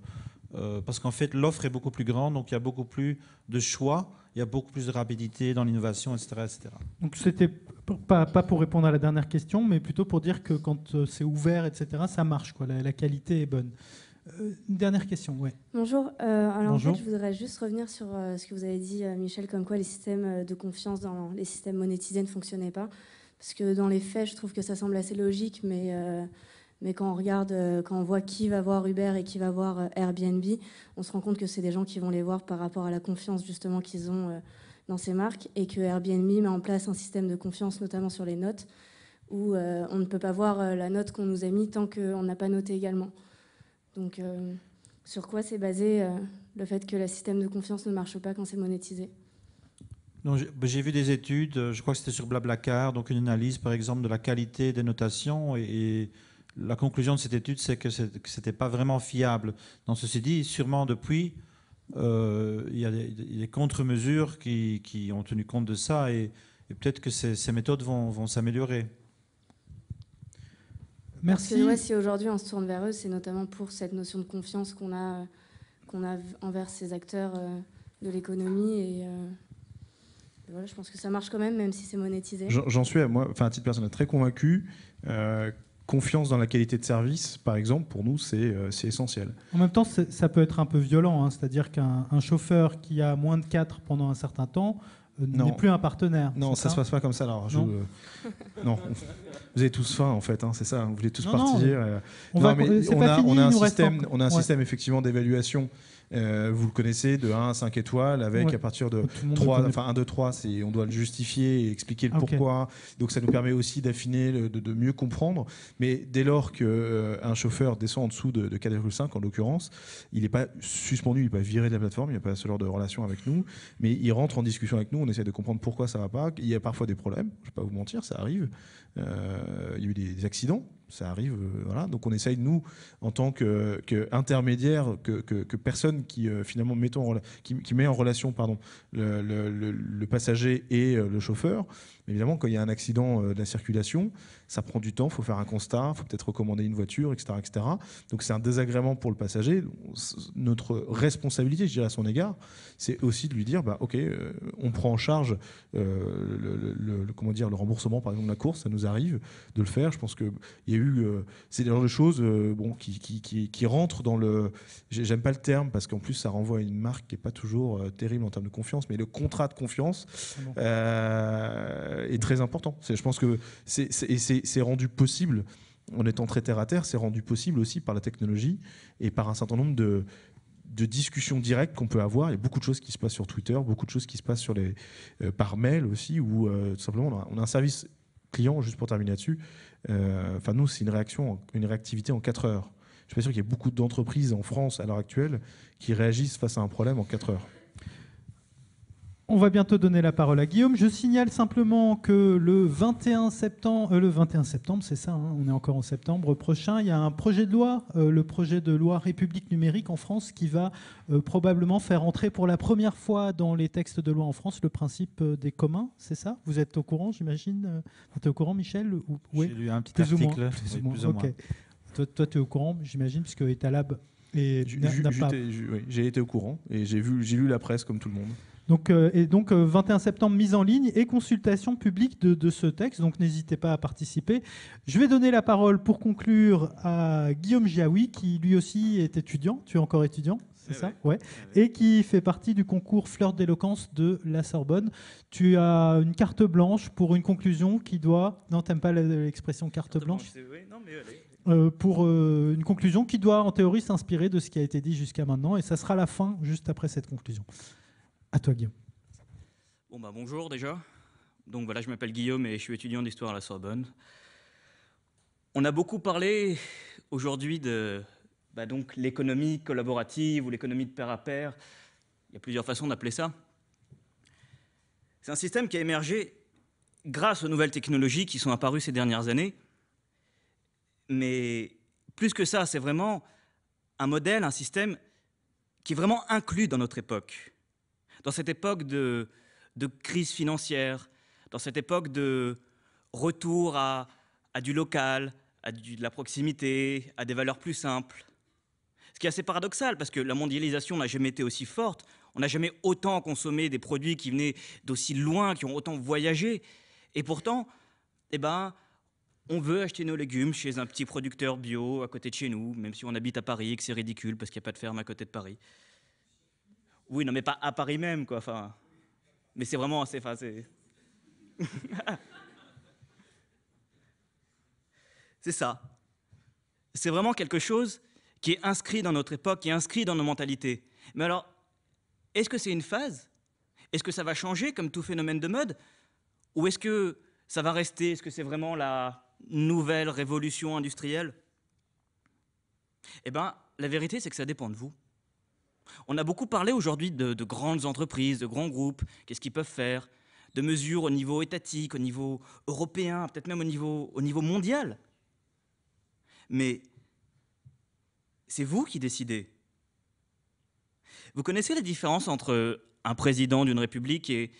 euh, parce qu'en fait l'offre est beaucoup plus grande, donc il y a beaucoup plus de choix, il y a beaucoup plus de rapidité dans l'innovation, etc., etc. Donc c'était pas, pas, pour répondre à la dernière question, mais plutôt pour dire que quand euh, c'est ouvert, etc., ça marche, quoi, la, qualité est bonne. une dernière question, ouais. Bonjour. alors je voudrais juste revenir sur ce que vous avez dit, Michel, comme quoi les systèmes de confiance dans les systèmes monétisés ne fonctionnaient pas, parce que dans les faits, je trouve que ça semble assez logique, mais mais quand on regarde, euh, quand on voit qui va voir Uber et qui va voir euh, Airbnb, on se rend compte que c'est des gens qui vont les voir par rapport à la confiance justement qu'ils ont euh, dans ces marques et que Airbnb met en place un système de confiance, notamment sur les notes, où on ne peut pas voir la note qu'on nous a mis tant qu'on n'a pas noté également. Donc, sur quoi c'est basé le fait que le système de confiance ne marche pas quand c'est monétisé ben, j'ai vu des études, je crois que c'était sur Blablacar, donc une analyse par exemple de la qualité des notations et la conclusion de cette étude, c'est que ce n'était pas vraiment fiable. Dans ceci dit, sûrement depuis, euh, il y a des, contre-mesures qui, ont tenu compte de ça et, peut-être que ces, méthodes vont, s'améliorer. Merci. si aujourd'hui on se tourne vers eux, c'est notamment pour cette notion de confiance qu'on a, a envers ces acteurs euh, de l'économie euh, et, voilà, je pense que ça marche quand même, même si c'est monétisé. J'en suis, à moi, enfin, à titre personnel, très convaincu confiance dans la qualité de service, par exemple, pour nous, c'est euh, essentiel. En même temps, ça peut être un peu violent, hein. c'est-à-dire qu'un chauffeur qui a moins de 4 pendant un certain temps euh, n'est plus un partenaire. Non, ça ne se passe pas comme ça. Alors, non. Euh, <laughs> vous avez tous faim, en fait, hein, c'est ça, hein. vous voulez tous partir. on, a, un, système, on a un système, effectivement, d'évaluation euh, vous le connaissez de 1 à 5 étoiles avec à partir de 3, enfin 1, 2, 3, on doit le justifier et expliquer le pourquoi. Donc ça nous permet aussi d'affiner, de, mieux comprendre. Mais dès lors qu'un euh, chauffeur descend en dessous de, 4,5 en l'occurrence, il n'est pas suspendu, il n'est pas viré de la plateforme, il n'y a pas ce genre de relation avec nous, mais il rentre en discussion avec nous, on essaie de comprendre pourquoi ça ne va pas. Il y a parfois des problèmes, je ne vais pas vous mentir, ça arrive. Euh, il y a eu des accidents ça arrive. Euh, voilà. Donc on essaye, nous, en tant que, que que, personne qui euh, finalement mettons, qui, met en relation pardon, le passager et euh, le chauffeur, évidemment, quand il y a un accident euh, de la circulation, ça prend du temps, il faut faire un constat, il faut peut-être recommander une voiture, etc. etc. Donc c'est un désagrément pour le passager. Notre responsabilité, je dirais, à son égard, c'est aussi de lui dire, bah, OK, euh, on prend en charge euh, le, comment dire, le remboursement, par exemple, de la course, ça nous arrive de le faire. Je pense qu'il y a eu... c'est des de choses bon, qui, qui, qui, rentrent dans le... J'aime pas le terme, parce qu'en plus, ça renvoie à une marque qui n'est pas toujours terrible en termes de confiance, mais le contrat de confiance. Ah euh, est très important. je pense que c'est rendu possible, en étant très terre à terre, c'est rendu possible aussi par la technologie et par un certain nombre de, discussions directes qu'on peut avoir. Il y a beaucoup de choses qui se passent sur Twitter, beaucoup de choses qui se passent sur les, euh, par mail aussi, ou euh, tout simplement on a, un service client, juste pour terminer là-dessus. Enfin, nous, c'est une réaction, une réactivité en 4 heures. Je suis pas sûr qu'il y ait beaucoup d'entreprises en France à l'heure actuelle qui réagissent face à un problème en 4 heures. On va bientôt donner la parole à Guillaume. Je signale simplement que le 21 septembre, euh, le 21 septembre, c'est ça, hein, on est encore en septembre prochain, il y a un projet de loi, euh, le projet de loi République numérique en France, qui va euh, probablement faire entrer pour la première fois dans les textes de loi en France le principe des communs, c'est ça Vous êtes au courant, j'imagine Tu au courant, Michel ou, J'ai lu un petit article. plus ou moins. Toi, tu es au courant, j'imagine, puisque Etalab. J'ai été au courant et j'ai vu, j'ai lu la presse comme tout le monde. Donc, euh, et donc 21 euh, septembre, mise en ligne et consultation publique de, ce texte. Donc n'hésitez pas à participer. Je vais donner la parole pour conclure à Guillaume Giaoui, qui lui aussi est étudiant. Tu es encore étudiant c'est eh ça eh ouais. Et qui fait partie du concours Fleur d'éloquence de la Sorbonne. Tu as une carte blanche pour une conclusion qui doit. Non, t'aimes pas l'expression carte, blanche, non, mais allez. Euh, pour une conclusion qui doit en théorie s'inspirer de ce qui a été dit jusqu'à maintenant, et ça sera la fin juste après cette conclusion. À toi, Guillaume. Bah, bonjour déjà. Donc voilà, je m'appelle Guillaume et je suis étudiant d'histoire à la Sorbonne. On a beaucoup parlé aujourd'hui de bah, donc l'économie collaborative ou l'économie de pair à pair. Il y a plusieurs façons d'appeler ça. C'est un système qui a émergé grâce aux nouvelles technologies qui sont apparues ces dernières années. Mais plus que ça, c'est vraiment un modèle, un système qui est vraiment inclus dans notre époque dans cette époque de, crise financière, dans cette époque de retour à, du local, à de la proximité, à des valeurs plus simples. Ce qui est assez paradoxal, parce que la mondialisation n'a jamais été aussi forte, on n'a jamais autant consommé des produits qui venaient d'aussi loin, qui ont autant voyagé. Et pourtant, eh ben, on veut acheter nos légumes chez un petit producteur bio à côté de chez nous, même si on habite à Paris et que c'est ridicule parce qu'il n'y a pas de ferme à côté de Paris. Oui, non, mais pas à Paris même, quoi. Enfin, mais c'est vraiment, c'est, <laughs> c'est ça. C'est vraiment quelque chose qui est inscrit dans notre époque, qui est inscrit dans nos mentalités. Mais alors, est-ce que c'est une phase Est-ce que ça va changer comme tout phénomène de mode Ou est-ce que ça va rester Est-ce que c'est vraiment la nouvelle révolution industrielle Eh bien, la vérité, c'est que ça dépend de vous. On a beaucoup parlé aujourd'hui de, grandes entreprises, de grands groupes, qu'est-ce qu'ils peuvent faire, de mesures au niveau étatique, au niveau européen, peut-être même au niveau, au niveau mondial. Mais c'est vous qui décidez. Vous connaissez la différence entre un président d'une république et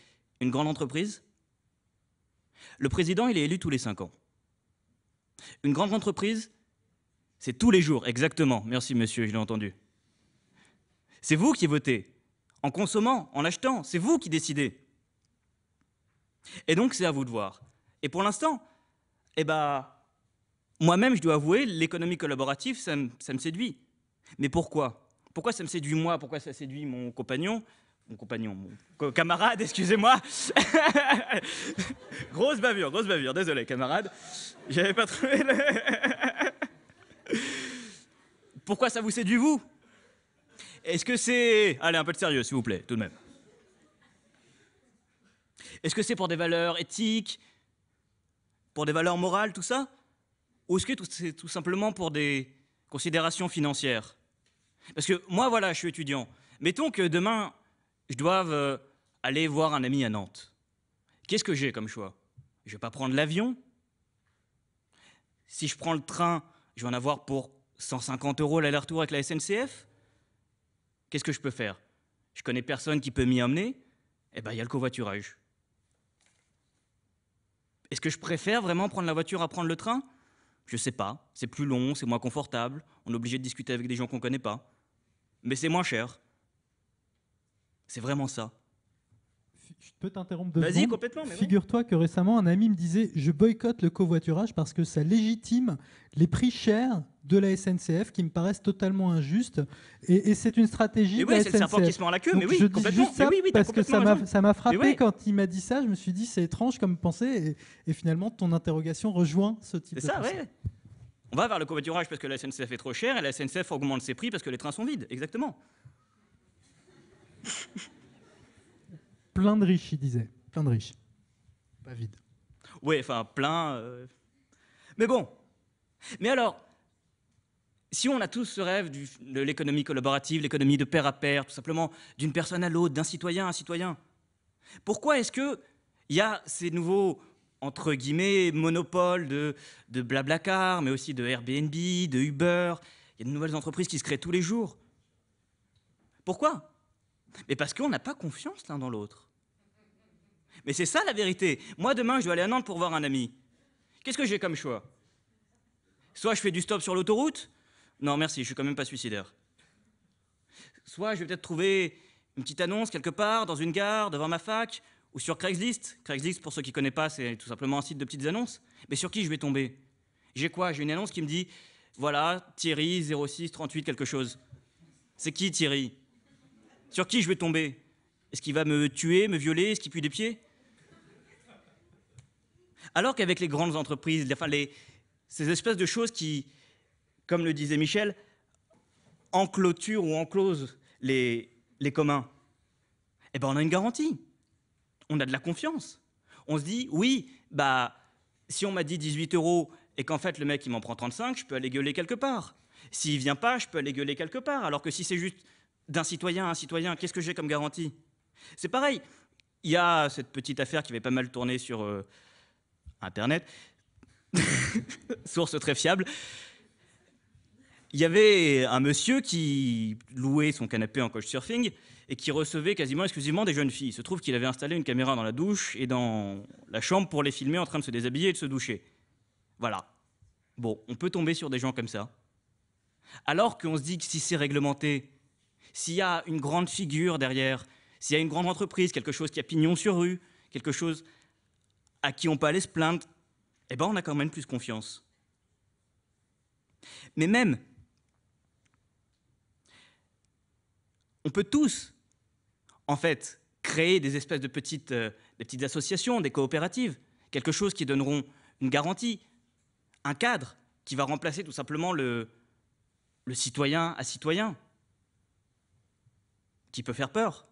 une grande entreprise Le président, il est élu tous les cinq ans. Une grande entreprise, c'est tous les jours, exactement. Merci monsieur, je l'ai entendu. C'est vous qui votez. En consommant, en achetant, c'est vous qui décidez. Et donc, c'est à vous de voir. Et pour l'instant, eh ben, moi-même, je dois avouer, l'économie collaborative, ça me, ça me séduit. Mais pourquoi Pourquoi ça me séduit moi Pourquoi ça séduit mon compagnon Mon compagnon, mon camarade, excusez-moi. <laughs> grosse bavure, grosse bavure, désolé, camarade. J'avais pas trouvé <laughs> pourquoi ça vous séduit, vous est-ce que c'est... Allez, un peu de sérieux, s'il vous plaît, tout de même. Est-ce que c'est pour des valeurs éthiques, pour des valeurs morales, tout ça Ou est-ce que c'est tout simplement pour des considérations financières Parce que moi, voilà, je suis étudiant. Mettons que demain, je doive euh, aller voir un ami à Nantes. Qu'est-ce que j'ai comme choix Je ne vais pas prendre l'avion. Si je prends le train, je vais en avoir pour 150 euros l'aller-retour avec la SNCF. Qu'est-ce que je peux faire Je connais personne qui peut m'y emmener Eh bien, il y a le covoiturage. Est-ce que je préfère vraiment prendre la voiture à prendre le train Je sais pas. C'est plus long, c'est moins confortable. On est obligé de discuter avec des gens qu'on connaît pas. Mais c'est moins cher. C'est vraiment ça je peux t'interrompre deux Vas-y, complètement. Figure-toi que récemment, un ami me disait Je boycotte le covoiturage parce que ça légitime les prix chers de la SNCF qui me paraissent totalement injustes. Et, c'est une stratégie. Mais oui, c'est le serpent qui se mord la queue, mais oui, je Dis juste ça oui, oui, parce que ça m'a frappé quand il m'a dit ça. Je me suis dit C'est étrange comme pensée. Et, finalement, ton interrogation rejoint ce type de. C'est ça, On va vers le covoiturage parce que la SNCF est trop chère et la SNCF augmente ses prix parce que les trains sont vides. Exactement. Plein de riches, il disait. Plein de riches. Pas vide. Oui, enfin, plein. Euh. Mais bon. Mais alors, si on a tous ce rêve de l'économie collaborative, l'économie de pair à pair, tout simplement, d'une personne à l'autre, d'un citoyen à un citoyen, pourquoi est-ce qu'il y a ces nouveaux, entre guillemets, monopoles de, de Blablacar, mais aussi de Airbnb, de Uber Il y a de nouvelles entreprises qui se créent tous les jours. Pourquoi Mais parce qu'on n'a pas confiance l'un dans l'autre. Mais c'est ça la vérité. Moi, demain, je dois aller à Nantes pour voir un ami. Qu'est-ce que j'ai comme choix Soit je fais du stop sur l'autoroute. Non, merci, je suis quand même pas suicidaire. Soit je vais peut-être trouver une petite annonce quelque part, dans une gare, devant ma fac, ou sur Craigslist. Craigslist, pour ceux qui ne connaissent pas, c'est tout simplement un site de petites annonces. Mais sur qui je vais tomber J'ai quoi J'ai une annonce qui me dit voilà, Thierry, 06, 38, quelque chose. C'est qui Thierry Sur qui je vais tomber Est-ce qu'il va me tuer, me violer Est-ce qu'il pue des pieds alors qu'avec les grandes entreprises, ces espèces de choses qui, comme le disait Michel, enclôturent ou enclosent les, les communs, eh ben on a une garantie. On a de la confiance. On se dit, oui, bah, si on m'a dit 18 euros et qu'en fait le mec il m'en prend 35, je peux aller gueuler quelque part. S'il vient pas, je peux aller gueuler quelque part. Alors que si c'est juste d'un citoyen à un citoyen, qu'est-ce que j'ai comme garantie C'est pareil. Il y a cette petite affaire qui avait pas mal tourné sur, euh, Internet, <laughs> source très fiable, il y avait un monsieur qui louait son canapé en surfing et qui recevait quasiment exclusivement des jeunes filles. Il se trouve qu'il avait installé une caméra dans la douche et dans la chambre pour les filmer en train de se déshabiller et de se doucher. Voilà. Bon, on peut tomber sur des gens comme ça. Alors qu'on se dit que si c'est réglementé, s'il y a une grande figure derrière, s'il y a une grande entreprise, quelque chose qui a pignon sur rue, quelque chose à qui on peut aller se plaindre, eh ben on a quand même plus confiance. Mais même, on peut tous, en fait, créer des espèces de petites, euh, des petites associations, des coopératives, quelque chose qui donneront une garantie, un cadre qui va remplacer tout simplement le citoyen à citoyen, qui peut faire peur.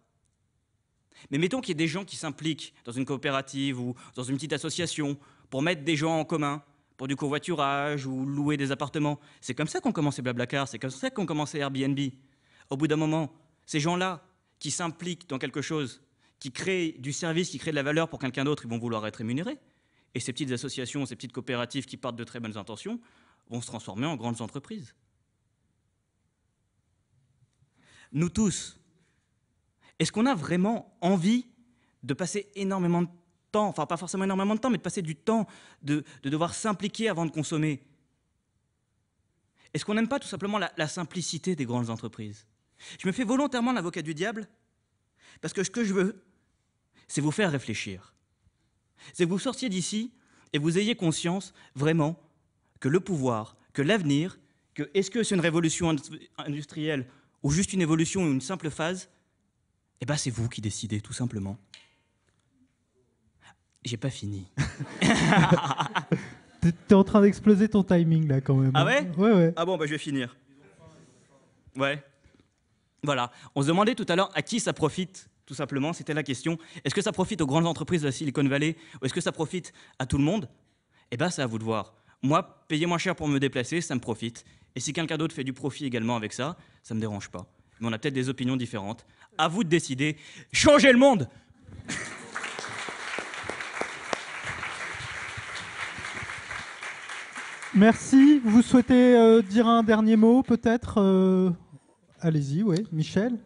Mais mettons qu'il y ait des gens qui s'impliquent dans une coopérative ou dans une petite association pour mettre des gens en commun, pour du covoiturage ou louer des appartements. C'est comme ça qu'on commençait Blablacar, c'est comme ça qu'on commençait Airbnb. Au bout d'un moment, ces gens-là qui s'impliquent dans quelque chose, qui créent du service, qui créent de la valeur pour quelqu'un d'autre, ils vont vouloir être rémunérés. Et ces petites associations, ces petites coopératives qui partent de très bonnes intentions vont se transformer en grandes entreprises. Nous tous, est-ce qu'on a vraiment envie de passer énormément de temps, enfin pas forcément énormément de temps, mais de passer du temps, de, devoir s'impliquer avant de consommer Est-ce qu'on n'aime pas tout simplement la, la simplicité des grandes entreprises Je me fais volontairement l'avocat du diable, parce que ce que je veux, c'est vous faire réfléchir. C'est que vous sortiez d'ici et vous ayez conscience vraiment que le pouvoir, que l'avenir, que est-ce que c'est une révolution industrielle ou juste une évolution ou une simple phase, eh bien, c'est vous qui décidez, tout simplement. J'ai pas fini. <laughs> Tu es en train d'exploser ton timing, là, quand même. Ah ouais Ah bon, bah, je vais finir. Ouais. Voilà. On se demandait tout à l'heure à qui ça profite, tout simplement. C'était la question. Est-ce que ça profite aux grandes entreprises de la Silicon Valley ou est-ce que ça profite à tout le monde Eh bien, c'est à vous de voir. Moi, payer moins cher pour me déplacer, ça me profite. Et si quelqu'un d'autre fait du profit également avec ça, ça ne me dérange pas. Mais on a peut-être des opinions différentes. À vous de décider. Changez le monde Merci. Vous souhaitez euh, dire un dernier mot, peut-être euh? Allez-y, oui. Michel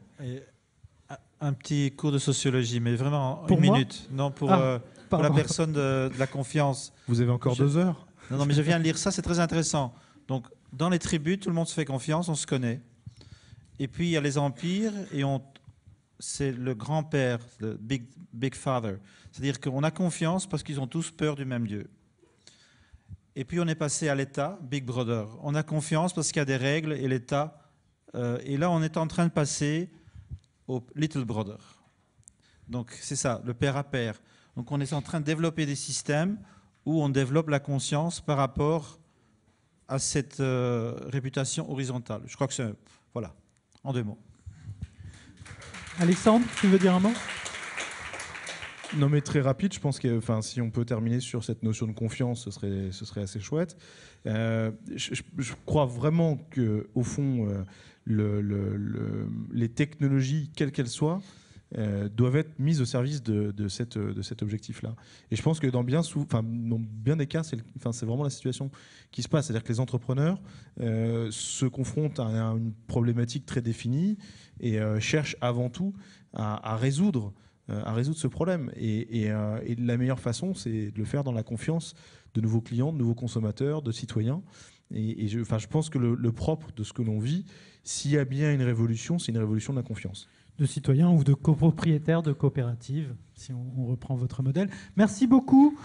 ah, Un petit cours de sociologie, mais vraiment pour une minute. Non, pour, ah, euh, la personne de, la confiance. Vous avez encore deux heures Non, non, mais je viens de lire ça, c'est très intéressant. Donc, dans les tribus, tout le monde se fait confiance, on se connaît. Et puis, il y a les empires, et on, c'est le grand-père, le big, big Father. C'est-à-dire qu'on a confiance parce qu'ils ont tous peur du même Dieu. Et puis on est passé à l'État, Big Brother. On a confiance parce qu'il y a des règles et l'État. Euh, et là, on est en train de passer au Little Brother. Donc c'est ça, le père à père. Donc on est en train de développer des systèmes où on développe la conscience par rapport à cette euh, réputation horizontale. Je crois que c'est... Voilà, en deux mots. Alexandre, tu veux dire un mot non mais très rapide, je pense que si on peut terminer sur cette notion de confiance, ce serait, assez chouette. Euh, je, crois vraiment qu'au fond, euh, les technologies, quelles qu'elles soient, euh, doivent être mises au service de, de, cet objectif-là. Et je pense que dans bien, bien des cas, c'est vraiment la situation qui se passe. C'est-à-dire que les entrepreneurs euh, se confrontent à une problématique très définie et euh, cherchent avant tout à, résoudre à résoudre ce problème. Et, la meilleure façon, c'est de le faire dans la confiance de nouveaux clients, de nouveaux consommateurs, de citoyens. Et, je, je pense que le, le propre de ce que l'on vit, s'il y a bien une révolution, c'est une révolution de la confiance de citoyens ou de copropriétaires de coopératives, si on, reprend votre modèle. Merci beaucoup.